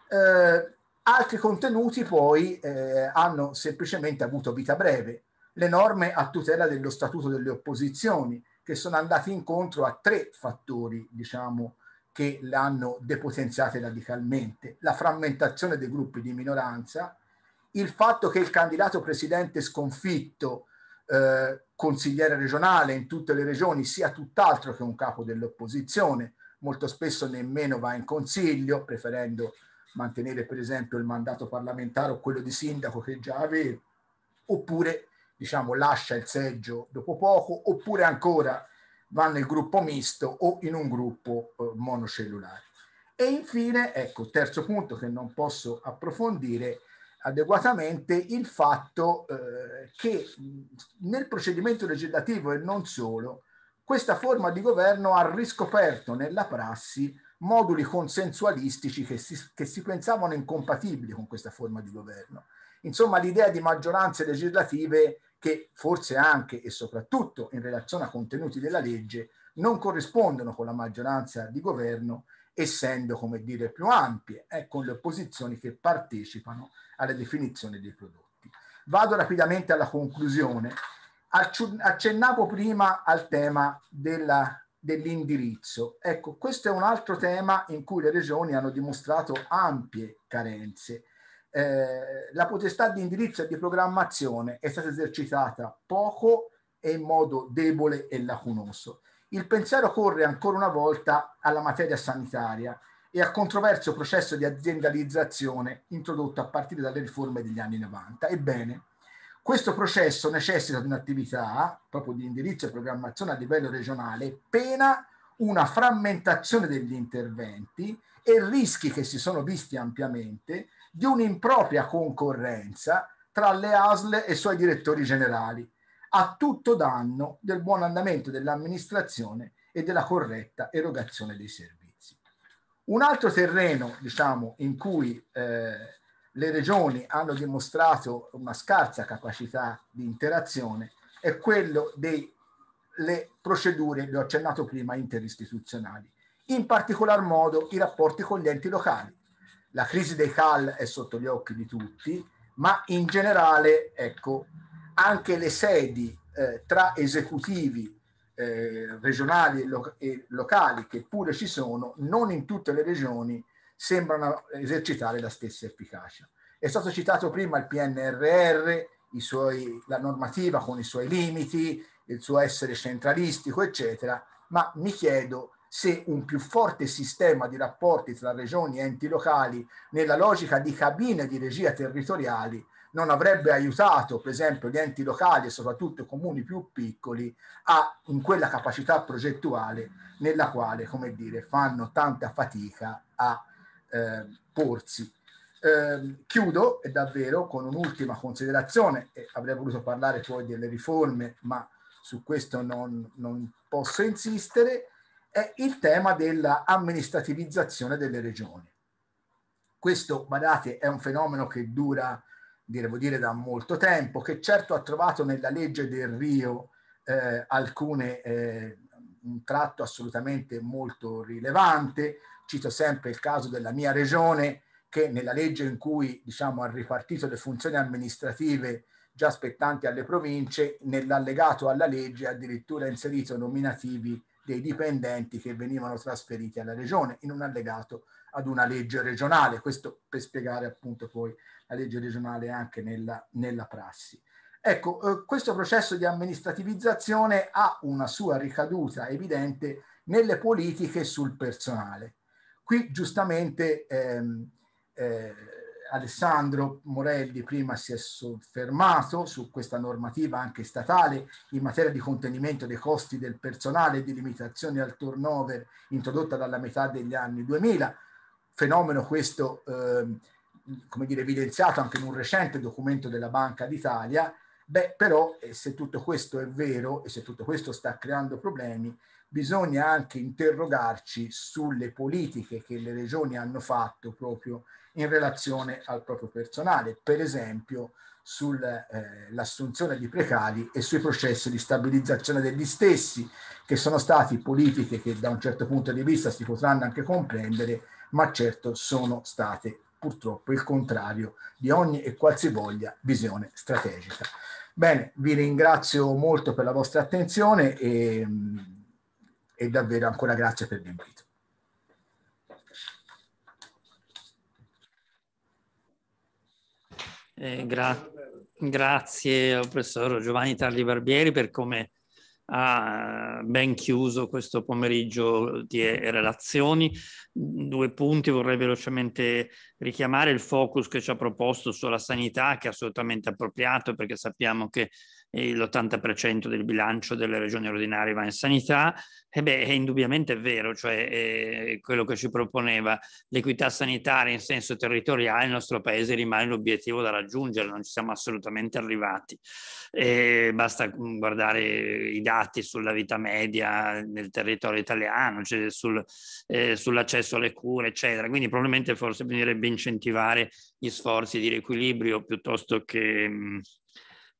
Eh, altri contenuti poi eh, hanno semplicemente avuto vita breve, le norme a tutela dello statuto delle opposizioni che sono andate incontro a tre fattori diciamo, che l'hanno depotenziate radicalmente, la frammentazione dei gruppi di minoranza, il fatto che il candidato presidente sconfitto, eh, consigliere regionale in tutte le regioni, sia tutt'altro che un capo dell'opposizione, molto spesso nemmeno va in consiglio, preferendo mantenere per esempio il mandato parlamentare o quello di sindaco che già aveva, oppure diciamo, lascia il seggio dopo poco, oppure ancora va nel gruppo misto o in un gruppo eh, monocellulare. E infine, ecco, terzo punto che non posso approfondire, adeguatamente il fatto eh, che nel procedimento legislativo e non solo, questa forma di governo ha riscoperto nella prassi moduli consensualistici che si, che si pensavano incompatibili con questa forma di governo. Insomma, l'idea di maggioranze legislative che forse anche e soprattutto in relazione a contenuti della legge non corrispondono con la maggioranza di governo essendo, come dire, più ampie, eh, con le opposizioni che partecipano alla definizione dei prodotti. Vado rapidamente alla conclusione. Accennavo prima al tema dell'indirizzo. ecco, questo è un altro tema in cui le regioni hanno dimostrato ampie carenze. Eh, la potestà di indirizzo e di programmazione è stata esercitata poco e in modo debole e lacunoso. Il pensiero corre ancora una volta alla materia sanitaria, e al controverso processo di aziendalizzazione introdotto a partire dalle riforme degli anni 90. Ebbene, questo processo necessita di un'attività proprio di indirizzo e programmazione a livello regionale, pena una frammentazione degli interventi e rischi che si sono visti ampiamente di un'impropria concorrenza tra le ASL e i suoi direttori generali, a tutto danno del buon andamento dell'amministrazione e della corretta erogazione dei servizi. Un altro terreno diciamo, in cui eh, le regioni hanno dimostrato una scarsa capacità di interazione è quello delle procedure, le ho accennato prima, interistituzionali, in particolar modo i rapporti con gli enti locali. La crisi dei CAL è sotto gli occhi di tutti, ma in generale ecco, anche le sedi eh, tra esecutivi eh, regionali lo- e locali, che pure ci sono, non in tutte le regioni sembrano esercitare la stessa efficacia. È stato citato prima il PNRR, suoi, la normativa con i suoi limiti, il suo essere centralistico, eccetera, ma mi chiedo se un più forte sistema di rapporti tra regioni e enti locali nella logica di cabine di regia territoriali non avrebbe aiutato per esempio gli enti locali e soprattutto i comuni più piccoli a, in quella capacità progettuale nella quale, come dire, fanno tanta fatica a eh, porsi. Eh, chiudo e davvero con un'ultima considerazione, e avrei voluto parlare poi delle riforme, ma su questo non, non posso insistere, è il tema della amministrativizzazione delle regioni. Questo, guardate, è un fenomeno che dura devo dire da molto tempo, che certo ha trovato nella legge del Rio eh, alcune, eh, un tratto assolutamente molto rilevante. Cito sempre il caso della mia regione, che nella legge in cui diciamo, ha ripartito le funzioni amministrative già spettanti alle province, nell'allegato alla legge ha addirittura inserito nominativi dei dipendenti che venivano trasferiti alla regione in un allegato ad una legge regionale. Questo per spiegare appunto poi la legge regionale anche nella, nella prassi. Ecco, eh, questo processo di amministrativizzazione ha una sua ricaduta evidente nelle politiche sul personale. Qui giustamente ehm, eh, Alessandro Morelli prima si è soffermato su questa normativa anche statale in materia di contenimento dei costi del personale e di limitazione al turnover introdotta dalla metà degli anni 2000, fenomeno questo eh, come dire, evidenziato anche in un recente documento della Banca d'Italia, beh, però eh, se tutto questo è vero e se tutto questo sta creando problemi, bisogna anche interrogarci sulle politiche che le regioni hanno fatto proprio in relazione al proprio personale, per esempio sull'assunzione eh, di precari e sui processi di stabilizzazione degli stessi, che sono stati politiche che da un certo punto di vista si potranno anche comprendere, ma certo sono state purtroppo il contrario di ogni e qualsivoglia visione strategica. Bene, vi ringrazio molto per la vostra attenzione e, e davvero ancora grazie per l'invito. Eh, gra grazie al professor Giovanni Tarli Barbieri per come ha eh, ben chiuso questo pomeriggio di eh, relazioni. Mm, due punti vorrei velocemente richiamare, il focus che ci ha proposto sulla sanità, che è assolutamente appropriato perché sappiamo che l'80% del bilancio delle regioni ordinarie va in sanità, e beh, è indubbiamente vero, cioè eh, quello che ci proponeva l'equità sanitaria in senso territoriale il nostro paese rimane l'obiettivo da raggiungere, non ci siamo assolutamente arrivati. E basta mm, guardare i dati sulla vita media nel territorio italiano, cioè sul, eh, sull'accesso alle cure, eccetera. Quindi probabilmente forse bisognerebbe incentivare gli sforzi di riequilibrio piuttosto che... Mh, mm,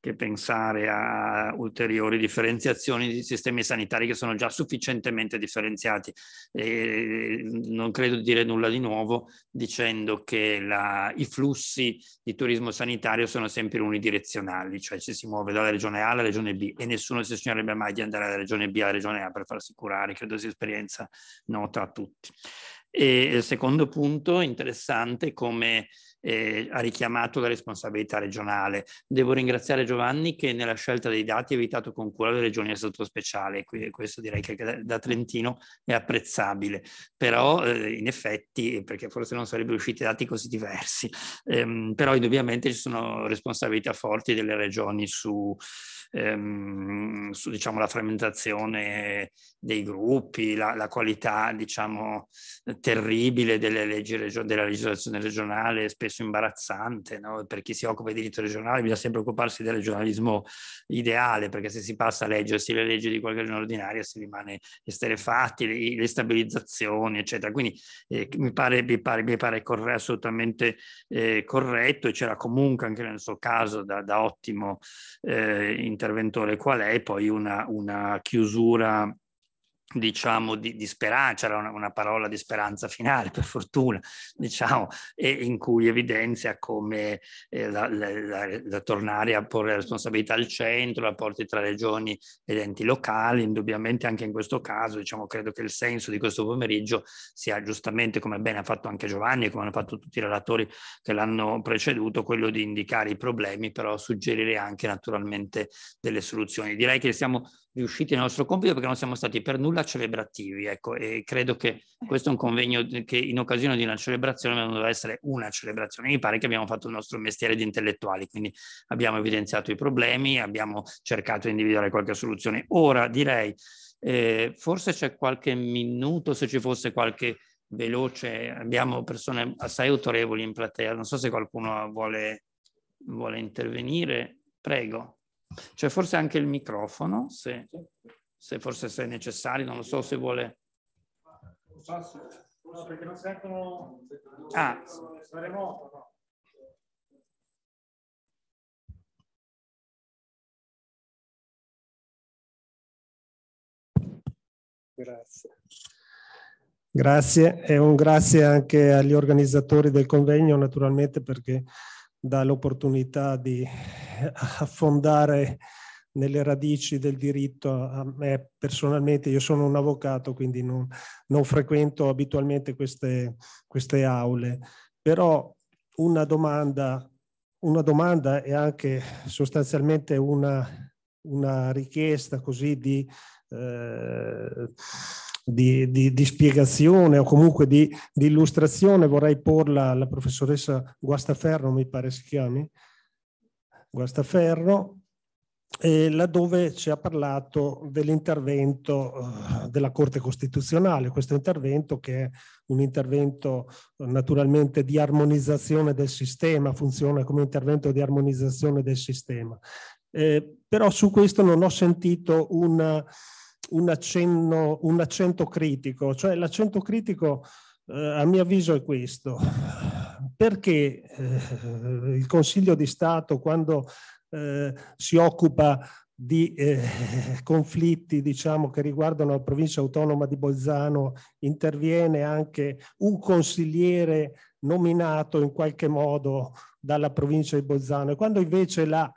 che pensare a ulteriori differenziazioni di sistemi sanitari che sono già sufficientemente differenziati. E non credo di dire nulla di nuovo dicendo che la, i flussi di turismo sanitario sono sempre unidirezionali, cioè ci si muove dalla regione A alla regione B e nessuno si sognerebbe mai di andare dalla regione B alla regione A per farsi curare, credo sia esperienza nota a tutti. E il secondo punto interessante come eh, ha richiamato la responsabilità regionale. Devo ringraziare Giovanni che nella scelta dei dati ha evitato con cura le regioni a statuto speciale, questo direi che da, da Trentino è apprezzabile, però eh, in effetti, perché forse non sarebbero usciti dati così diversi, ehm, però indubbiamente ci sono responsabilità forti delle regioni su, ehm, su diciamo, la frammentazione dei gruppi, la, la qualità diciamo, terribile delle leggi della legislazione regionale, spesso spesso imbarazzante, no? per chi si occupa di diritto regionale bisogna sempre occuparsi del regionalismo ideale, perché se si passa a leggersi le leggi di qualche giornale ordinaria si rimane esterefatti, le, le stabilizzazioni, eccetera. Quindi eh, mi, pare, mi pare, mi pare corre, assolutamente eh, corretto e c'era comunque anche nel suo caso da, da ottimo eh, interventore qual è, poi una, una chiusura diciamo di, di, speranza, c'era una, una, parola di speranza finale per fortuna, diciamo, e in cui evidenzia come eh, la, la, la, tornare a porre la responsabilità al centro, rapporti tra regioni ed enti locali, indubbiamente anche in questo caso, diciamo, credo che il senso di questo pomeriggio sia giustamente, come bene ha fatto anche Giovanni e come hanno fatto tutti i relatori che l'hanno preceduto, quello di indicare i problemi, però suggerire anche naturalmente delle soluzioni. Direi che siamo riusciti nel nostro compito perché non siamo stati per nulla celebrativi, ecco, e credo che eh. questo è un convegno che in occasione di una celebrazione non doveva essere una celebrazione, mi pare che abbiamo fatto il nostro mestiere di intellettuali, quindi abbiamo evidenziato i problemi, abbiamo cercato di individuare qualche soluzione. Ora direi, eh, forse c'è qualche minuto, se ci fosse qualche veloce, abbiamo persone assai autorevoli in platea, non so se qualcuno vuole, vuole intervenire, prego. C'è cioè, forse anche il microfono, se, se, forse se è necessario, non lo so se vuole... No, perché non sentono... Ah. Remoto, Grazie. Grazie e un grazie anche agli organizzatori del convegno naturalmente perché dà l'opportunità di affondare nelle radici del diritto a me personalmente, io sono un avvocato quindi non, non frequento abitualmente queste, queste aule, però una domanda, una domanda e anche sostanzialmente una, una richiesta così di eh, di, di, di spiegazione o comunque di, di illustrazione vorrei porla alla professoressa Guastaferro, mi pare si chiami, Guastaferro, eh, laddove ci ha parlato dell'intervento eh, della Corte Costituzionale, questo intervento che è un intervento eh, naturalmente di armonizzazione del sistema, funziona come intervento di armonizzazione del sistema. Eh, però su questo non ho sentito una, un, accenno, un accento critico, cioè l'accento critico eh, a mio avviso è questo, perché eh, il Consiglio di Stato quando eh, si occupa di eh, conflitti diciamo, che riguardano la provincia autonoma di Bolzano interviene anche un consigliere nominato in qualche modo dalla provincia di Bolzano e quando invece la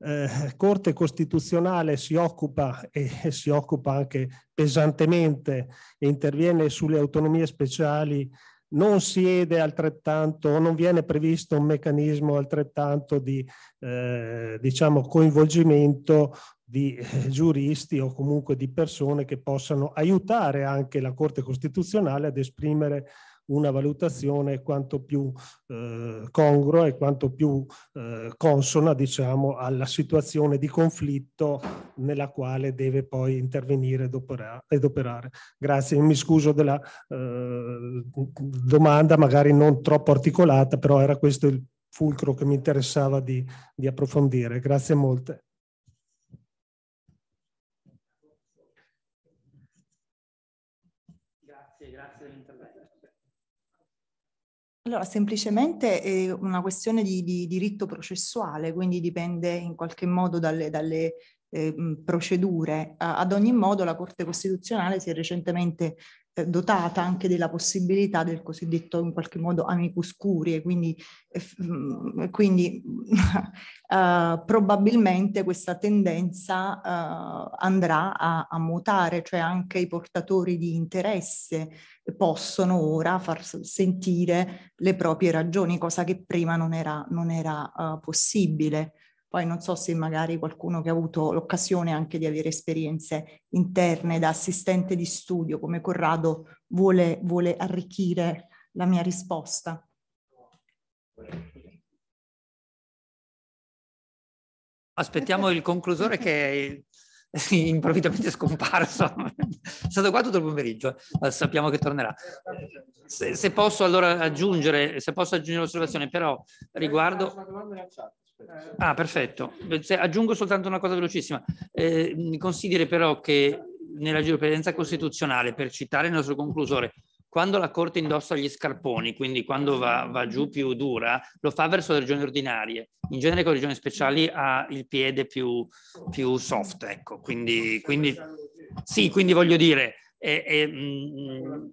eh, Corte Costituzionale si occupa e, e, si occupa anche pesantemente e interviene sulle autonomie speciali, non siede altrettanto, non viene previsto un meccanismo altrettanto di eh, diciamo, coinvolgimento di eh, giuristi o comunque di persone che possano aiutare anche la Corte Costituzionale ad esprimere una valutazione quanto più eh, congrua e quanto più eh, consona diciamo, alla situazione di conflitto nella quale deve poi intervenire ed, operare. Grazie, mi scuso della eh, domanda, magari non troppo articolata, però era questo il fulcro che mi interessava di, di approfondire. Grazie molte. Allora, semplicemente è una questione di, di diritto processuale, quindi dipende in qualche modo dalle, dalle eh, procedure. Ad ogni modo la Corte Costituzionale si è recentemente eh, dotata anche della possibilità del cosiddetto in qualche modo amicus curie, quindi, eh, mm, quindi eh, probabilmente questa tendenza eh, andrà a, a, mutare, cioè anche i portatori di interesse possono ora far sentire le proprie ragioni, cosa che prima non era, non era eh, possibile. Poi non so se magari qualcuno che ha avuto l'occasione anche di avere esperienze interne da assistente di studio come Corrado vuole, vuole arricchire la mia risposta. Aspettiamo il conclusore che è improvvisamente scomparso. È stato qua tutto il pomeriggio, eh, sappiamo che tornerà. Se, se posso allora aggiungere, se posso aggiungere l'osservazione, però riguardo... Eh. Ah, perfetto. Aggiungo soltanto una cosa velocissima. Eh, consideri però che nella giurisprudenza costituzionale, per citare il nostro conclusore, quando la Corte indossa gli scarponi, quindi quando va, va, giù più dura, lo fa verso le regioni ordinarie. In genere con le regioni speciali ha il piede più, più soft, ecco. Quindi, quindi, sì, quindi voglio dire... È, è, mh, mm, mm,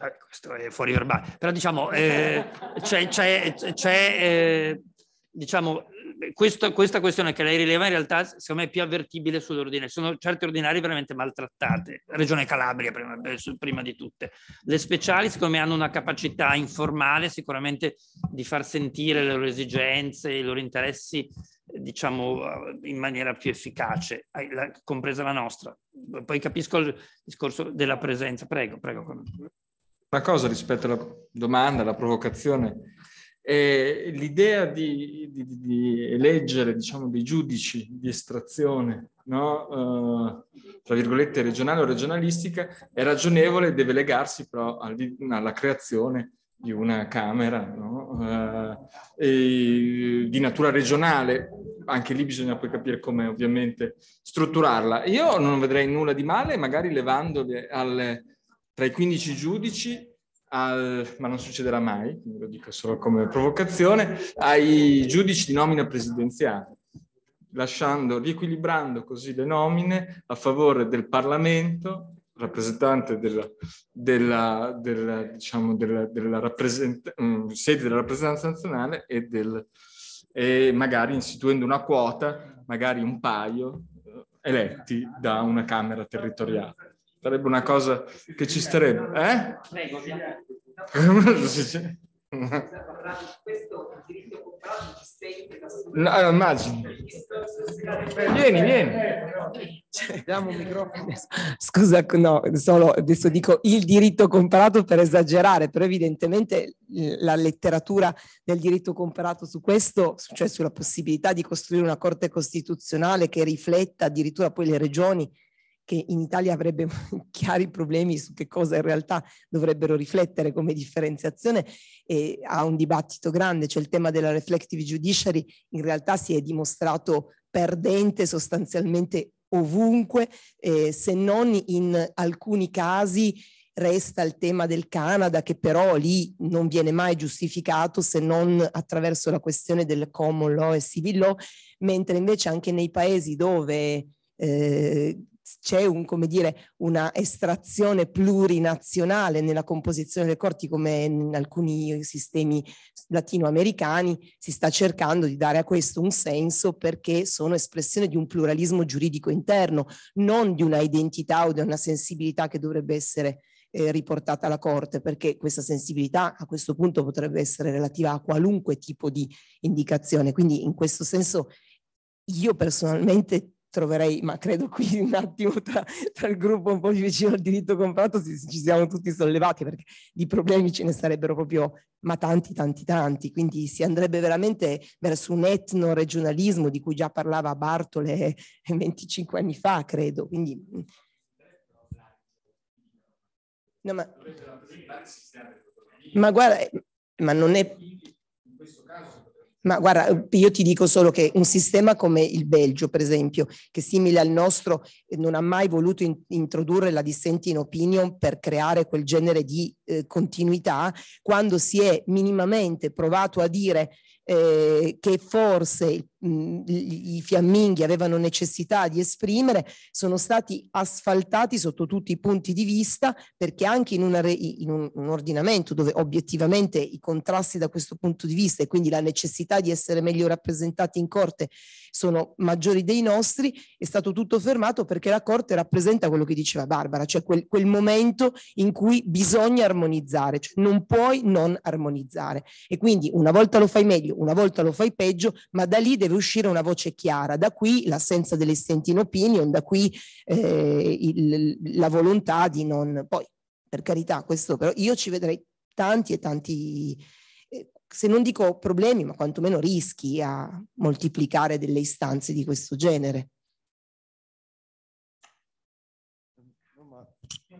eh, questo è fuori urbano, però diciamo, eh, c'è, c'è, c'è eh, diciamo, questo, questa questione che lei rileva in realtà secondo me è più avvertibile sull'ordine. Sono certi ordinari veramente maltrattate, Regione Calabria prima, eh, prima, di tutte. Le speciali secondo me hanno una capacità informale sicuramente di far sentire le loro esigenze, i loro interessi diciamo eh, in maniera più efficace, compresa la nostra. Poi capisco il discorso della presenza. Prego, prego una cosa rispetto alla domanda, alla provocazione. Eh, l'idea di, di, di, eleggere diciamo, dei giudici di estrazione, no? eh, tra virgolette, regionale o regionalistica, è ragionevole e deve legarsi però alla creazione di una Camera no? eh, di natura regionale. Anche lì bisogna poi capire come ovviamente strutturarla. Io non vedrei nulla di male, magari levandoli alle tra i 15 giudici al, ma non succederà mai, lo dico solo come provocazione, ai giudici di nomina presidenziale, lasciando, riequilibrando così le nomine a favore del Parlamento, rappresentante della, della, della, diciamo, della rappresent- mm, sede della rappresentanza nazionale e, del, e magari istituendo una quota, magari un paio, eh, eletti da una Camera territoriale. Sarebbe una cosa che ci starebbe. Eh? Prego, questo diritto comprato ti sente da solo. Allora, immagino. Vieni, vieni. Diamo un microfono. Scusa, no, solo adesso dico il diritto comparato per esagerare, però evidentemente la letteratura del diritto comparato su questo, cioè sulla possibilità di costruire una Corte Costituzionale che rifletta addirittura poi le regioni che in Italia avrebbe chiari problemi su che cosa in realtà dovrebbero riflettere come differenziazione e ha un dibattito grande, cioè il tema della reflective judiciary in realtà si è dimostrato perdente sostanzialmente ovunque, eh, se non in alcuni casi resta il tema del Canada che però lì non viene mai giustificato se non attraverso la questione del common law e civil law, mentre invece anche nei paesi dove eh, c'è un, come dire, una estrazione plurinazionale nella composizione delle corti come in alcuni sistemi latinoamericani, si sta cercando di dare a questo un senso perché sono espressione di un pluralismo giuridico interno, non di una identità o di una sensibilità che dovrebbe essere eh, riportata alla Corte, perché questa sensibilità a questo punto potrebbe essere relativa a qualunque tipo di indicazione. Quindi in questo senso io personalmente troverei, ma credo qui un attimo tra, tra il gruppo un po' più vicino al diritto comparato ci, ci siamo tutti sollevati perché di problemi ce ne sarebbero proprio, ma tanti, tanti, tanti. Quindi si andrebbe veramente verso un etno-regionalismo di cui già parlava Bartole 25 anni fa, credo. Quindi... Mm. No, ma... ma guarda, eh, ma non è ma guarda, io ti dico solo che un sistema come il Belgio, per esempio, che simile al nostro, non ha mai voluto in, introdurre la dissenting opinion per creare quel genere di eh, continuità, quando si è minimamente provato a dire eh, che forse il mh, i fiamminghi avevano necessità di esprimere sono stati asfaltati sotto tutti i punti di vista perché anche in, una, in un, un ordinamento dove obiettivamente i contrasti da questo punto di vista e quindi la necessità di essere meglio rappresentati in corte sono maggiori dei nostri, è stato tutto fermato perché la corte rappresenta quello che diceva Barbara, cioè quel, quel momento in cui bisogna armonizzare, cioè non puoi non armonizzare e quindi una volta lo fai meglio, una volta lo fai peggio, ma da lì deve uscire una voce chiara. Da qui l'assenza delle sentine opinion, da qui eh, il, la volontà di non... Poi, per carità, questo però io ci vedrei tanti e tanti, eh, se non dico problemi, ma quantomeno rischi a moltiplicare delle istanze di questo genere.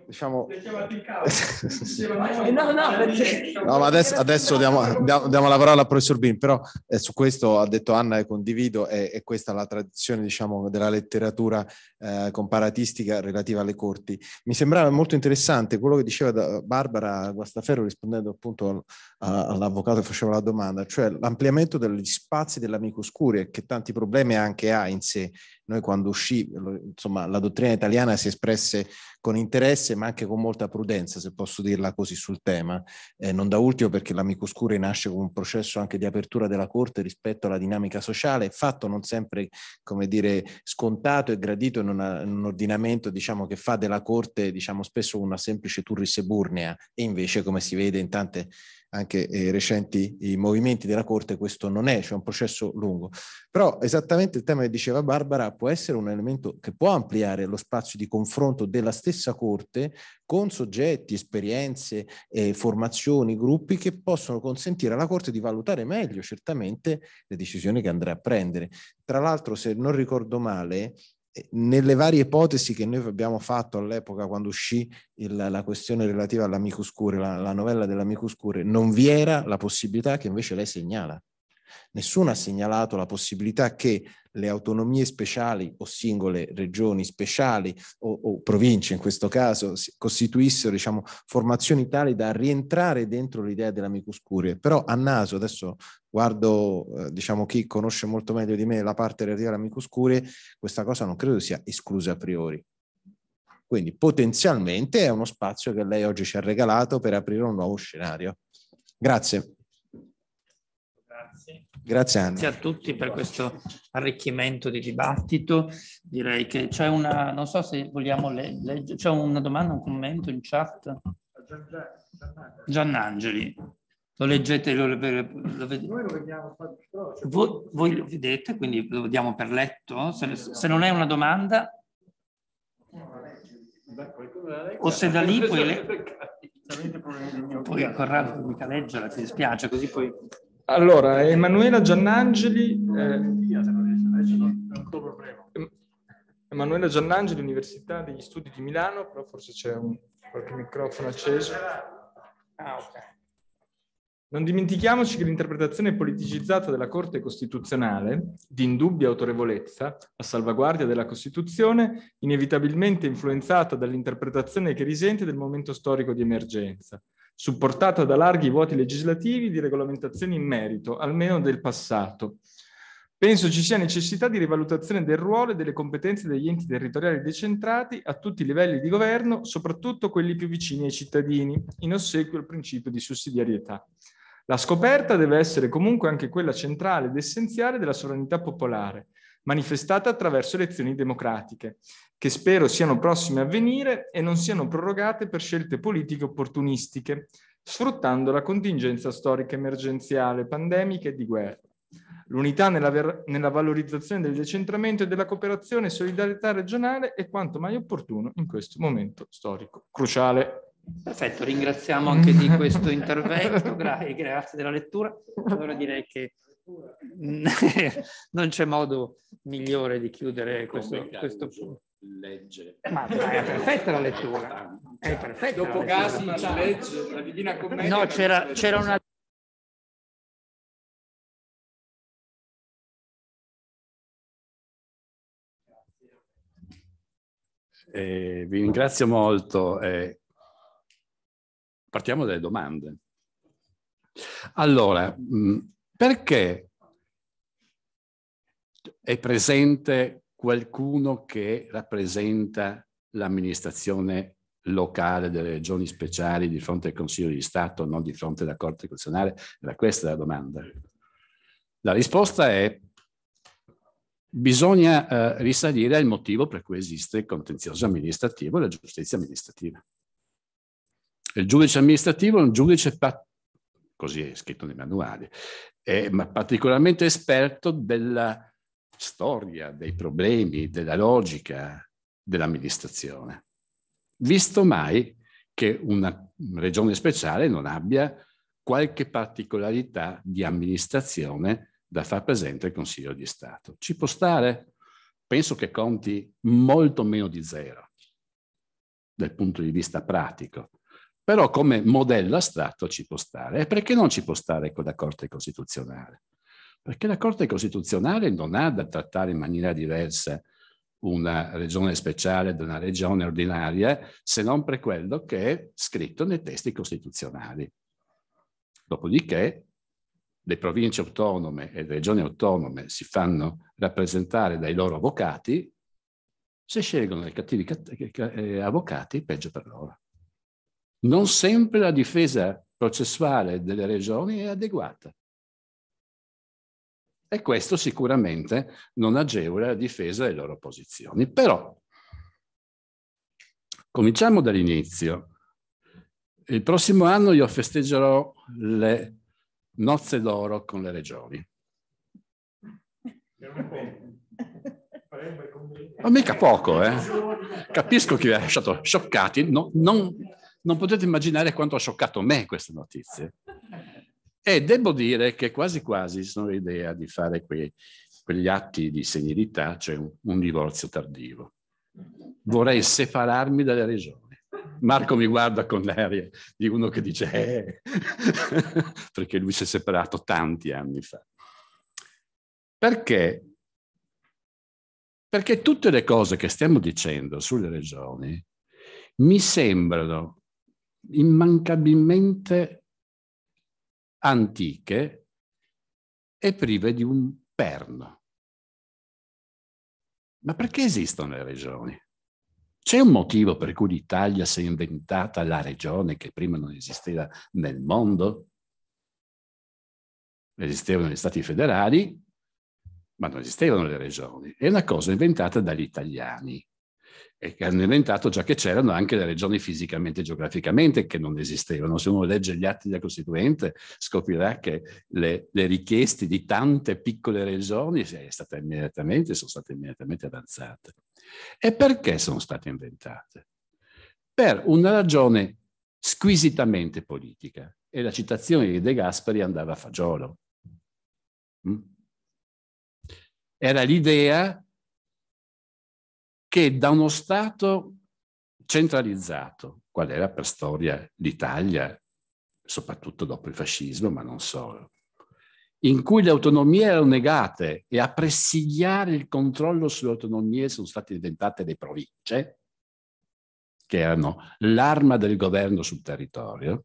diciamo... Eh, no, no, perché... no, ma adesso, adesso diamo, diamo, la parola al professor Bin, però eh, su questo ha detto Anna e condivido, è, è questa la tradizione diciamo, della letteratura eh, comparatistica relativa alle corti. Mi sembrava molto interessante quello che diceva Barbara Guastaferro rispondendo appunto all'avvocato che faceva la domanda, cioè l'ampliamento degli spazi dell'amico scure che tanti problemi anche ha in sé noi quando uscì, insomma, la dottrina italiana si espresse con interesse, ma anche con molta prudenza, se posso dirla così, sul tema. Eh, non da ultimo perché l'amico scuro nasce come un processo anche di apertura della Corte rispetto alla dinamica sociale, fatto non sempre, come dire, scontato e gradito in, una, in un ordinamento, diciamo, che fa della Corte, diciamo, spesso una semplice turris eburnea, e invece, come si vede in tante anche eh, recenti i movimenti della Corte, questo non è, cioè un processo lungo. Però esattamente il tema che diceva Barbara può essere un elemento che può ampliare lo spazio di confronto della stessa Corte con soggetti, esperienze, eh, formazioni, gruppi che possono consentire alla Corte di valutare meglio certamente le decisioni che andrà a prendere. Tra l'altro, se non ricordo male, eh, nelle varie ipotesi che noi abbiamo fatto all'epoca quando uscì il, la questione relativa all'amicus cure, la, la novella dell'amicus cure, non vi era la possibilità che invece lei segnala, Nessuno ha segnalato la possibilità che le autonomie speciali o singole regioni speciali o, o province in questo caso costituissero diciamo, formazioni tali da rientrare dentro l'idea dell'amicus curiae. Però a naso, adesso guardo eh, diciamo, chi conosce molto meglio di me la parte relativa all'amicus curiae, questa cosa non credo sia esclusa a priori. Quindi potenzialmente è uno spazio che lei oggi ci ha regalato per aprire un nuovo scenario. Grazie. Grazie. Grazie, Anna. Grazie a tutti per questo arricchimento di dibattito. Direi che c'è una, non so se vogliamo leggere, c'è una domanda, un commento in chat? Giannangeli. Lo leggete, lo, lo, lo vedete. Noi lo vediamo qua di Voi, voi, lo vedete, quindi lo diamo per letto. Se, se non è una domanda... O se da lì puoi leggere... Poi a Corrado mica leggere, ti dispiace, così poi allora, Emanuela Giannangeli... Eh, Emanuela Giannangeli, Università degli Studi di Milano, però forse c'è un, qualche microfono acceso. Ah, ok. Non dimentichiamoci che l'interpretazione politicizzata della Corte Costituzionale, di indubbia autorevolezza, a salvaguardia della Costituzione, inevitabilmente influenzata dall'interpretazione che risente del momento storico di emergenza, supportata da larghi vuoti legislativi di regolamentazioni in merito, almeno del passato. Penso ci sia necessità di rivalutazione del ruolo e delle competenze degli enti territoriali decentrati a tutti i livelli di governo, soprattutto quelli più vicini ai cittadini, in ossequio al principio di sussidiarietà. La scoperta deve essere comunque anche quella centrale ed essenziale della sovranità popolare, manifestata attraverso elezioni democratiche, che spero siano prossime a venire e non siano prorogate per scelte politiche opportunistiche, sfruttando la contingenza storica emergenziale, pandemica e di guerra. L'unità nella, ver- nella valorizzazione del decentramento e della cooperazione e solidarietà regionale è quanto mai opportuno in questo momento storico cruciale. Perfetto, ringraziamo anche di questo intervento, gra- grazie della lettura. Allora direi che non c'è modo migliore di chiudere questo, questo, legge. Ma è perfetta la lettura. È perfetta Dopo Gassman la legge, la Divina Commedia. No, c'era, c'era una... Eh, vi ringrazio molto. Eh, partiamo dalle domande. Allora, mm, perché è presente qualcuno che rappresenta l'amministrazione locale delle regioni speciali di fronte al Consiglio di Stato, non di fronte alla Corte Costituzionale? Era questa la domanda. La risposta è bisogna eh, risalire al motivo per cui esiste il contenzioso amministrativo e la giustizia amministrativa. Il giudice amministrativo è un giudice, così è scritto nei manuali, è, eh, ma particolarmente esperto della storia, dei problemi, della logica dell'amministrazione, visto mai che una regione speciale non abbia qualche particolarità di amministrazione da far presente al Consiglio di Stato. Ci può stare? Penso che conti molto meno di zero dal punto di vista pratico, però come modello astratto ci può stare. E perché non ci può stare con la Corte Costituzionale? perché la Corte Costituzionale non ha da trattare in maniera diversa una regione speciale da una regione ordinaria, se non per quello che è scritto nei testi costituzionali. Dopodiché le province autonome e le regioni autonome si fanno rappresentare dai loro avvocati, se scelgono i cattivi eh, eh, eh, avvocati, peggio per loro. Non sempre la difesa processuale delle regioni è adeguata e questo sicuramente non agevola la difesa delle loro posizioni. Però, cominciamo dall'inizio. Il prossimo anno io festeggerò le nozze d'oro con le regioni. Ma mica poco, eh? Capisco chi vi ha lasciato scioccati, no, non, non potete immaginare quanto ha scioccato me queste notizie. E devo dire che quasi quasi sono l'idea di fare quei, quegli atti di senilità, cioè un, un, divorzio tardivo. Vorrei separarmi dalle regioni. Marco mi guarda con l'aria di uno che dice eh, perché lui si è separato tanti anni fa. Perché? Perché tutte le cose che stiamo dicendo sulle regioni mi sembrano immancabilmente antiche e prive di un perno. Ma perché esistono le regioni? C'è un motivo per cui l'Italia si è inventata la regione che prima non esisteva nel mondo? Esistevano gli stati federali, ma non esistevano le regioni. È una cosa inventata dagli italiani e che hanno inventato già che c'erano anche le regioni fisicamente e geograficamente che non esistevano. Se uno legge gli atti della Costituente scoprirà che le, le richieste di tante piccole regioni sono eh, state immediatamente, sono state immediatamente avanzate. E perché sono state inventate? Per una ragione squisitamente politica e la citazione di De Gasperi andava a fagiolo. Mm? Era l'idea che da uno Stato centralizzato, qual era per storia l'Italia, soprattutto dopo il fascismo, ma non solo, in cui le autonomie erano negate e a presidiare il controllo sulle autonomie sono state diventate le province, che erano l'arma del governo sul territorio,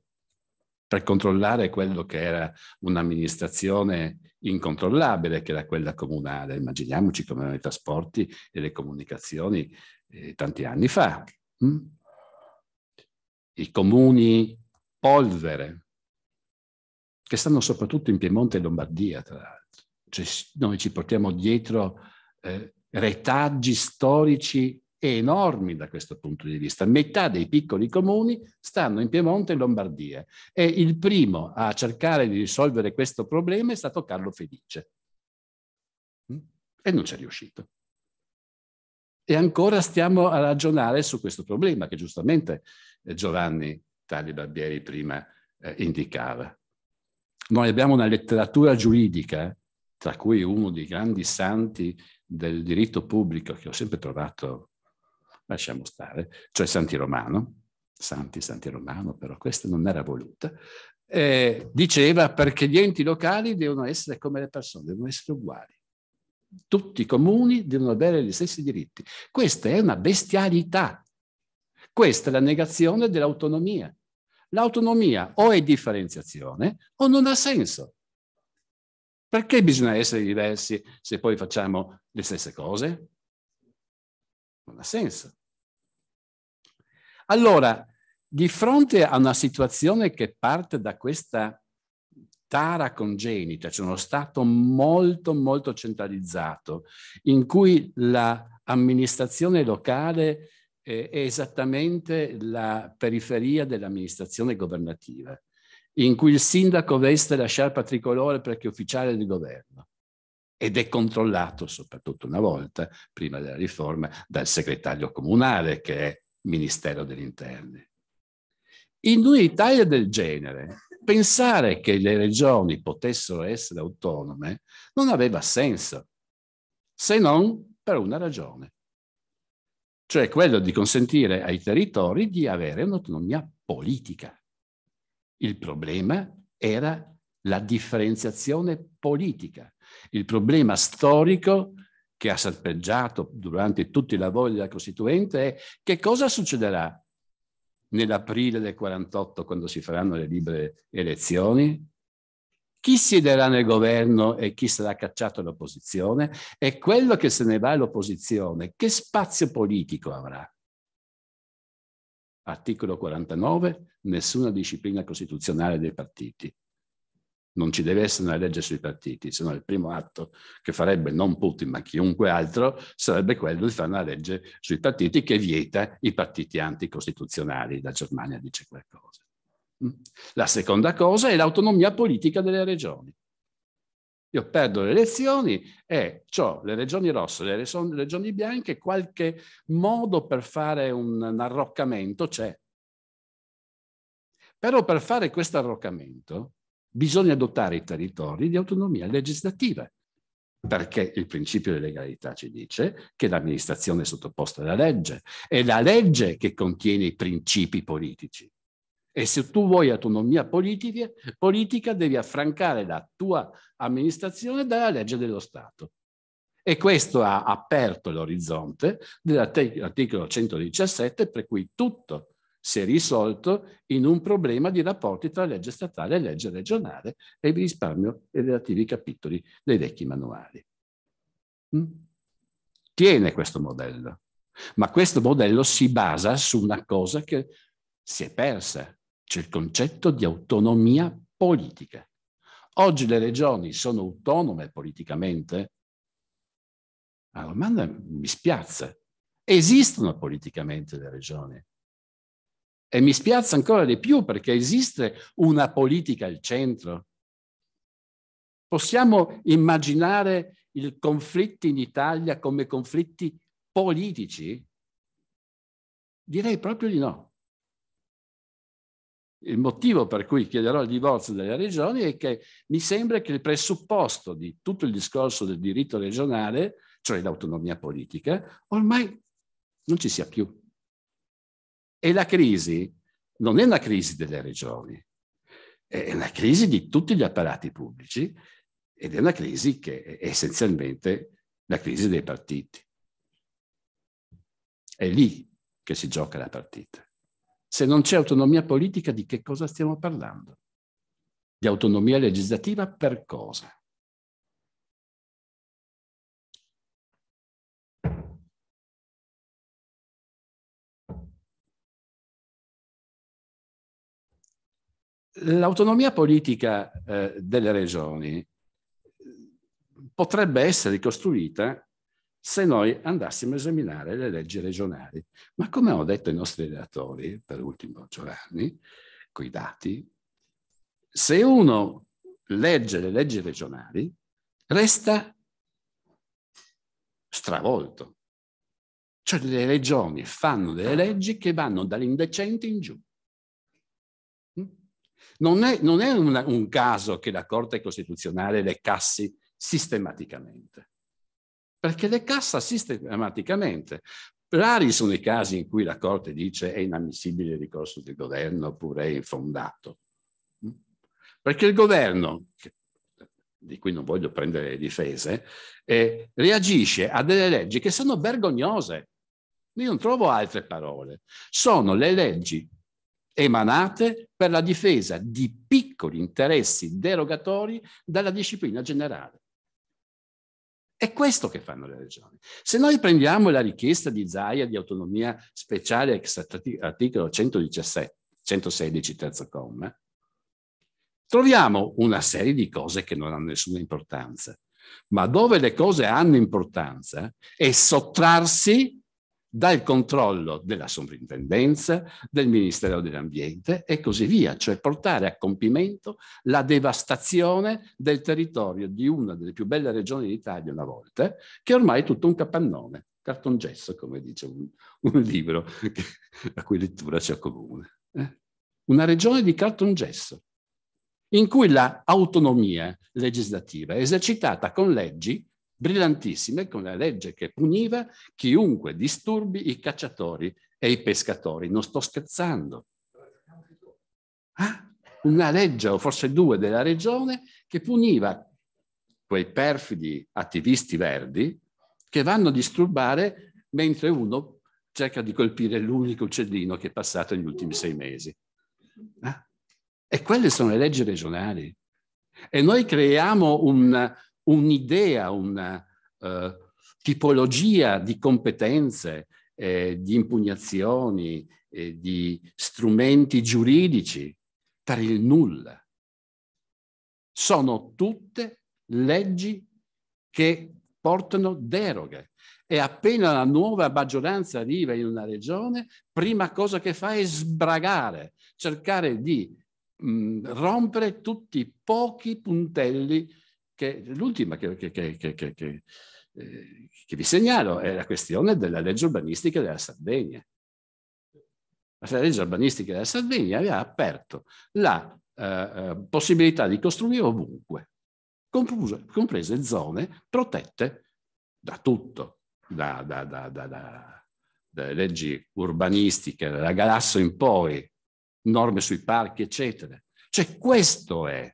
per controllare quello che era un'amministrazione incontrollabile che era quella comunale. Immaginiamoci come erano i trasporti e le comunicazioni eh, tanti anni fa. Hm? I comuni polvere, che stanno soprattutto in Piemonte e Lombardia, tra l'altro. Cioè, noi ci portiamo dietro eh, retaggi storici enormi da questo punto di vista. Metà dei piccoli comuni stanno in Piemonte e Lombardia e il primo a cercare di risolvere questo problema è stato Carlo Felice. Mm? E non ci è riuscito. E ancora stiamo a ragionare su questo problema che giustamente eh, Giovanni Tali Barbieri prima eh, indicava. Noi abbiamo una letteratura giuridica, eh, tra cui uno dei grandi santi del diritto pubblico, che ho sempre trovato lasciamo stare, cioè Santi Romano, Santi, Santi Romano, però questa non era voluta, eh, diceva perché gli enti locali devono essere come le persone, devono essere uguali. Tutti i comuni devono avere gli stessi diritti. Questa è una bestialità. Questa è la negazione dell'autonomia. L'autonomia o è differenziazione o non ha senso. Perché bisogna essere diversi se poi facciamo le stesse cose? Non ha senso. Allora, di fronte a una situazione che parte da questa tara congenita, cioè uno stato molto, molto centralizzato, in cui l'amministrazione locale eh, è esattamente la periferia dell'amministrazione governativa, in cui il sindaco veste la sciarpa tricolore perché è ufficiale del governo ed è controllato, soprattutto una volta, prima della riforma, dal segretario comunale che è Ministero degli Interni. In un'Italia del genere, pensare che le regioni potessero essere autonome non aveva senso, se non per una ragione, cioè quello di consentire ai territori di avere un'autonomia politica. Il problema era la differenziazione politica. Il problema storico che ha serpeggiato durante tutti i lavori della Costituente è che cosa succederà nell'aprile del 48 quando si faranno le libere elezioni? Chi siederà nel governo e chi sarà cacciato all'opposizione? E quello che se ne va all'opposizione, che spazio politico avrà? Articolo 49, nessuna disciplina costituzionale dei partiti. Non ci deve essere una legge sui partiti, se no il primo atto che farebbe non Putin ma chiunque altro sarebbe quello di fare una legge sui partiti che vieta i partiti anticostituzionali. La Germania dice qualcosa. Mm. La seconda cosa è l'autonomia politica delle regioni. Io perdo le elezioni e ho le regioni rosse, le regioni bianche, qualche modo per fare un, un arroccamento c'è. Però per fare questo arroccamento bisogna dotare i territori di autonomia legislativa, perché il principio di legalità ci dice che l'amministrazione è sottoposta alla legge, è la legge che contiene i principi politici. E se tu vuoi autonomia politica, politica devi affrancare la tua amministrazione dalla legge dello Stato. E questo ha aperto l'orizzonte dell'articolo 117 per cui tutto si è risolto in un problema di rapporti tra legge statale e legge regionale e vi risparmio i relativi capitoli dei vecchi manuali. Mm? Tiene questo modello, ma questo modello si basa su una cosa che si è persa, cioè il concetto di autonomia politica. Oggi le regioni sono autonome politicamente? La domanda mi spiazza. Esistono politicamente le regioni, e mi spiazza ancora di più perché esiste una politica al centro. Possiamo immaginare i conflitti in Italia come conflitti politici? Direi proprio di no. Il motivo per cui chiederò il divorzio delle regioni è che mi sembra che il presupposto di tutto il discorso del diritto regionale, cioè l'autonomia politica, ormai non ci sia più. E la crisi non è una crisi delle regioni, è una crisi di tutti gli apparati pubblici ed è una crisi che è essenzialmente la crisi dei partiti. È lì che si gioca la partita. Se non c'è autonomia politica, di che cosa stiamo parlando? Di autonomia legislativa per cosa? L'autonomia politica eh, delle regioni potrebbe essere costruita se noi andassimo a esaminare le leggi regionali. Ma come hanno detto i nostri relatori, per ultimo Giovanni, con i dati, se uno legge le leggi regionali, resta stravolto. Cioè le regioni fanno delle leggi che vanno dall'indecente in giù. Non è, non è una, un caso che la Corte Costituzionale le cassi sistematicamente, perché le cassa sistematicamente. Rari sono i casi in cui la Corte dice è inammissibile il ricorso del governo oppure è infondato. Perché il governo, di cui non voglio prendere le difese, eh, reagisce a delle leggi che sono vergognose. Io non trovo altre parole. Sono le leggi emanate per la difesa di piccoli interessi derogatori dalla disciplina generale. È questo che fanno le regioni. Se noi prendiamo la richiesta di Zaia di autonomia speciale ex articolo 117, 116 terzo comma, troviamo una serie di cose che non hanno nessuna importanza. Ma dove le cose hanno importanza è sottrarsi dal controllo della sovrintendenza, del Ministero dell'Ambiente e così via, cioè portare a compimento la devastazione del territorio di una delle più belle regioni d'Italia una volta, che ormai è tutto un capannone, cartongesso, come dice un, un libro che, la cui lettura c'è comune. Eh? Una regione di cartongesso, in cui l'autonomia la legislativa è esercitata con leggi brillantissime con la legge che puniva chiunque disturbi i cacciatori e i pescatori. Non sto scherzando. Ah, una legge o forse due della regione che puniva quei perfidi attivisti verdi che vanno a disturbare mentre uno cerca di colpire l'unico uccellino che è passato negli ultimi sei mesi. Ah, e quelle sono le leggi regionali. E noi creiamo un, un'idea, una eh, tipologia di competenze, eh, di impugnazioni, eh, di strumenti giuridici per il nulla. Sono tutte leggi che portano deroghe e appena la nuova maggioranza arriva in una regione, prima cosa che fa è sbragare, cercare di mh, mm, rompere tutti i pochi puntelli che l'ultima che, che, che, che eh, vi segnalo è la questione della legge urbanistica della Sardegna. La legge urbanistica della Sardegna aveva aperto la eh, eh possibilità di costruire ovunque, comprese, comprese zone protette da tutto, da, da, da, da leggi urbanistiche, da Galasso in poi, norme sui parchi, eccetera. Cioè questo è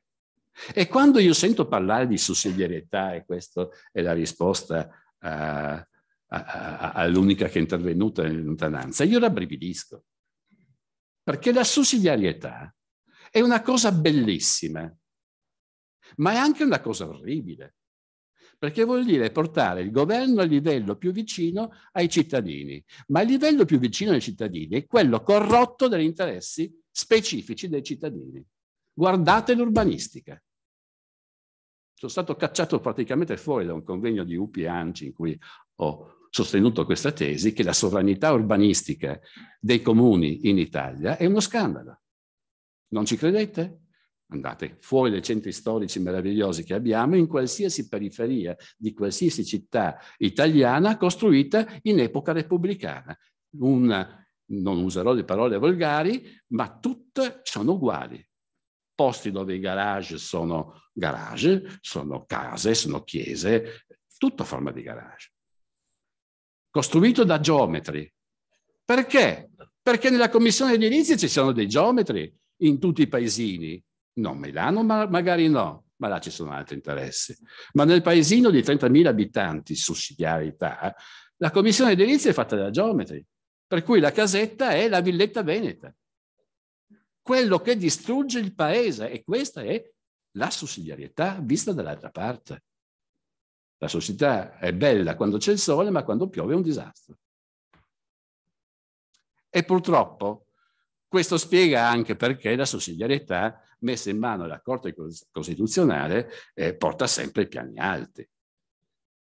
e quando io sento parlare di sussidiarietà, e questa è la risposta eh, all'unica che è intervenuta in lontananza, io rabbrividisco. Perché la sussidiarietà è una cosa bellissima, ma è anche una cosa orribile, perché vuol dire portare il governo al livello più vicino ai cittadini, ma il livello più vicino ai cittadini è quello corrotto dagli interessi specifici dei cittadini. Guardate l'urbanistica. Sono stato cacciato praticamente fuori da un convegno di UPI ANCI in cui ho sostenuto questa tesi che la sovranità urbanistica dei comuni in Italia è uno scandalo. Non ci credete? Andate fuori dai centri storici meravigliosi che abbiamo, in qualsiasi periferia di qualsiasi città italiana costruita in epoca repubblicana. Una, non userò le parole volgari, ma tutte sono uguali posti dove i garage sono garage, sono case, sono chiese, tutto a forma di garage. Costruito da geometri. Perché? Perché nella commissione edilizia ci sono dei geometri in tutti i paesini. Non Milano, ma magari no, ma là ci sono altri interessi. Ma nel paesino di 30.000 abitanti, sussidiarietà, la commissione edilizia è fatta da geometri. Per cui la casetta è la villetta veneta quello che distrugge il paese e questa è la sussidiarietà vista dall'altra parte. La società è bella quando c'è il sole, ma quando piove è un disastro. E purtroppo questo spiega anche perché la sussidiarietà messa in mano dalla Corte Costituzionale eh, porta sempre i piani alti.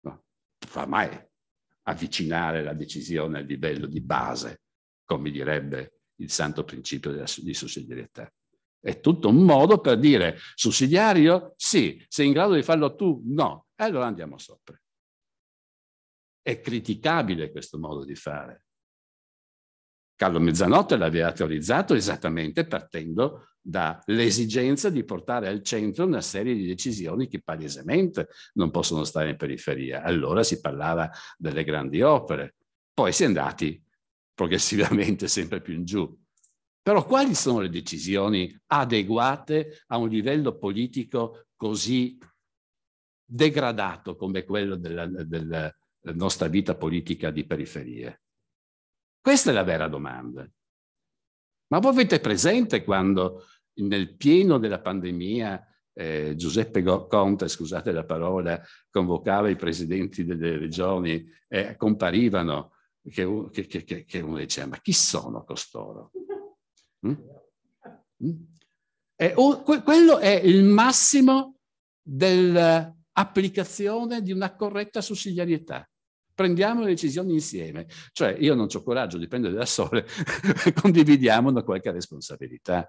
Non Fa mai avvicinare la decisione a livello di base, come direbbe il santo principio della, di sussidiarietà. È tutto un modo per dire sussidiario? Sì, sei in grado di farlo tu? No, allora andiamo sopra. È criticabile questo modo di fare. Carlo Mezzanotte l'aveva teorizzato esattamente partendo dall'esigenza di portare al centro una serie di decisioni che palesemente non possono stare in periferia. Allora si parlava delle grandi opere, poi si è andati progressivamente sempre più in giù. Però quali sono le decisioni adeguate a un livello politico così degradato come quello della, della nostra vita politica di periferie? Questa è la vera domanda. Ma voi avete presente quando nel pieno della pandemia eh, Giuseppe Conte, scusate la parola, convocava i presidenti delle regioni e eh, comparivano che, che, che, che uno dice, ma chi sono costoro? Mm? Mm? E, o, que, quello è il massimo dell'applicazione di una corretta sussidiarietà. Prendiamo le decisioni insieme. Cioè, io non ho coraggio di prendere da sole, condividiamo una qualche responsabilità.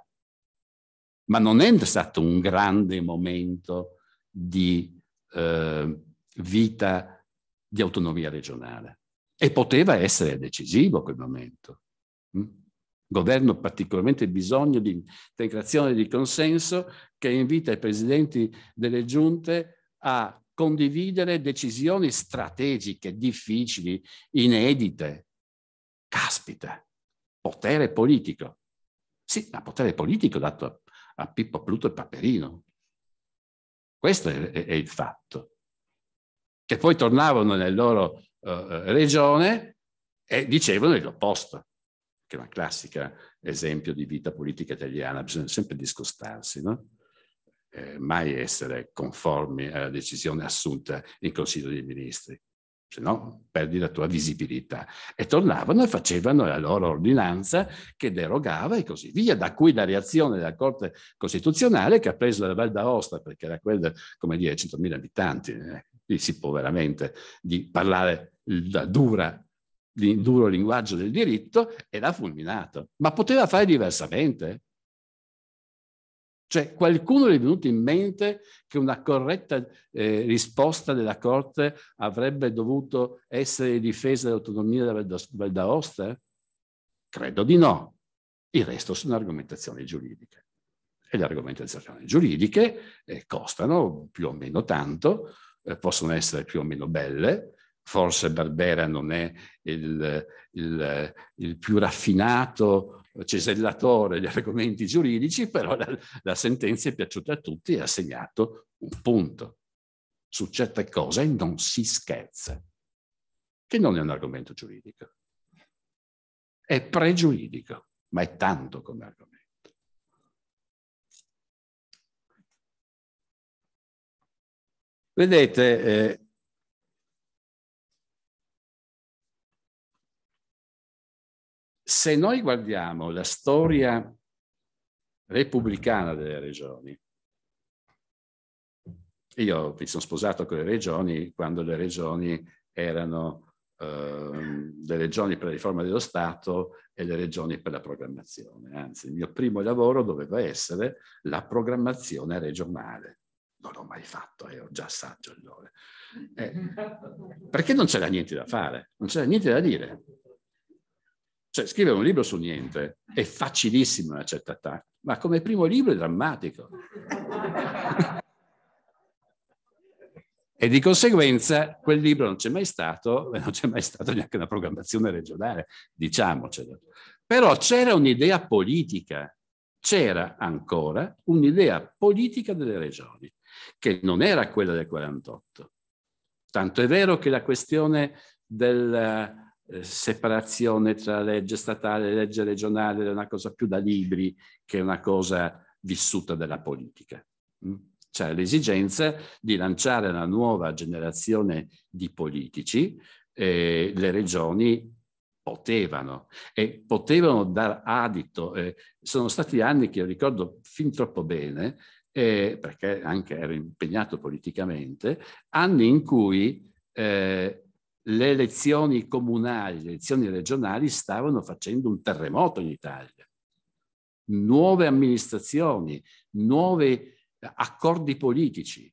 Ma non è stato un grande momento di eh, vita di autonomia regionale. E poteva essere decisivo quel momento. Mm? governo particolarmente bisogno di integrazione di consenso che invita i presidenti delle giunte a condividere decisioni strategiche, difficili, inedite. Caspita, potere politico. Sì, ma potere politico dato a, a Pippo Pluto e Paperino. Questo è, è, è il fatto. Che poi tornavano nel loro eh, regione e dicevano l'opposto, che è un classico esempio di vita politica italiana, bisogna sempre discostarsi, no? eh, mai essere conformi alla decisione assunta in Consiglio dei Ministri, se no perdi la tua visibilità. E tornavano e facevano la loro ordinanza che derogava e così via, da cui la reazione della Corte Costituzionale che ha preso la Val d'Aosta, perché era quella, come dire, 100.000 abitanti, eh, si può veramente di parlare la dura, il duro linguaggio del diritto e l'ha fulminato. Ma poteva fare diversamente? Cioè qualcuno gli è venuto in mente che una corretta eh, risposta della Corte avrebbe dovuto essere difesa dell'autonomia della Val d'Aosta? Credo di no. Il resto sono argomentazioni giuridiche. E le argomentazioni giuridiche eh, costano più o meno tanto, eh, possono essere più o meno belle, forse Barbera non è il, il, il, più raffinato cesellatore degli argomenti giuridici, però la, la, sentenza è piaciuta a tutti e ha segnato un punto. Su certe cose non si scherza, che non è un argomento giuridico. È pregiuridico, ma è tanto come argomento. Vedete, eh, se noi guardiamo la storia repubblicana delle regioni, io mi sono sposato con le regioni quando le regioni erano ehm, le regioni per la riforma dello Stato e le regioni per la programmazione. Anzi, il mio primo lavoro doveva essere la programmazione regionale non l'ho mai fatto, ero eh, già saggio allora. Eh, perché non c'era niente da fare, non c'era niente da dire. Cioè, scrivere un libro su niente è facilissimo a una certa età, ma come primo libro è drammatico. e di conseguenza quel libro non c'è mai stato, non c'è mai stata neanche una programmazione regionale, diciamocelo. Però c'era un'idea politica, c'era ancora un'idea politica delle regioni che non era quella del 48. Tanto è vero che la questione della eh, separazione tra legge statale e legge regionale è una cosa più da libri che una cosa vissuta della politica. Mm? C'è l'esigenza di lanciare una nuova generazione di politici, e le regioni potevano e potevano dar adito. sono stati anni che io ricordo fin troppo bene eh, perché anche era impegnato politicamente, anni in cui eh, le elezioni comunali, le elezioni regionali stavano facendo un terremoto in Italia. Nuove amministrazioni, nuovi accordi politici,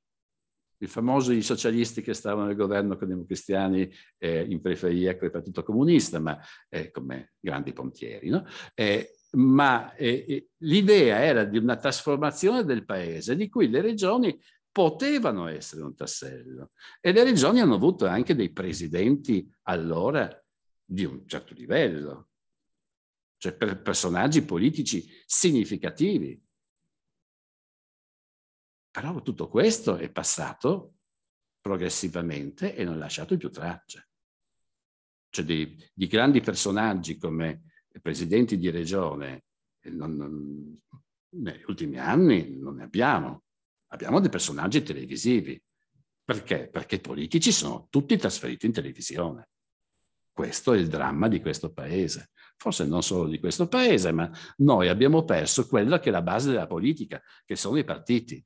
il famoso i socialisti che stavano al governo con i democristiani eh, in periferia con il Partito Comunista, ma eh, come grandi pompieri, no? eh, ma eh, eh, l'idea era di una trasformazione del paese di cui le regioni potevano essere un tassello e le regioni hanno avuto anche dei presidenti allora di un certo livello, cioè per personaggi politici significativi. Però tutto questo è passato progressivamente e non ha lasciato più tracce. Cioè di, di grandi personaggi come presidenti di regione eh, non, non, negli ultimi anni non ne abbiamo. Abbiamo dei personaggi televisivi. Perché? Perché i politici sono tutti trasferiti in televisione. Questo è il dramma di questo paese. Forse non solo di questo paese, ma noi abbiamo perso quella che è la base della politica, che sono i partiti,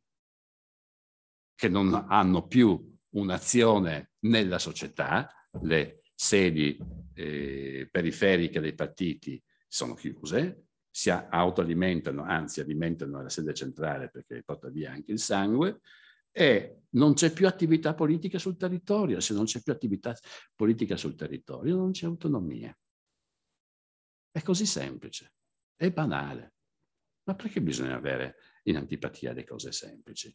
che non hanno più un'azione nella società, le sedi eh, periferiche dei partiti sono chiuse, si autoalimentano, anzi alimentano la sede centrale perché porta via anche il sangue, e non c'è più attività politica sul territorio. Se non c'è più attività politica sul territorio non c'è autonomia. È così semplice, è banale. Ma perché bisogna avere in antipatia le cose semplici?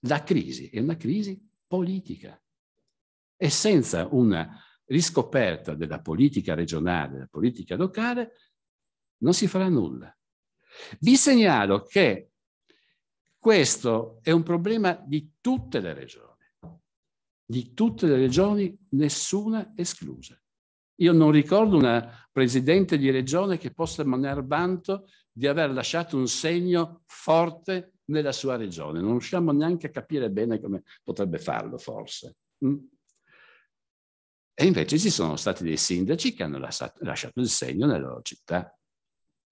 La crisi è una crisi politica e senza una riscoperta della politica regionale, della politica locale, non si farà nulla. Vi segnalo che questo è un problema di tutte le regioni, di tutte le regioni, nessuna esclusa. Io non ricordo una presidente di regione che possa manar vanto di aver lasciato un segno forte nella sua regione. Non riusciamo neanche a capire bene come potrebbe farlo, forse. Mm? E invece ci sono stati dei sindaci che hanno lasciato, lasciato il segno nella loro città.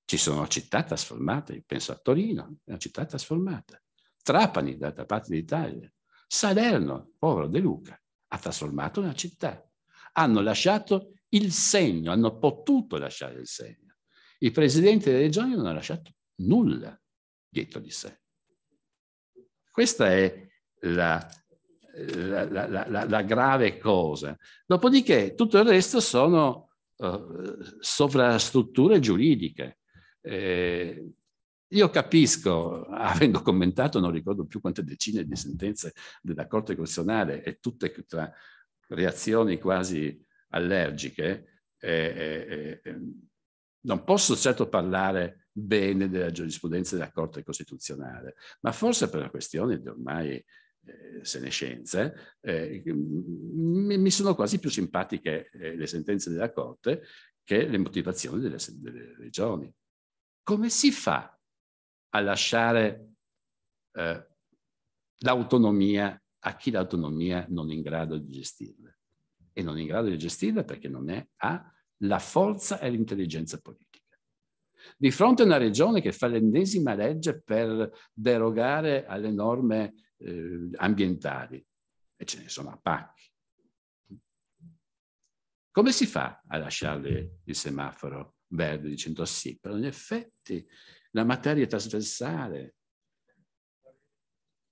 Ci sono città trasformate, penso a Torino, è una città trasformata. Trapani, d'altra parte d'Italia. Salerno, povero De Luca, ha trasformato una città. Hanno lasciato il segno, hanno potuto lasciare il segno. I presidenti delle regioni non hanno lasciato nulla dietro di sé. Questa è la la, la, la, grave cosa. Dopodiché tutto il resto sono uh, sovrastrutture giuridiche. Eh, io capisco, avendo commentato non ricordo più quante decine di sentenze della Corte Costituzionale e tutte tra reazioni quasi allergiche, eh, eh, eh non posso certo parlare bene della giurisprudenza della Corte Costituzionale, ma forse per una questione di ormai eh, senescenze, eh, mi, mi, sono quasi più simpatiche eh, le sentenze della Corte che le motivazioni delle, delle regioni. Come si fa a lasciare eh, l'autonomia a chi l'autonomia non è in grado di gestirla? E non è in grado di gestirla perché non è, ha la forza e l'intelligenza politica. Di fronte a una regione che fa l'ennesima legge per derogare alle norme eh, ambientali e ce ne sono a pacchi. Come si fa a lasciare il semaforo verde dicendo sì, però in effetti la materia è trasversale.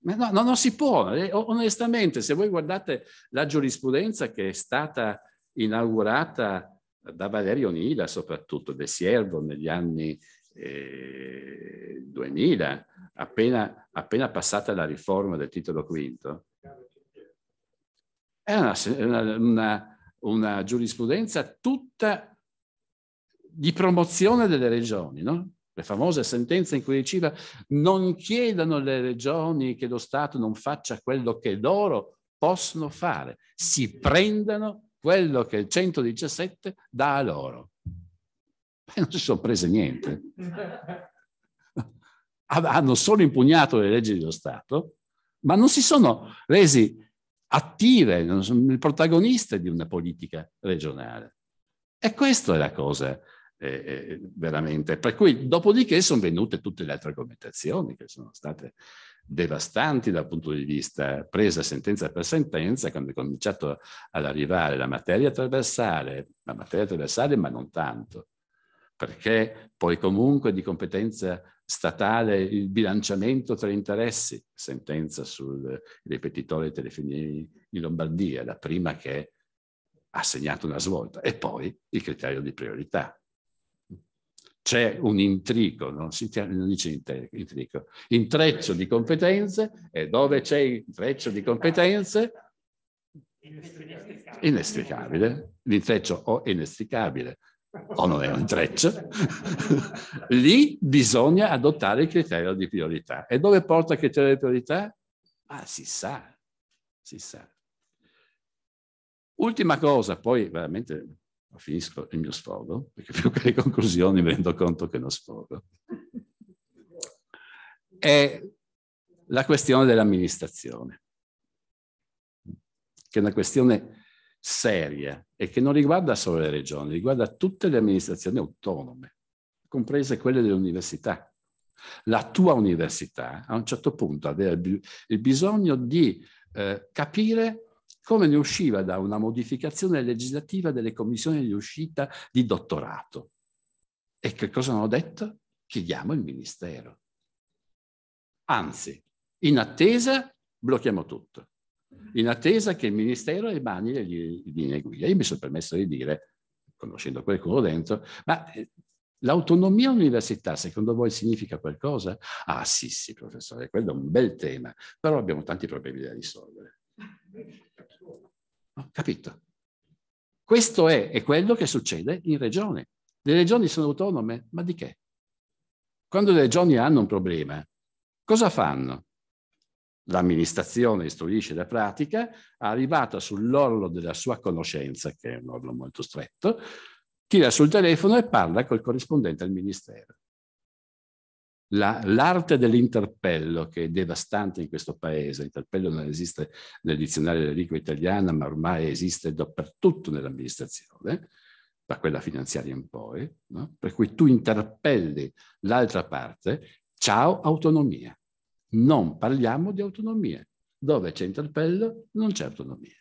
Ma no, no, non si può, onestamente, se voi guardate la giurisprudenza che è stata inaugurata da Valerio Nida soprattutto, De Siervo negli anni eh, 2000, appena, appena, passata la riforma del titolo quinto, è una, una, una, una giurisprudenza tutta di promozione delle regioni, no? le famose sentenze in cui diceva non chiedano alle regioni che lo Stato non faccia quello che loro possono fare, si prendano quello che il 117 dà a loro. Beh, non si sono prese niente. Ah, hanno solo impugnato le leggi dello Stato, ma non si sono resi attive, non sono il protagonista di una politica regionale. E questa è la cosa eh, eh, veramente. Per cui, dopodiché, sono venute tutte le altre argomentazioni che sono state devastanti dal punto di vista presa sentenza per sentenza, quando è cominciato ad arrivare la materia trasversale, la materia trasversale, ma non tanto, perché poi comunque di competenza statale il bilanciamento tra interessi, sentenza sul ripetitore telefonini in Lombardia, la prima che ha segnato una svolta, e poi il criterio di priorità. C'è un intrico, non si non dice intrico, intreccio di competenze e dove c'è intreccio di competenze inestricabile, l'intreccio o inestricabile, o non è un intreccio, lì bisogna adottare il criterio di priorità. E dove porta il criterio di priorità? Ah, si sa, si sa. Ultima cosa, poi veramente finisco il mio sfogo, perché più che le conclusioni mi rendo conto che non sfogo, è la questione dell'amministrazione, che è una questione seria e che non riguarda solo le regioni, riguarda tutte le amministrazioni autonome, comprese quelle delle università. La tua università a un certo punto aveva il bisogno di eh, capire come ne usciva da una modificazione legislativa delle commissioni di uscita di dottorato. E che cosa hanno detto? Chiediamo il Ministero. Anzi, in attesa blocchiamo tutto in attesa che il Ministero emani le linee guida. Io mi sono permesso di dire, conoscendo qualcuno dentro, ma eh, l'autonomia università secondo voi significa qualcosa? Ah sì, sì, professore, quello è un bel tema, però abbiamo tanti problemi da risolvere. No, capito? Questo è, è quello che succede in regione. Le regioni sono autonome, ma di che? Quando le regioni hanno un problema, cosa fanno? l'amministrazione istruisce la pratica, arrivata sull'orlo della sua conoscenza, che è un orlo molto stretto, tira sul telefono e parla col corrispondente al ministero. l'arte la, dell'interpello che è devastante in questo paese, l'interpello non esiste nel dizionario della lingua italiana, ma ormai esiste dappertutto nell'amministrazione, da quella finanziaria in poi, no? per cui tu interpelli l'altra parte, ciao autonomia non parliamo di autonomia. Dove c'è interpello non c'è autonomia.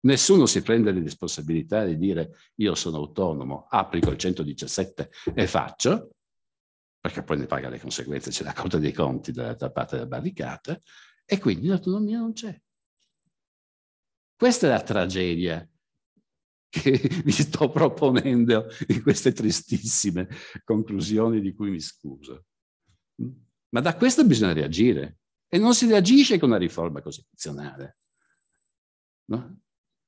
Nessuno si prende le responsabilità di dire io sono autonomo, applico il 117 e faccio, perché poi ne paga le conseguenze, c'è la Corte dei Conti dall'altra parte della barricata, e quindi l'autonomia non c'è. Questa è la tragedia che vi sto proponendo in queste tristissime conclusioni di cui mi scuso. Ma da questo bisogna reagire e non si reagisce con una riforma costituzionale. No?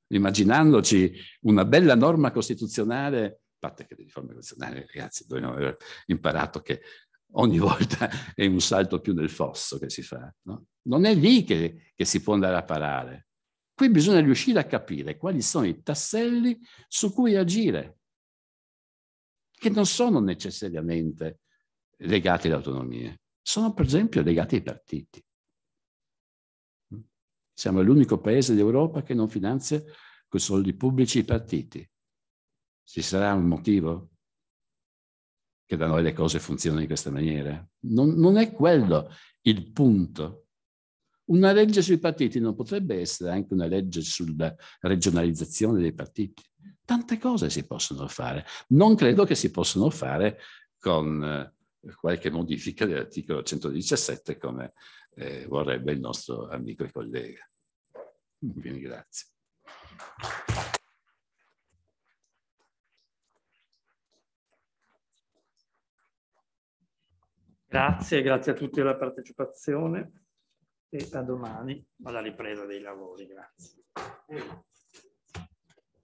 Immaginandoci una bella norma costituzionale, a parte che le riforme costituzionali, ragazzi, dobbiamo aver imparato che ogni volta è un salto più nel fosso che si fa. No? Non è lì che, che si può andare a parare. Qui bisogna riuscire a capire quali sono i tasselli su cui agire, che non sono necessariamente legati alle autonomie sono per esempio legati ai partiti. Siamo l'unico paese d'Europa che non finanzia con soldi pubblici i partiti. Ci sarà un motivo che da noi le cose funzionano in questa maniera? Non, non è quello il punto. Una legge sui partiti non potrebbe essere anche una legge sulla regionalizzazione dei partiti. Tante cose si possono fare. Non credo che si possano fare con eh, qualche modifica dell'articolo 117 come eh, vorrebbe il nostro amico e collega. Vi ringrazio. Grazie, grazie a tutti per la partecipazione e a domani alla ripresa dei lavori. Grazie.